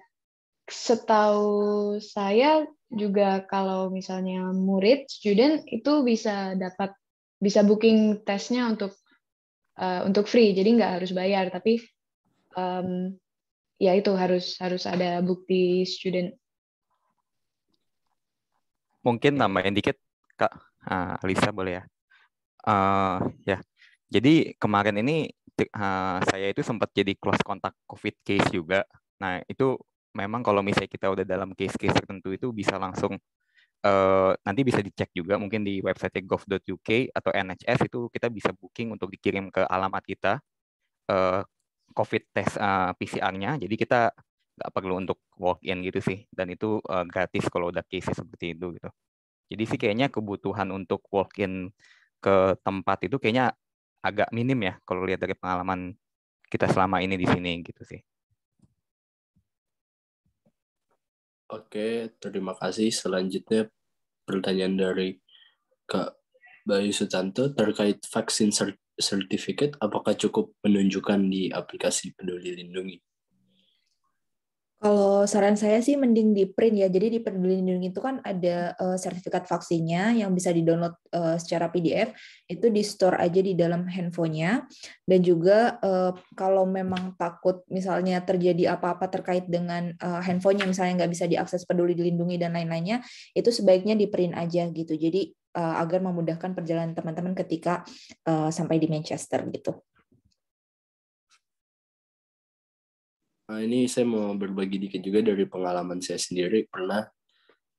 [SPEAKER 2] setahu saya juga kalau misalnya murid, student itu bisa dapat bisa booking tesnya untuk uh, untuk free, jadi nggak harus bayar. Tapi um, ya itu harus harus ada bukti student.
[SPEAKER 7] Mungkin nambahin dikit, Kak uh, Lisa boleh ya. Uh, ya, jadi kemarin ini uh, saya itu sempat jadi close contact COVID case juga. Nah, itu memang kalau misalnya kita udah dalam case-case tertentu itu bisa langsung uh, nanti bisa dicek juga mungkin di website gov.uk atau NHS itu kita bisa booking untuk dikirim ke alamat kita uh, COVID test uh, ah, PCR-nya. Jadi kita nggak perlu untuk walk in gitu sih dan itu uh, gratis kalau udah case seperti itu gitu. Jadi sih kayaknya kebutuhan untuk walk in ke tempat itu kayaknya agak minim ya kalau lihat dari pengalaman kita selama ini di sini gitu sih.
[SPEAKER 1] Oke,
[SPEAKER 6] terima kasih. Selanjutnya pertanyaan dari Kak Bayu Sutanto terkait vaksin sertifikat apakah cukup menunjukkan di aplikasi Peduli Lindungi?
[SPEAKER 5] Kalau saran saya sih mending di print ya. Jadi di Peduli Lindungi itu kan ada uh, sertifikat vaksinnya yang bisa di-download uh, secara PDF, itu di store aja di dalam handphonenya. Dan juga uh, kalau memang takut misalnya terjadi apa-apa terkait dengan uh, handphonenya misalnya nggak bisa diakses Peduli Lindungi dan lain-lainnya, itu sebaiknya di print aja gitu. Jadi uh, agar memudahkan perjalanan teman-teman ketika uh, sampai di Manchester gitu.
[SPEAKER 6] Nah, ini saya mau berbagi dikit juga dari pengalaman saya sendiri. Pernah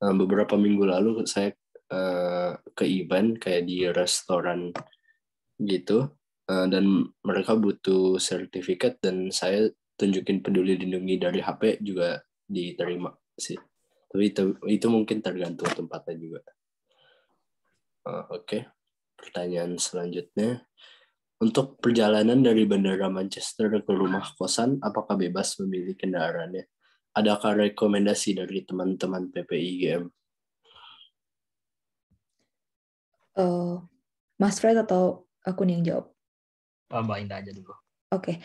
[SPEAKER 6] eh, beberapa minggu lalu saya eh, ke event kayak di restoran gitu dan mereka butuh sertifikat dan saya tunjukin peduli lindungi dari HP juga diterima sih. Tapi itu, itu mungkin tergantung tempatnya juga. Oke, pertanyaan selanjutnya untuk perjalanan dari Bandara Manchester ke rumah kosan, apakah bebas memilih kendaraannya? Adakah rekomendasi dari teman-teman PPIGM?
[SPEAKER 2] Uh, eh,
[SPEAKER 5] Mas Fred atau aku nih yang jawab?
[SPEAKER 4] Oh, Mbak Indah aja dulu. Oke,
[SPEAKER 5] okay.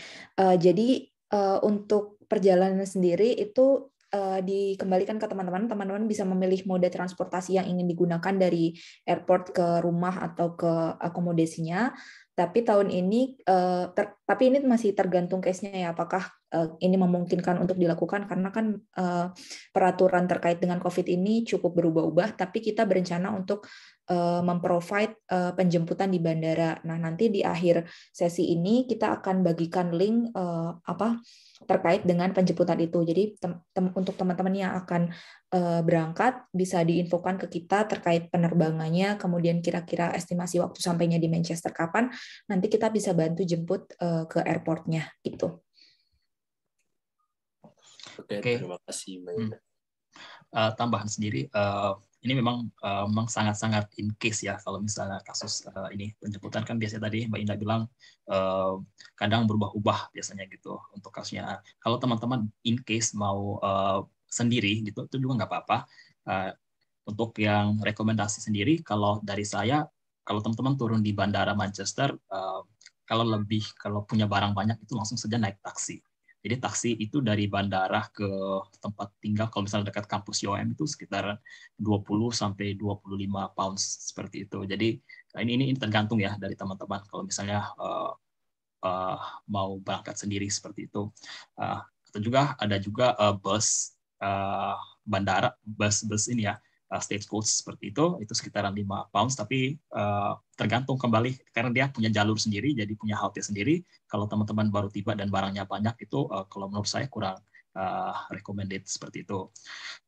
[SPEAKER 5] uh, eh, jadi uh, untuk perjalanan sendiri itu uh, dikembalikan ke teman-teman, teman-teman bisa memilih mode transportasi yang ingin digunakan dari airport ke rumah atau ke akomodasinya. Tapi tahun ini, uh, ter, tapi ini masih tergantung case-nya ya, apakah uh, ini memungkinkan untuk dilakukan karena kan uh, peraturan terkait dengan COVID ini cukup berubah-ubah. Tapi kita berencana untuk uh, memprovide uh, penjemputan di bandara. Nah nanti di akhir sesi ini kita akan bagikan link uh, apa terkait dengan penjemputan itu. Jadi tem tem untuk teman-teman yang akan uh, berangkat bisa diinfokan ke kita terkait penerbangannya, kemudian kira-kira estimasi waktu sampainya di Manchester kapan, nanti kita bisa bantu jemput uh, ke airportnya gitu.
[SPEAKER 4] Oke, okay. terima kasih Hmm. Uh, tambahan sendiri, uh, ini memang uh, memang sangat-sangat in case ya kalau misalnya kasus uh, ini penjemputan kan biasanya tadi Mbak Indah bilang uh, kadang berubah-ubah biasanya gitu untuk kasusnya. Kalau teman-teman in case mau uh, sendiri gitu itu juga nggak apa-apa. Uh, untuk yang rekomendasi sendiri kalau dari saya kalau teman-teman turun di bandara Manchester uh, kalau lebih kalau punya barang banyak itu langsung saja naik taksi jadi taksi itu dari bandara ke tempat tinggal kalau misalnya dekat kampus UOM itu sekitar 20 sampai 25 pounds seperti itu. Jadi nah, ini ini, tergantung ya dari teman-teman kalau misalnya uh, uh, mau berangkat sendiri seperti itu. Uh, atau juga ada juga uh, bus uh, bandara bus bus ini ya uh, stagecoach seperti itu itu sekitaran 5 pounds tapi uh, tergantung kembali karena dia punya jalur sendiri jadi punya halte sendiri kalau teman-teman baru tiba dan barangnya banyak itu uh, kalau menurut saya kurang uh, recommended seperti itu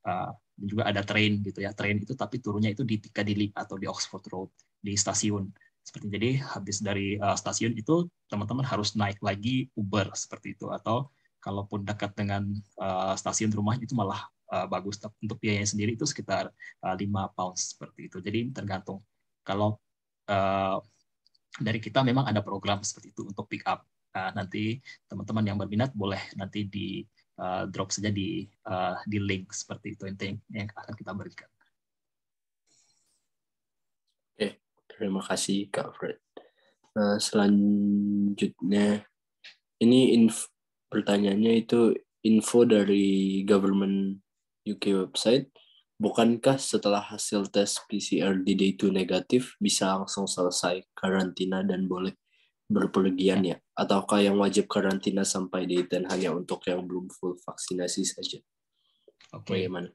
[SPEAKER 4] uh, juga ada train gitu ya train itu tapi turunnya itu di Piccadilly atau di Oxford Road di stasiun seperti jadi habis dari uh, stasiun itu teman-teman harus naik lagi Uber seperti itu atau kalaupun dekat dengan uh, stasiun rumah itu malah uh, bagus untuk biayanya sendiri itu sekitar uh, eh, 5 pound seperti itu jadi tergantung kalau uh, dari kita memang ada program seperti itu untuk pick up uh, nanti teman-teman yang berminat boleh nanti di uh, drop saja di uh, di link seperti itu yang, yang akan kita berikan oke terima kasih
[SPEAKER 6] kak Fred Nah, selanjutnya ini info pertanyaannya itu info dari government UK website, bukankah setelah hasil tes PCR di day 2 negatif bisa langsung selesai karantina dan boleh berpergian ya? Ataukah yang wajib karantina sampai day 10 hanya untuk yang belum full vaksinasi saja? Oke. Okay. Bagaimana?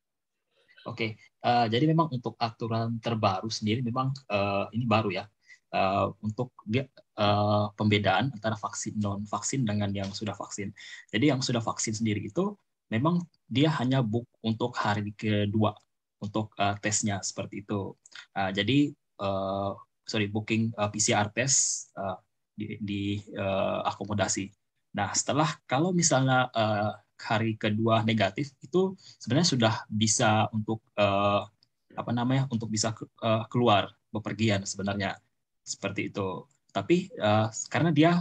[SPEAKER 4] Oke, okay. uh, eh, jadi memang untuk aturan terbaru sendiri memang uh, ini baru ya. Uh, untuk uh, pembedaan antara vaksin non vaksin dengan yang sudah vaksin. Jadi yang sudah vaksin sendiri itu memang dia hanya book untuk hari kedua untuk uh, tesnya seperti itu. Uh, jadi uh, sorry booking uh, eh, PCR test uh, di, di uh, akomodasi. Nah setelah kalau misalnya uh, hari kedua negatif itu sebenarnya sudah bisa untuk uh, apa namanya untuk bisa ke, uh, keluar bepergian sebenarnya seperti itu. Tapi uh, karena dia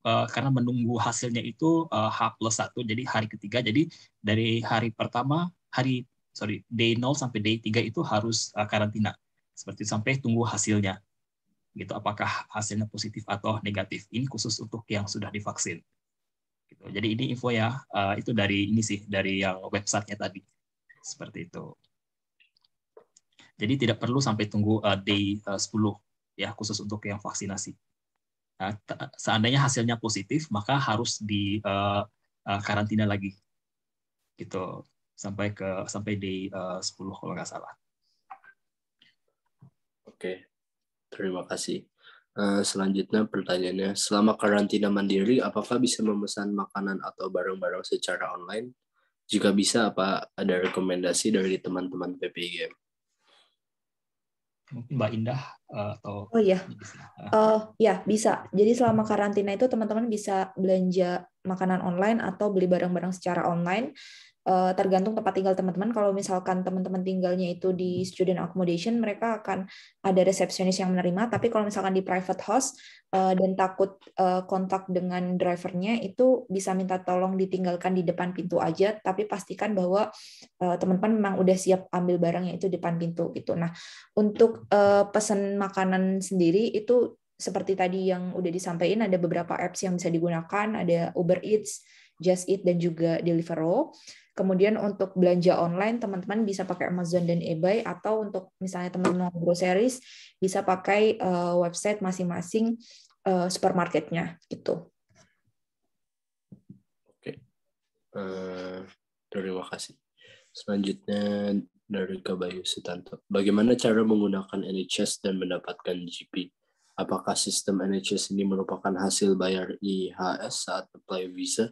[SPEAKER 4] Eh, karena menunggu hasilnya itu eh, H plus satu jadi hari ketiga jadi dari hari pertama hari sorry day 0 sampai day 3 itu harus eh, karantina seperti sampai tunggu hasilnya gitu apakah hasilnya positif atau negatif ini khusus untuk yang sudah divaksin gitu jadi ini info ya uh, itu dari ini sih dari yang websitenya tadi seperti itu jadi tidak perlu sampai tunggu uh, day uh, 10 ya khusus untuk yang vaksinasi. Eh, seandainya hasilnya positif, maka harus di eh, eh, karantina lagi, gitu sampai ke sampai di uh, 10 kalau nggak salah. Oke, terima kasih.
[SPEAKER 6] selanjutnya pertanyaannya, selama karantina mandiri, apakah bisa memesan makanan atau barang-barang secara online? Jika bisa, apa ada rekomendasi dari teman-teman
[SPEAKER 4] PPGM? mungkin Mbak Indah eh, atau Oh iya.
[SPEAKER 5] Oh Uh, ya, bisa. Jadi selama karantina itu teman-teman bisa belanja makanan online atau beli barang-barang secara online Eh, tergantung tempat tinggal teman-teman. Kalau misalkan teman-teman tinggalnya itu di student accommodation, mereka akan ada resepsionis yang menerima. Tapi kalau misalkan di private house eh, dan takut eh, kontak dengan drivernya, itu bisa minta tolong ditinggalkan di depan pintu aja. Tapi pastikan bahwa teman-teman memang udah siap ambil barangnya itu depan pintu gitu. Nah, untuk uh, pesan makanan sendiri itu seperti tadi yang udah disampaikan ada beberapa apps yang bisa digunakan, ada Uber Eats, Just Eat dan juga Deliveroo. Kemudian untuk belanja online teman-teman bisa pakai Amazon dan eBay atau untuk misalnya teman-teman groceries bisa pakai uh, website masing-masing uh, supermarketnya gitu.
[SPEAKER 6] Oke, uh, eh, terima kasih. Selanjutnya dari Bayu Sutanto. Bagaimana cara menggunakan NHS dan mendapatkan GP? Apakah sistem NHS ini merupakan hasil bayar IHS saat apply visa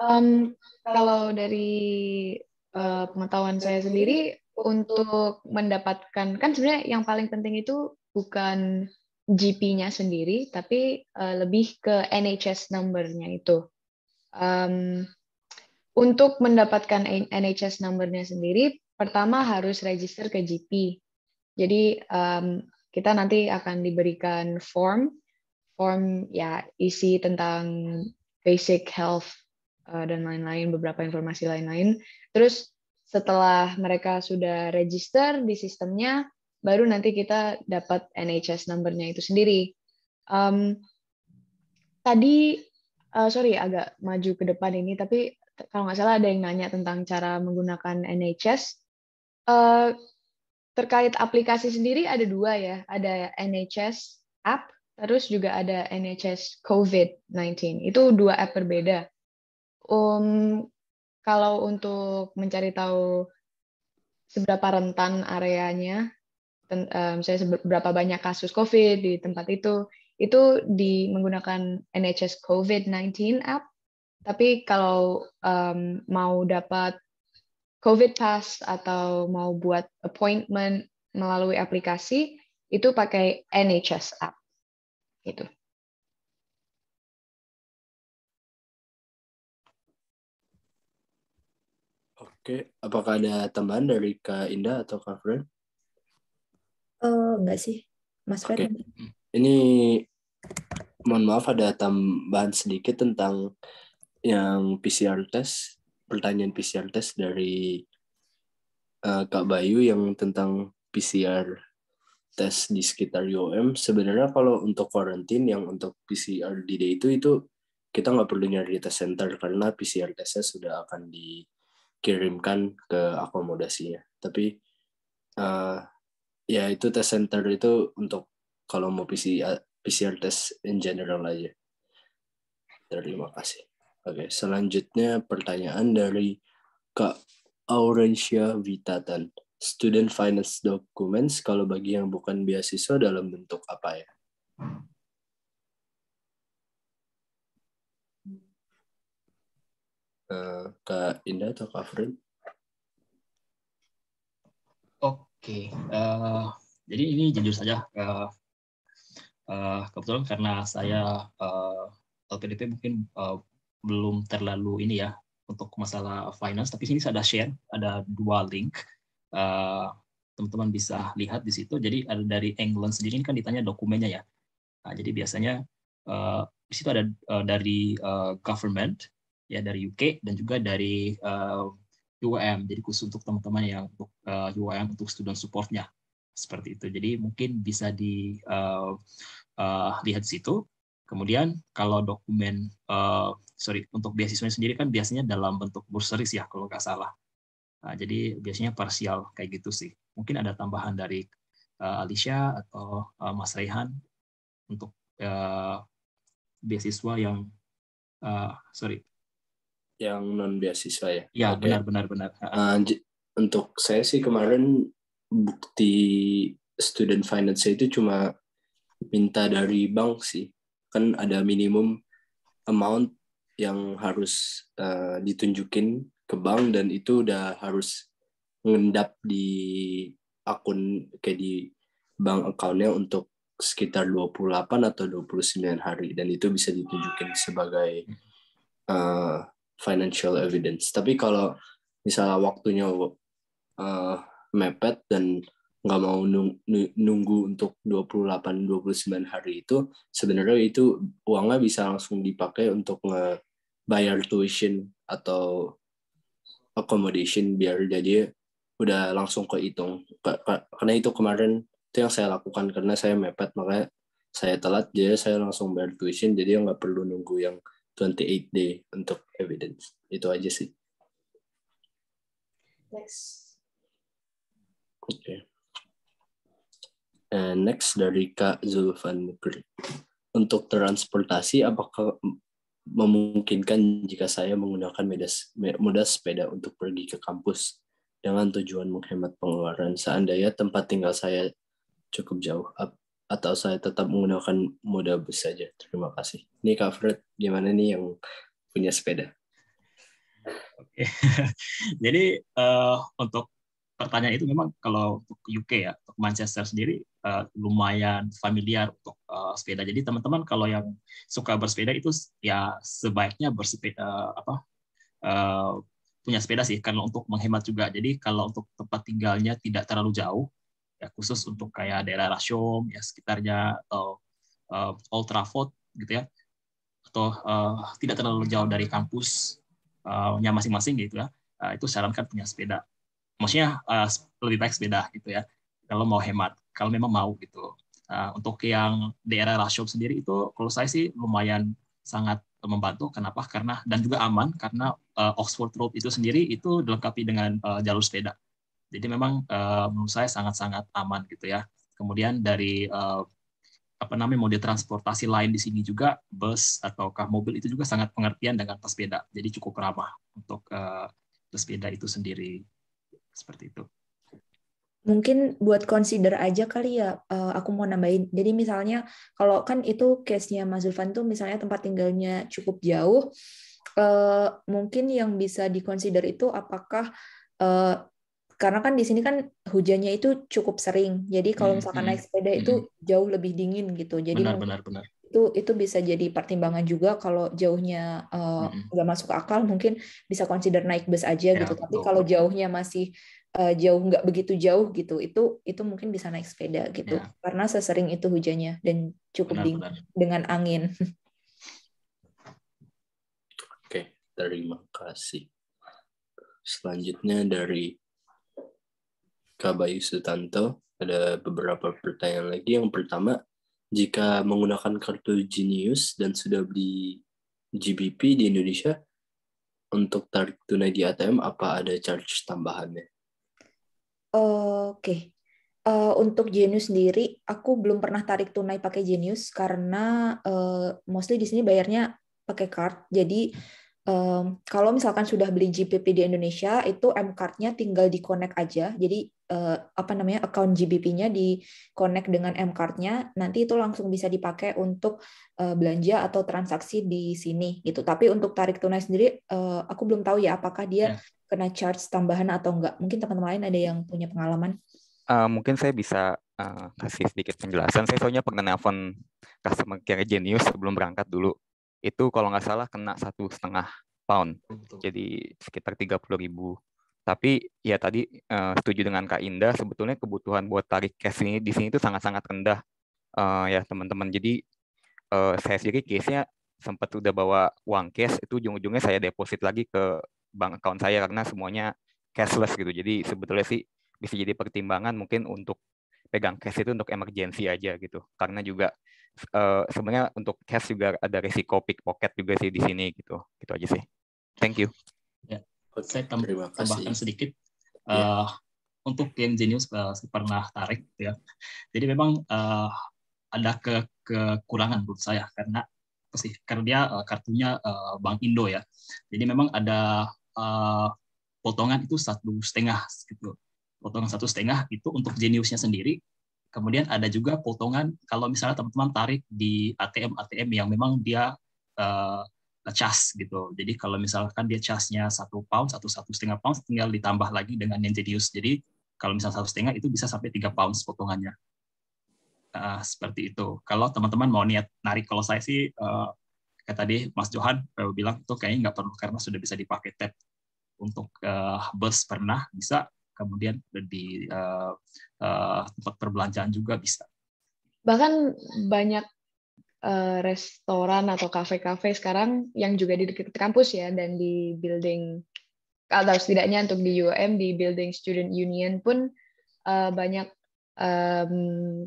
[SPEAKER 2] Um, kalau dari uh, pengetahuan saya sendiri untuk mendapatkan kan sebenarnya yang paling penting itu bukan GP-nya sendiri, tapi uh, lebih ke NHS number-nya itu. Um, untuk mendapatkan NHS number-nya sendiri, pertama harus register ke GP. Jadi um, kita nanti akan diberikan form, form ya isi tentang basic health Eh, dan lain-lain beberapa informasi lain-lain. Terus setelah mereka sudah register di sistemnya, baru nanti kita dapat NHS numbernya itu sendiri. Um, tadi uh, sorry agak maju ke depan ini, tapi kalau nggak salah ada yang nanya tentang cara menggunakan NHS. Uh, eh, terkait aplikasi sendiri ada dua ya, ada NHS app, terus juga ada NHS COVID-19. Itu dua app berbeda. Um, kalau untuk mencari tahu seberapa rentan areanya, ten, um, eh, saya seberapa banyak kasus COVID di tempat itu, itu di menggunakan NHS COVID-19 app. Tapi kalau um, mau dapat COVID pass atau mau buat appointment melalui aplikasi, itu pakai
[SPEAKER 1] NHS app. Itu. Oke, apakah ada
[SPEAKER 6] tambahan dari Kak Indah atau Kak Fred?
[SPEAKER 1] Uh, enggak sih, Mas Fred.
[SPEAKER 5] Okay.
[SPEAKER 6] Ini mohon maaf ada tambahan sedikit tentang yang PCR test, pertanyaan PCR test dari uh, Kak Bayu yang tentang PCR test di sekitar UOM. Sebenarnya kalau untuk quarantine yang untuk PCR di day itu itu kita nggak perlu nyari test center karena PCR testnya sudah akan di kirimkan ke akomodasinya tapi uh, ya itu tes center itu untuk kalau mau PCR eh, PCR test in general aja terima kasih oke okay, selanjutnya pertanyaan dari kak Aurencia dan student finance documents kalau bagi yang bukan beasiswa dalam bentuk apa ya? Eh, ke inda Indah atau ke
[SPEAKER 4] Oke, uh, jadi ini jujur saja uh, uh, kebetulan karena saya uh, LPDP mungkin uh, belum terlalu ini ya untuk masalah finance, tapi sini ada share, ada dua link. Uh, teman-teman bisa lihat di situ. Jadi ada dari England sendiri kan ditanya dokumennya ya. Nah, jadi biasanya uh, di situ ada uh, dari uh, government, ya dari UK dan juga dari uh, eh, UAM. Jadi khusus untuk teman-teman yang untuk uh, eh, UAM untuk student supportnya seperti itu. Jadi mungkin bisa di uh, uh, lihat di situ. Kemudian kalau dokumen uh, sorry untuk beasiswa sendiri kan biasanya dalam bentuk bursaris ya kalau nggak salah. Nah, jadi biasanya parsial kayak gitu sih. Mungkin ada tambahan dari uh, Alicia atau uh, Mas Rehan untuk uh, beasiswa yang uh, sorry yang non beasiswa ya. Iya okay. benar benar benar. Uh, untuk
[SPEAKER 6] saya sih kemarin bukti student finance itu cuma minta dari bank sih. Kan ada minimum amount yang harus uh, ditunjukin ke bank dan itu udah harus ngendap di akun kayak di bank accountnya untuk sekitar 28 atau 29 hari dan itu bisa ditunjukin sebagai uh, financial evidence. Tapi kalau misalnya waktunya uh, mepet dan nggak mau nunggu untuk 28-29 hari itu, sebenarnya itu uangnya bisa langsung dipakai untuk bayar tuition atau accommodation biar jadi udah langsung kehitung. Karena itu kemarin itu yang saya lakukan karena saya mepet makanya saya telat jadi saya langsung bayar tuition jadi nggak perlu nunggu yang 28 day untuk evidence. Itu aja sih.
[SPEAKER 2] Next.
[SPEAKER 6] Oke. Okay. next dari Kak Zulfan Mukri. Untuk transportasi, apakah memungkinkan jika saya menggunakan moda, moda sepeda untuk pergi ke kampus dengan tujuan menghemat pengeluaran seandainya tempat tinggal saya cukup jauh? Ap atau saya tetap menggunakan moda bus saja? Terima kasih. Ini Kak Fred, gimana nih yang punya sepeda?
[SPEAKER 4] Oke, (laughs) jadi uh, untuk pertanyaan itu memang kalau untuk UK ya, untuk Manchester sendiri uh, lumayan familiar untuk uh, sepeda. Jadi teman-teman kalau yang suka bersepeda itu ya sebaiknya bersepeda uh, apa uh, punya sepeda sih, karena untuk menghemat juga. Jadi kalau untuk tempat tinggalnya tidak terlalu jauh, ya khusus untuk kayak daerah Rasyom ya sekitarnya atau uh, Old Trafford gitu ya atau uh, tidak terlalu jauh dari kampusnya eh, uh, masing-masing gitu ya uh, itu sarankan punya sepeda maksudnya uh, lebih baik sepeda gitu ya kalau mau hemat kalau memang mau gitu uh, untuk yang daerah Rasyom sendiri itu kalau saya sih lumayan sangat membantu kenapa karena dan juga aman karena uh, Oxford Road itu sendiri itu dilengkapi dengan uh, jalur sepeda jadi memang uh, menurut saya sangat-sangat aman gitu ya. Kemudian dari uh, apa namanya mode transportasi lain di sini juga bus ataukah mobil itu juga sangat pengertian dengan pesepeda jadi cukup ramah untuk uh, itu sendiri seperti itu
[SPEAKER 5] mungkin buat consider aja kali ya aku mau nambahin jadi misalnya kalau kan itu case nya Mas Zulfan tuh misalnya tempat tinggalnya cukup jauh mungkin yang bisa dikonsider itu apakah karena kan di sini kan hujannya itu cukup sering. Jadi kalau hmm, misalkan hmm, naik sepeda hmm, itu jauh lebih dingin gitu. Jadi benar benar benar. Itu itu bisa jadi pertimbangan juga kalau jauhnya eh, hmm, hmm. nggak uh, hmm. masuk akal mungkin bisa consider naik bus aja ya, gitu. Tapi kalau jauhnya masih uh, jauh nggak begitu jauh gitu, itu itu mungkin bisa naik sepeda gitu. Ya. Karena sesering itu hujannya dan cukup benar, dingin benar. dengan angin. (laughs)
[SPEAKER 6] Oke, terima kasih. Selanjutnya dari Bayu Sutanto. Ada beberapa pertanyaan lagi. Yang pertama, jika menggunakan kartu Genius dan sudah beli GBP di Indonesia, untuk tarik tunai di ATM, apa ada charge tambahannya?
[SPEAKER 5] Oke, okay. uh, eh, untuk Genius sendiri, aku belum pernah tarik tunai pakai Genius karena uh, mostly di sini bayarnya pakai card. Jadi um, kalau misalkan sudah beli GPP di Indonesia, itu M card nya tinggal di connect aja. Jadi uh, apa namanya account GBP-nya di connect dengan m card nya nanti itu langsung bisa dipakai untuk uh, belanja atau transaksi di sini gitu tapi untuk tarik tunai sendiri uh, aku belum tahu ya apakah dia yeah. kena charge tambahan atau enggak mungkin teman-teman lain ada yang punya pengalaman
[SPEAKER 7] uh, mungkin saya bisa uh, kasih sedikit penjelasan saya soalnya pernah nelfon customer care genius sebelum berangkat dulu itu kalau nggak salah kena satu setengah pound jadi sekitar 30 ribu tapi ya tadi uh, setuju dengan Kak Indah, sebetulnya kebutuhan buat tarik cash ini di sini itu sangat-sangat rendah uh, ya teman-teman. Jadi uh, saya sendiri case-nya sempat udah bawa uang cash itu ujung-ujungnya saya deposit lagi ke bank account saya karena semuanya cashless gitu. Jadi sebetulnya sih bisa jadi pertimbangan mungkin untuk pegang cash itu untuk emergency aja gitu. Karena juga uh, sebenarnya untuk cash juga ada risiko pickpocket juga sih di sini gitu. Gitu aja sih. Thank you.
[SPEAKER 4] Ya saya tambahkan sedikit yeah. Iya. uh, untuk game genius uh, eh, saya pernah tarik ya jadi memang uh, ada ke kekurangan menurut saya karena sih karena dia uh, kartunya uh, Bank Indo ya jadi memang ada uh, potongan itu satu setengah gitu potongan satu setengah itu untuk geniusnya sendiri kemudian ada juga potongan kalau misalnya teman-teman tarik di ATM ATM yang memang dia uh, cas gitu. Jadi kalau misalkan dia casnya satu pound, satu satu setengah pound, tinggal ditambah lagi dengan Nentidius. Jadi kalau misalnya satu setengah itu bisa sampai tiga pound potongannya. Uh, seperti itu. Kalau teman-teman mau niat narik, kalau saya sih uh, kayak tadi Mas Johan uh, bilang itu kayaknya nggak perlu karena sudah bisa dipakai tab untuk uh, bus pernah bisa, kemudian di uh, uh, tempat perbelanjaan juga bisa.
[SPEAKER 2] Bahkan banyak Eh, restoran atau kafe-kafe sekarang yang juga di dekat kampus ya dan di building atau setidaknya untuk di UM di building student union pun eh, banyak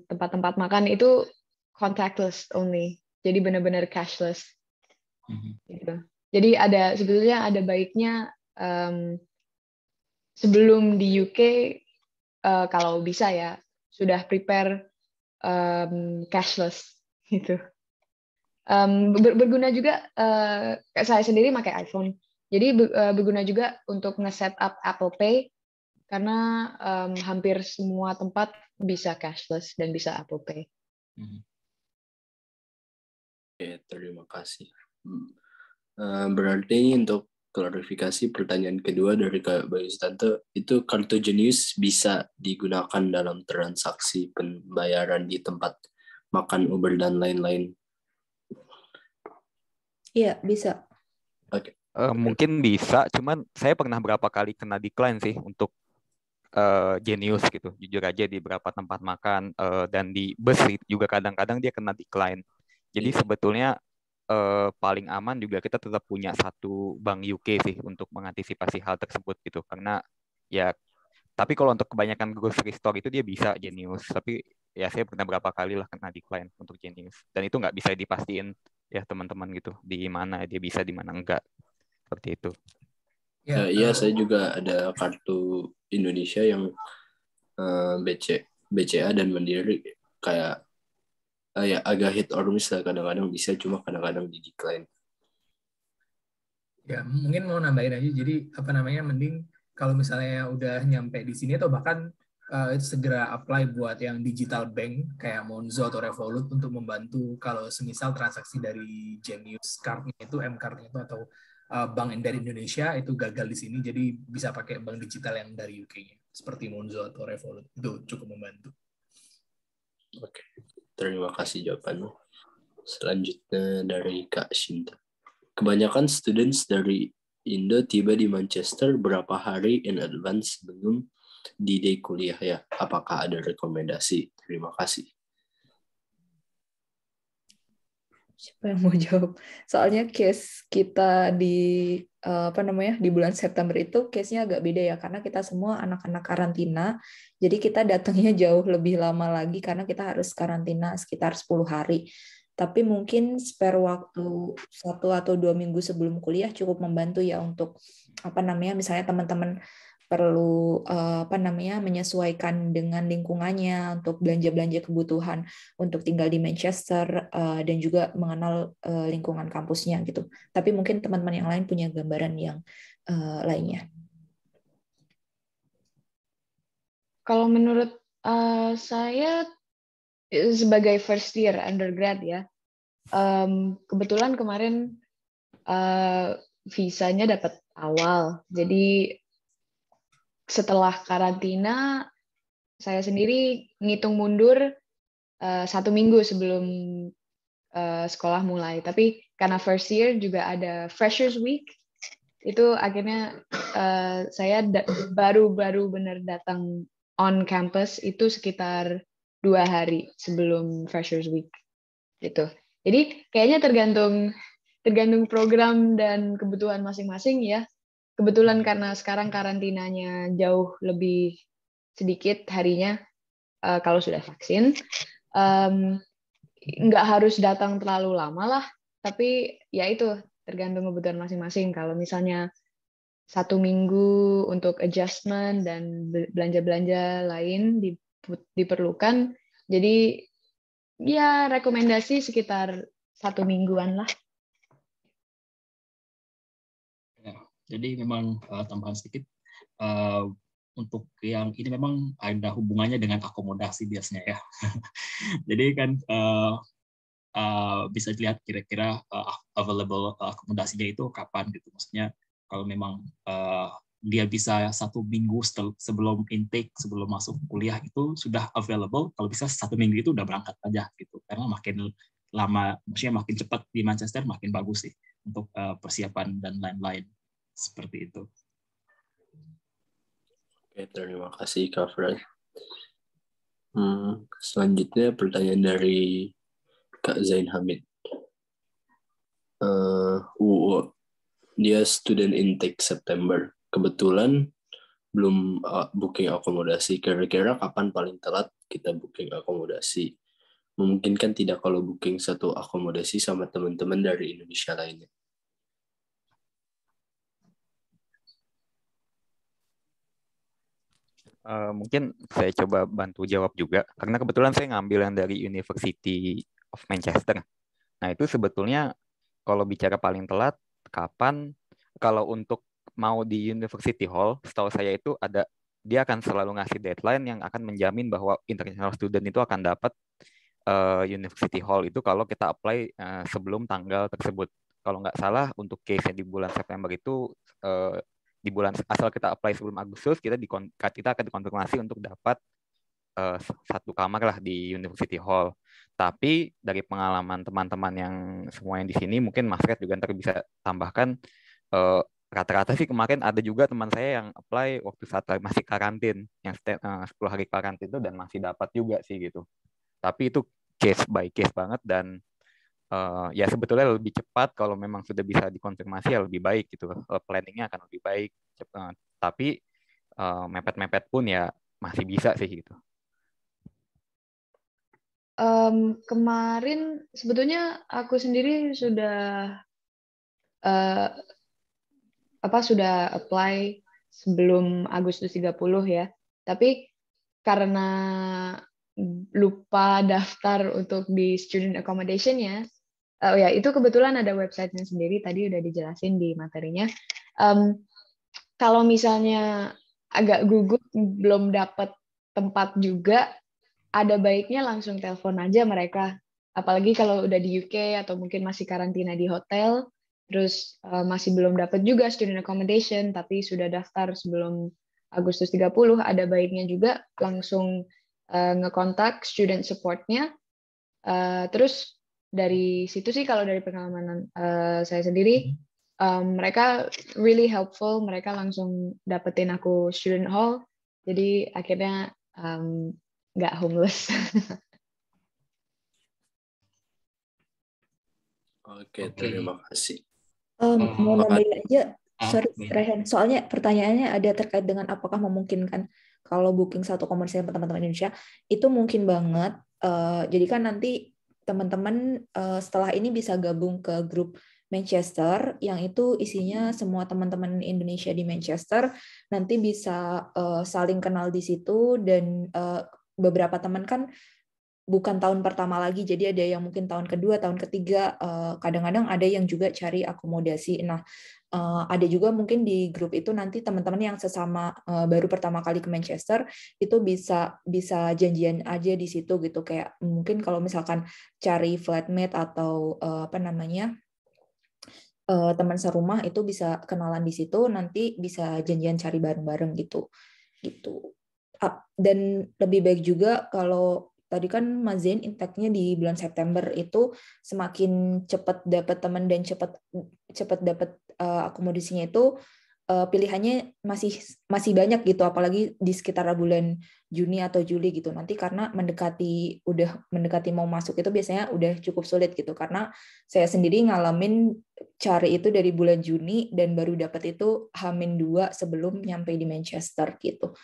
[SPEAKER 2] tempat-tempat makan itu contactless only jadi benar-benar cashless mm-hmm. Gitu. jadi ada sebetulnya ada baiknya um, sebelum di UK uh, eh, kalau bisa ya sudah prepare um, cashless gitu um, ber berguna juga uh, saya sendiri pakai iPhone jadi uh, berguna juga untuk nge-set up Apple Pay karena um, hampir semua tempat bisa cashless dan bisa Apple Pay.
[SPEAKER 1] Hmm.
[SPEAKER 6] Oke, terima kasih. Hmm. Uh, berarti untuk klarifikasi pertanyaan kedua dari Kak Bayu Sutanto, itu kartu jenius bisa digunakan dalam transaksi pembayaran di tempat makan Uber dan lain-lain
[SPEAKER 5] Iya, bisa.
[SPEAKER 7] Oke. Okay. Uh, eh, mungkin bisa, cuman saya pernah berapa kali kena decline sih untuk uh, genius gitu. Jujur aja di beberapa tempat makan uh, dan di bus juga kadang-kadang dia kena decline. Jadi yeah. sebetulnya uh, paling aman juga kita tetap punya satu bank UK sih untuk mengantisipasi hal tersebut gitu. Karena ya tapi kalau untuk kebanyakan grocery store itu dia bisa genius. Tapi ya saya pernah berapa kali lah kena decline untuk genius. Dan itu nggak bisa dipastiin ya teman-teman gitu di mana dia bisa di mana enggak seperti itu ya, ya. iya
[SPEAKER 6] saya juga ada kartu Indonesia yang uh, eh, BC BCA dan Mandiri kayak uh, ya agak hit or miss lah kadang-kadang bisa cuma kadang-kadang di decline
[SPEAKER 8] ya mungkin mau nambahin aja jadi apa namanya mending kalau misalnya udah nyampe di sini atau bahkan uh, itu segera apply buat yang digital bank kayak Monzo atau Revolut untuk membantu kalau semisal transaksi dari Genius Card itu M Card itu atau uh, bank dari Indonesia itu gagal di sini jadi bisa pakai bank digital yang dari UK-nya seperti Monzo atau Revolut itu cukup membantu.
[SPEAKER 6] Oke, terima kasih jawabannya. Selanjutnya dari Kak Shinta. Kebanyakan students dari Indo tiba di Manchester berapa hari in advance sebelum di day kuliah ya. Apakah ada rekomendasi? Terima kasih.
[SPEAKER 5] Siapa yang mau jawab? Soalnya case kita di eh, apa namanya di bulan September itu case-nya agak beda ya karena kita semua anak-anak karantina. Jadi kita datangnya jauh lebih lama lagi karena kita harus karantina sekitar 10 hari tapi mungkin spare waktu satu atau dua minggu sebelum kuliah cukup membantu ya untuk apa namanya misalnya teman-teman perlu eh, apa namanya menyesuaikan dengan lingkungannya untuk belanja-belanja kebutuhan untuk tinggal di Manchester eh, dan juga mengenal eh, lingkungan kampusnya gitu. Tapi mungkin teman-teman yang lain
[SPEAKER 2] punya gambaran yang lainnya. Kalau menurut uh, saya sebagai first year undergrad ya, um, kebetulan kemarin uh, visanya dapat awal, jadi setelah karantina saya sendiri ngitung mundur uh, satu minggu sebelum uh, sekolah mulai. Tapi karena first year juga ada freshers week, itu akhirnya uh, saya baru-baru benar datang on campus itu sekitar dua hari sebelum freshers week gitu. Jadi kayaknya tergantung tergantung program dan kebutuhan masing-masing ya kebetulan karena sekarang karantinanya jauh lebih sedikit harinya uh, kalau sudah vaksin um, nggak harus datang terlalu lama lah tapi ya itu tergantung kebutuhan masing-masing kalau misalnya satu minggu untuk adjustment dan belanja-belanja lain diperlukan jadi ya rekomendasi sekitar satu mingguan lah
[SPEAKER 4] Jadi memang uh, tambahan sedikit uh, untuk yang ini memang ada hubungannya dengan akomodasi biasanya ya. (laughs) Jadi kan uh, uh, bisa dilihat kira-kira uh, available akomodasinya itu kapan gitu. Maksudnya kalau memang uh, dia bisa satu minggu sebelum intake, sebelum masuk kuliah itu sudah available. Kalau bisa satu minggu itu udah berangkat aja gitu. Karena makin lama, maksudnya makin cepat di Manchester makin bagus sih untuk persiapan dan lain-lain. Seperti itu. Oke, terima kasih
[SPEAKER 6] Kak Fred. Hmm, selanjutnya pertanyaan dari Kak Zain Hamid. Uh, Dia student intake September. Kebetulan belum eh, booking akomodasi. Kira-kira kapan paling telat kita booking akomodasi? Memungkinkan tidak kalau booking satu akomodasi sama teman-teman dari Indonesia lainnya?
[SPEAKER 7] Uh, mungkin saya coba bantu jawab juga karena kebetulan saya ngambil yang dari University of Manchester. Nah itu sebetulnya kalau bicara paling telat kapan kalau untuk mau di University Hall, setahu saya itu ada dia akan selalu ngasih deadline yang akan menjamin bahwa international student itu akan dapat uh, University Hall itu kalau kita apply uh, sebelum tanggal tersebut. Kalau nggak salah untuk case yang di bulan September itu uh, di bulan asal kita apply sebelum Agustus kita di kita akan dikonfirmasi untuk dapat uh, satu kamar lah di University Hall. Tapi dari pengalaman teman-teman yang semua yang di sini mungkin Mas Red juga nanti bisa tambahkan rata eh, rata-rata sih kemarin ada juga teman saya yang apply waktu saat masih karantin yang stay, uh, 10 hari karantin itu dan masih dapat juga sih gitu. Tapi itu case by case banget dan uh, ya sebetulnya lebih cepat kalau memang sudah bisa dikonfirmasi ya lebih baik gitu eh, planningnya akan lebih baik uh, tapi mepet mepet-mepet pun ya masih bisa sih gitu
[SPEAKER 2] um, kemarin sebetulnya aku sendiri sudah uh, apa sudah apply sebelum Agustus 30 ya tapi karena lupa daftar untuk di student accommodation ya eh, oh ya itu kebetulan ada websitenya sendiri tadi udah dijelasin di materinya. Um, kalau misalnya agak gugup belum dapat tempat juga, ada baiknya langsung telepon aja mereka. Apalagi kalau udah di UK atau mungkin masih karantina di hotel, terus eh, masih belum dapat juga student accommodation, tapi sudah daftar sebelum Agustus 30, ada baiknya juga langsung Eh, ngekontak student supportnya. Uh, terus dari situ sih kalau dari pengalaman uh, saya sendiri, um, mereka really helpful. Mereka langsung dapetin aku student hall. Jadi akhirnya nggak um, homeless. (laughs)
[SPEAKER 6] Oke, terima kasih.
[SPEAKER 2] Um, mau nambahin
[SPEAKER 6] aja,
[SPEAKER 5] ah, sorry Rehan. Soalnya pertanyaannya ada terkait dengan apakah memungkinkan kalau booking satu komersial teman-teman Indonesia itu mungkin banget. Uh, jadi kan nanti teman-teman uh, setelah ini bisa gabung ke grup Manchester yang itu isinya hmm. semua teman-teman Indonesia di Manchester nanti bisa uh, saling kenal di situ dan uh, beberapa teman kan bukan tahun pertama lagi, jadi ada yang mungkin tahun kedua, tahun ketiga, eh, kadang-kadang ada yang juga cari akomodasi. Nah, eh, ada juga mungkin di grup itu nanti teman-teman yang sesama eh, baru pertama kali ke Manchester itu bisa bisa janjian aja di situ gitu kayak mungkin kalau misalkan cari flatmate atau apa namanya teman serumah itu bisa kenalan di situ nanti bisa janjian cari bareng-bareng gitu gitu dan lebih baik juga kalau tadi kan Mas Zain intake di bulan September itu semakin cepat dapat teman dan cepat cepat dapat uh, eh, akomodasinya itu uh, pilihannya masih masih banyak gitu apalagi di sekitar bulan Juni atau Juli gitu nanti karena mendekati udah mendekati mau masuk itu biasanya udah cukup sulit gitu karena saya sendiri ngalamin cari itu dari bulan Juni dan baru dapat itu hamin dua sebelum nyampe di Manchester gitu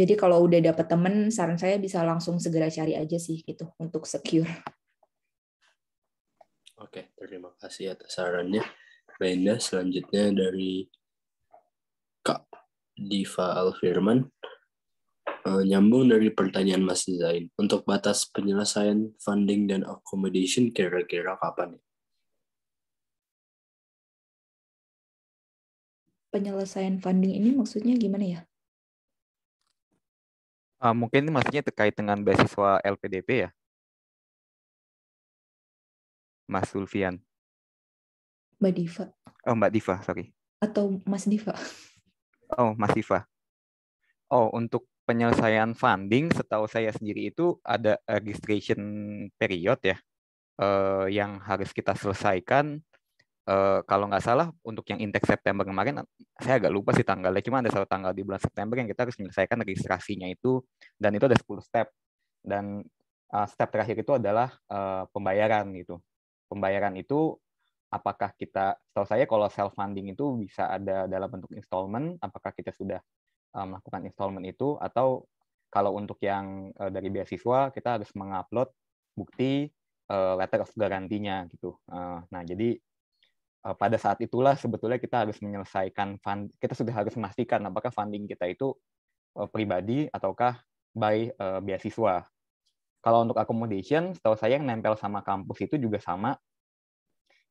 [SPEAKER 5] jadi kalau udah dapet temen, saran saya bisa langsung segera cari aja sih gitu untuk secure.
[SPEAKER 6] Oke, terima kasih atas sarannya. Benda selanjutnya dari Kak Diva Alfirman. Eh, nyambung dari pertanyaan Mas Zain, untuk batas
[SPEAKER 1] penyelesaian funding dan accommodation kira-kira kapan nih? Penyelesaian funding ini maksudnya gimana ya? Uh, mungkin maksudnya terkait dengan beasiswa LPDP ya, Mas Sulfian. Mbak Diva.
[SPEAKER 7] Oh, Mbak Diva, sorry.
[SPEAKER 1] Atau Mas Diva.
[SPEAKER 7] Oh, Mas Diva. Oh, untuk penyelesaian funding, setahu saya sendiri itu ada registration period ya, uh, yang harus kita selesaikan uh, kalau nggak salah untuk yang intake September kemarin saya agak lupa sih tanggalnya cuma ada satu tanggal di bulan September yang kita harus menyelesaikan registrasinya itu dan itu ada 10 step dan uh, step terakhir itu adalah uh, pembayaran gitu pembayaran itu apakah kita setahu saya kalau self funding itu bisa ada dalam bentuk installment apakah kita sudah uh, melakukan installment itu atau kalau untuk yang uh, dari beasiswa kita harus mengupload bukti uh, letter of garantinya gitu nah jadi Eh, pada saat itulah sebetulnya kita harus menyelesaikan fund, kita sudah harus memastikan apakah funding kita itu eh, pribadi ataukah by eh, beasiswa. Kalau untuk accommodation, setahu saya yang nempel sama kampus itu juga sama.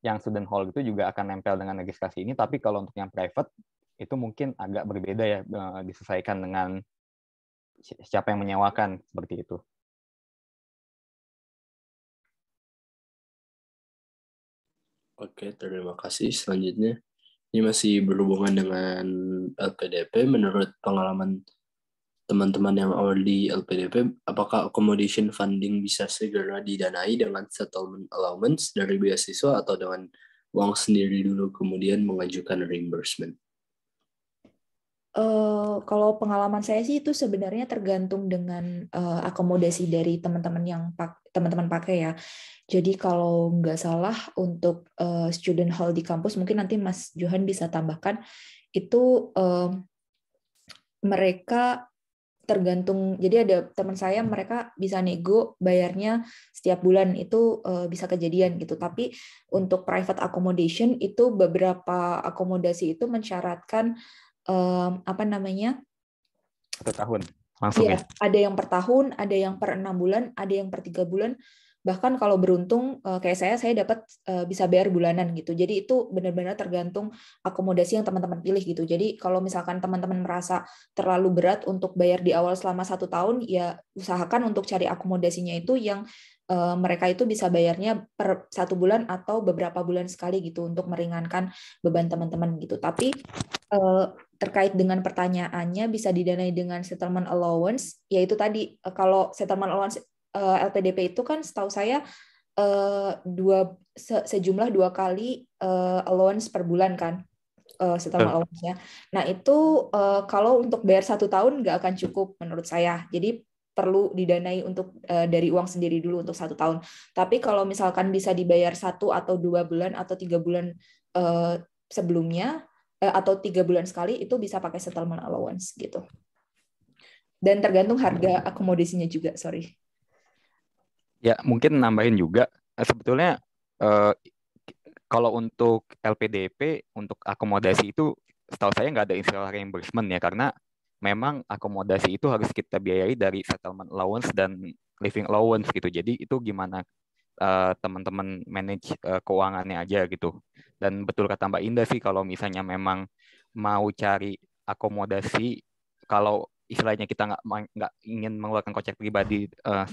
[SPEAKER 7] Yang student hall itu juga akan nempel dengan registrasi ini, tapi kalau untuk yang private, itu mungkin agak berbeda ya,
[SPEAKER 1] disesuaikan dengan siapa yang menyewakan, seperti itu. Oke, terima kasih. Selanjutnya, ini masih berhubungan dengan LPDP. Menurut
[SPEAKER 6] pengalaman teman-teman yang awal di LPDP, apakah accommodation funding bisa segera didanai dengan settlement allowance dari beasiswa atau dengan uang sendiri dulu kemudian mengajukan reimbursement?
[SPEAKER 5] Eh, kalau pengalaman saya sih itu sebenarnya tergantung dengan uh, akomodasi dari teman-teman yang teman teman-teman pakai ya. Jadi kalau nggak salah untuk uh, student hall di kampus mungkin nanti Mas Johan bisa tambahkan itu uh, mereka tergantung. Jadi ada teman saya mereka bisa nego bayarnya setiap bulan itu uh, bisa kejadian gitu. Tapi untuk private accommodation itu beberapa akomodasi itu mensyaratkan um, apa namanya?
[SPEAKER 7] Satu tahun langsung ya, ya.
[SPEAKER 5] Ada yang per tahun, ada yang per enam bulan, ada yang per tiga bulan. Bahkan kalau beruntung eh, kayak saya, saya dapat eh, bisa bayar bulanan gitu. Jadi itu benar-benar tergantung akomodasi yang teman-teman pilih gitu. Jadi kalau misalkan teman-teman merasa terlalu berat untuk bayar di awal selama satu tahun, ya usahakan untuk cari akomodasinya itu yang eh, mereka itu bisa bayarnya per satu bulan atau beberapa bulan sekali gitu untuk meringankan beban teman-teman gitu. Tapi terkait dengan pertanyaannya bisa didanai dengan settlement allowance, yaitu tadi eh, kalau settlement allowance eh, LPDP itu kan setahu saya eh, dua se, sejumlah dua kali allowance per bulan kan settlement allowance -nya. Nah itu kalau untuk bayar satu tahun nggak akan cukup menurut saya. Jadi perlu didanai untuk uh, dari uang sendiri dulu untuk satu tahun. Tapi kalau misalkan bisa dibayar satu atau dua bulan atau tiga bulan uh, sebelumnya Eh, atau tiga bulan sekali itu bisa pakai settlement allowance gitu. Dan tergantung harga hmm. akomodasinya juga, sorry.
[SPEAKER 7] Ya mungkin nambahin juga eh, sebetulnya eh, kalau untuk LPDP untuk akomodasi itu setahu saya nggak ada istilah reimbursement ya karena memang akomodasi itu harus kita biayai dari settlement allowance dan living allowance gitu. Jadi itu gimana teman eh, teman-teman manage uh, keuangannya aja gitu. Dan betul kata Mbak Indah sih kalau misalnya memang mau cari akomodasi kalau istilahnya kita nggak nggak ingin mengeluarkan kocek pribadi uh,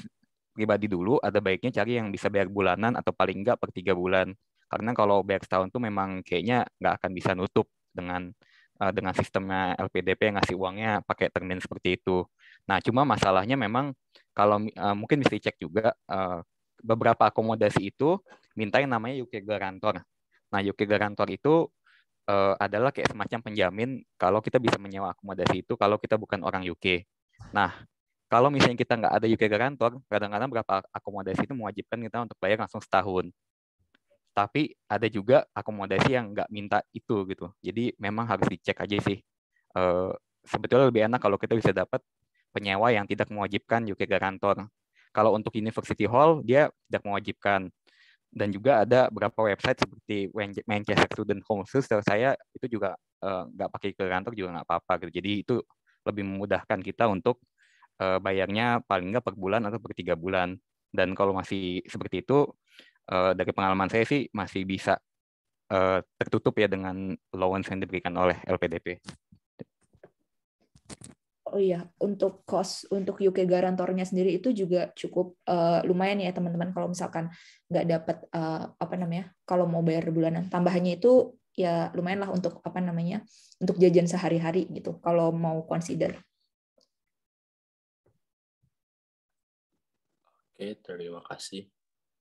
[SPEAKER 7] pribadi dulu ada baiknya cari yang bisa bayar bulanan atau paling nggak per tiga bulan karena kalau bayar setahun tuh memang kayaknya nggak akan bisa nutup dengan uh, dengan sistemnya LPDP yang ngasih uangnya pakai termin seperti itu. Nah, cuma masalahnya memang kalau uh, mungkin bisa dicek juga uh, beberapa akomodasi itu minta yang namanya UK garantor. Nah, UK garantor itu uh, adalah kayak semacam penjamin kalau kita bisa menyewa akomodasi itu kalau kita bukan orang UK. Nah, kalau misalnya kita nggak ada UK garantor, kadang-kadang berapa akomodasi itu mewajibkan kita untuk bayar langsung setahun. Tapi ada juga akomodasi yang nggak minta itu gitu. Jadi memang harus dicek aja sih. Uh, sebetulnya lebih enak kalau kita bisa dapat penyewa yang tidak mewajibkan UK garantor. Kalau untuk University Hall, dia tidak mewajibkan. Dan juga ada beberapa website seperti Manchester Student Council setelah saya itu juga eh, nggak uh, pakai ke kantor juga nggak apa-apa gitu. Jadi itu lebih memudahkan kita untuk uh, bayarnya paling nggak per bulan atau per tiga bulan. Dan kalau masih seperti itu, uh, dari pengalaman saya sih masih bisa uh, tertutup ya dengan loan yang diberikan oleh LPDP
[SPEAKER 5] oh iya untuk kos untuk UK garantornya sendiri itu juga cukup uh, lumayan ya teman-teman kalau misalkan nggak dapat uh, eh, apa namanya kalau mau bayar bulanan tambahannya itu ya lumayan lah untuk apa namanya untuk jajan sehari-hari gitu kalau mau
[SPEAKER 1] consider. Oke terima kasih.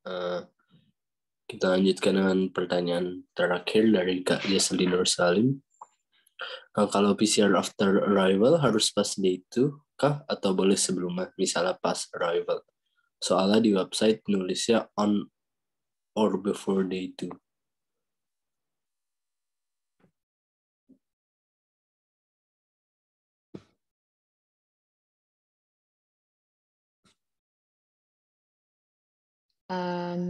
[SPEAKER 1] Uh, kita lanjutkan dengan pertanyaan terakhir
[SPEAKER 6] dari Kak Nur Salim kalau PCR after arrival harus pas day 2 kah atau boleh sebelumnya misalnya pas arrival soalnya di
[SPEAKER 1] website nulisnya on or before day 2 Um,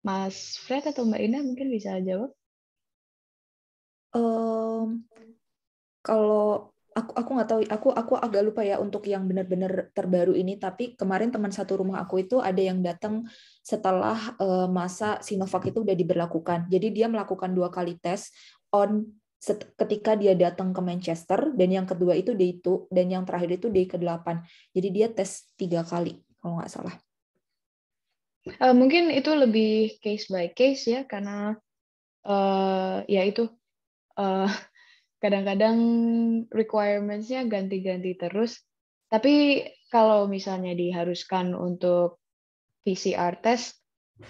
[SPEAKER 1] Mas Fred atau Mbak Ina mungkin bisa jawab um, kalau aku
[SPEAKER 5] aku nggak tahu aku aku agak lupa ya untuk yang benar-benar terbaru ini tapi kemarin teman satu rumah aku itu ada yang datang setelah uh, masa Sinovac itu udah diberlakukan jadi dia melakukan dua kali tes on ketika dia datang ke Manchester dan yang kedua itu day itu dan yang terakhir itu day ke-8 jadi dia tes tiga kali kalau nggak salah
[SPEAKER 2] uh, mungkin itu lebih case by case ya karena uh, ya itu uh, (laughs) kadang-kadang requirements-nya ganti-ganti terus. Tapi kalau misalnya diharuskan untuk PCR test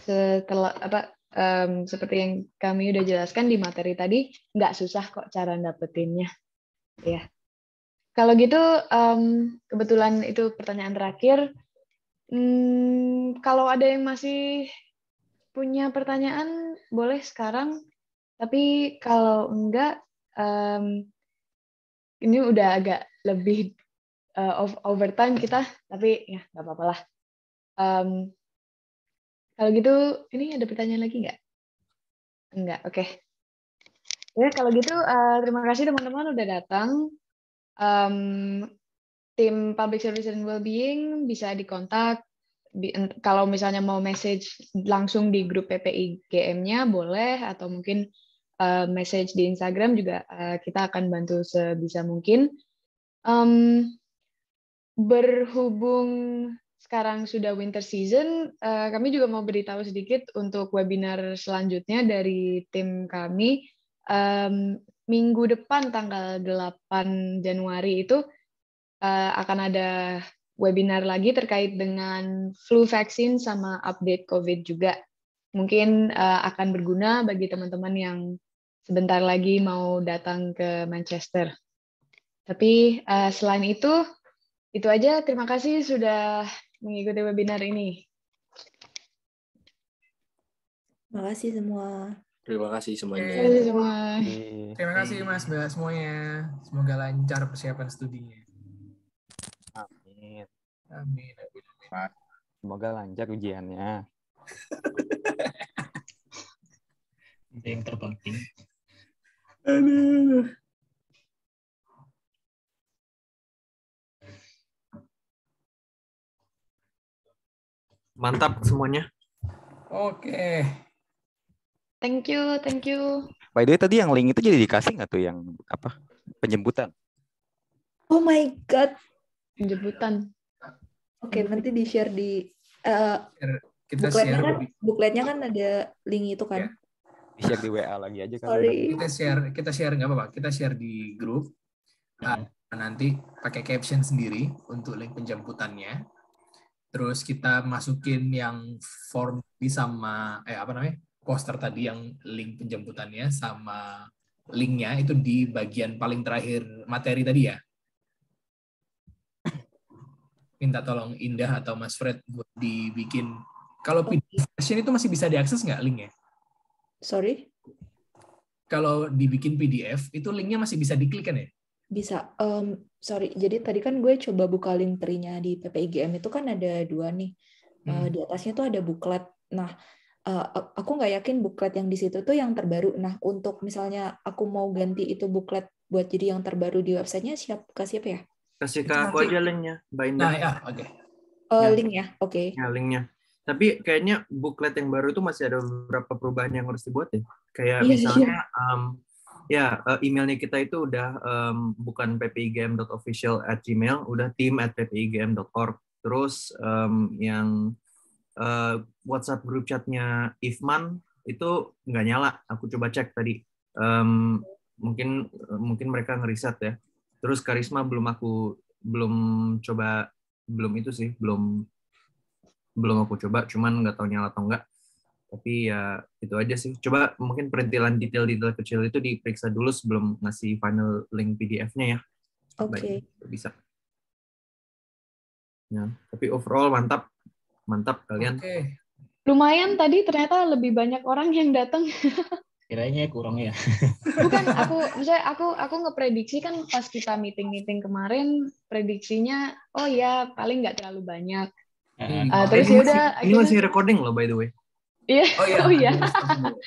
[SPEAKER 2] setelah apa um, seperti yang kami udah jelaskan di materi tadi, nggak susah kok cara dapetinnya. Ya. Yeah. Kalau gitu, um, kebetulan itu pertanyaan terakhir. Hmm, kalau ada yang masih punya pertanyaan, boleh sekarang tapi kalau enggak, um, ini udah agak lebih uh, eh, overtime kita, tapi ya nggak apa-apa lah. Um, kalau gitu, ini ada pertanyaan lagi nggak? Enggak, oke. Okay. Ya, kalau gitu uh, terima kasih teman-teman udah datang. Um, tim Public Service and Wellbeing bisa dikontak. bi kalau misalnya mau message langsung di grup ppi gm nya boleh, atau mungkin uh, message di Instagram juga uh, kita akan bantu sebisa mungkin. Um, berhubung sekarang sudah winter season, uh, kami juga mau beritahu sedikit untuk webinar selanjutnya dari tim kami. Um, minggu depan tanggal 8 Januari itu uh, akan ada webinar lagi terkait dengan flu vaksin sama update COVID juga. Mungkin uh, akan berguna bagi teman-teman yang sebentar lagi mau datang ke Manchester. Tapi uh, selain itu, itu aja. Terima kasih sudah mengikuti webinar ini. Terima kasih semua.
[SPEAKER 8] Terima kasih semuanya. Terima kasih semua. Terima kasih Mas Mbak semuanya. Semoga lancar persiapan
[SPEAKER 7] studinya.
[SPEAKER 3] Amin. Amin. amin,
[SPEAKER 7] amin. Semoga lancar ujiannya.
[SPEAKER 3] (laughs) yang
[SPEAKER 1] terpenting. Mantap semuanya. Oke. Okay. Thank you, thank
[SPEAKER 2] you.
[SPEAKER 7] By the way, tadi yang link itu jadi dikasih nggak tuh yang apa penjemputan?
[SPEAKER 2] Oh my god. Penjemputan. Oke, okay, nanti di eh, share di
[SPEAKER 5] uh,
[SPEAKER 7] Kita share kan,
[SPEAKER 5] bukletnya kan ada link itu kan. Yeah
[SPEAKER 7] di share di
[SPEAKER 8] WA lagi aja kan. Kita share kita share nggak apa-apa. Kita share di grup. Nah, nanti pakai caption sendiri untuk link penjemputannya. Terus kita masukin yang form di sama eh apa namanya? poster tadi yang link penjemputannya sama linknya itu di bagian paling terakhir materi tadi ya. Minta tolong Indah atau Mas Fred buat dibikin. Kalau PDF itu masih bisa diakses nggak linknya? Sorry? Kalau dibikin PDF, itu linknya masih bisa diklik kan ya?
[SPEAKER 5] Bisa. Um, sorry, jadi tadi kan gue coba buka link terinya di PPIGM itu kan ada dua nih. Eh, hmm. Uh, di atasnya tuh ada buklet. Nah, uh, aku nggak yakin buklet yang di situ tuh yang terbaru. Nah, untuk misalnya aku mau ganti itu buklet buat jadi yang terbaru di websitenya, siap kasih apa ya?
[SPEAKER 3] Kasih ke aku aja linknya, binder. Nah, ah, ya, oke. Okay. Uh, eh, Link ya, oke. Okay. Ya, linknya. Tapi kayaknya buklet yang baru itu masih ada beberapa perubahan yang harus dibuat ya. Kayak yeah, iya, misalnya yeah. Iya. Um, ya uh, emailnya kita itu udah um, bukan ppigm.official@gmail, udah team at ppigm.org. Terus um, yang uh, WhatsApp group chatnya Ifman itu nggak nyala. Aku coba cek tadi. Um, mungkin mungkin mereka ngeriset ya. Terus Karisma belum aku belum coba belum itu sih belum belum aku coba cuman nggak tahu nyala atau enggak tapi ya itu aja sih coba mungkin perintilan detail-detail kecil itu diperiksa dulu sebelum ngasih final link PDF-nya ya oke okay. bisa ya tapi overall mantap mantap kalian okay.
[SPEAKER 2] lumayan tadi ternyata lebih banyak orang yang datang
[SPEAKER 3] (laughs) kiranya kurang ya
[SPEAKER 2] bukan (laughs) aku misalnya aku aku ngeprediksi kan pas kita meeting meeting kemarin prediksinya oh ya paling nggak terlalu banyak
[SPEAKER 3] Hmm. Uh, terus ya udah. Ini akhirnya... masih recording loh by the way.
[SPEAKER 2] Iya. Yeah. Oh iya. oh, iya.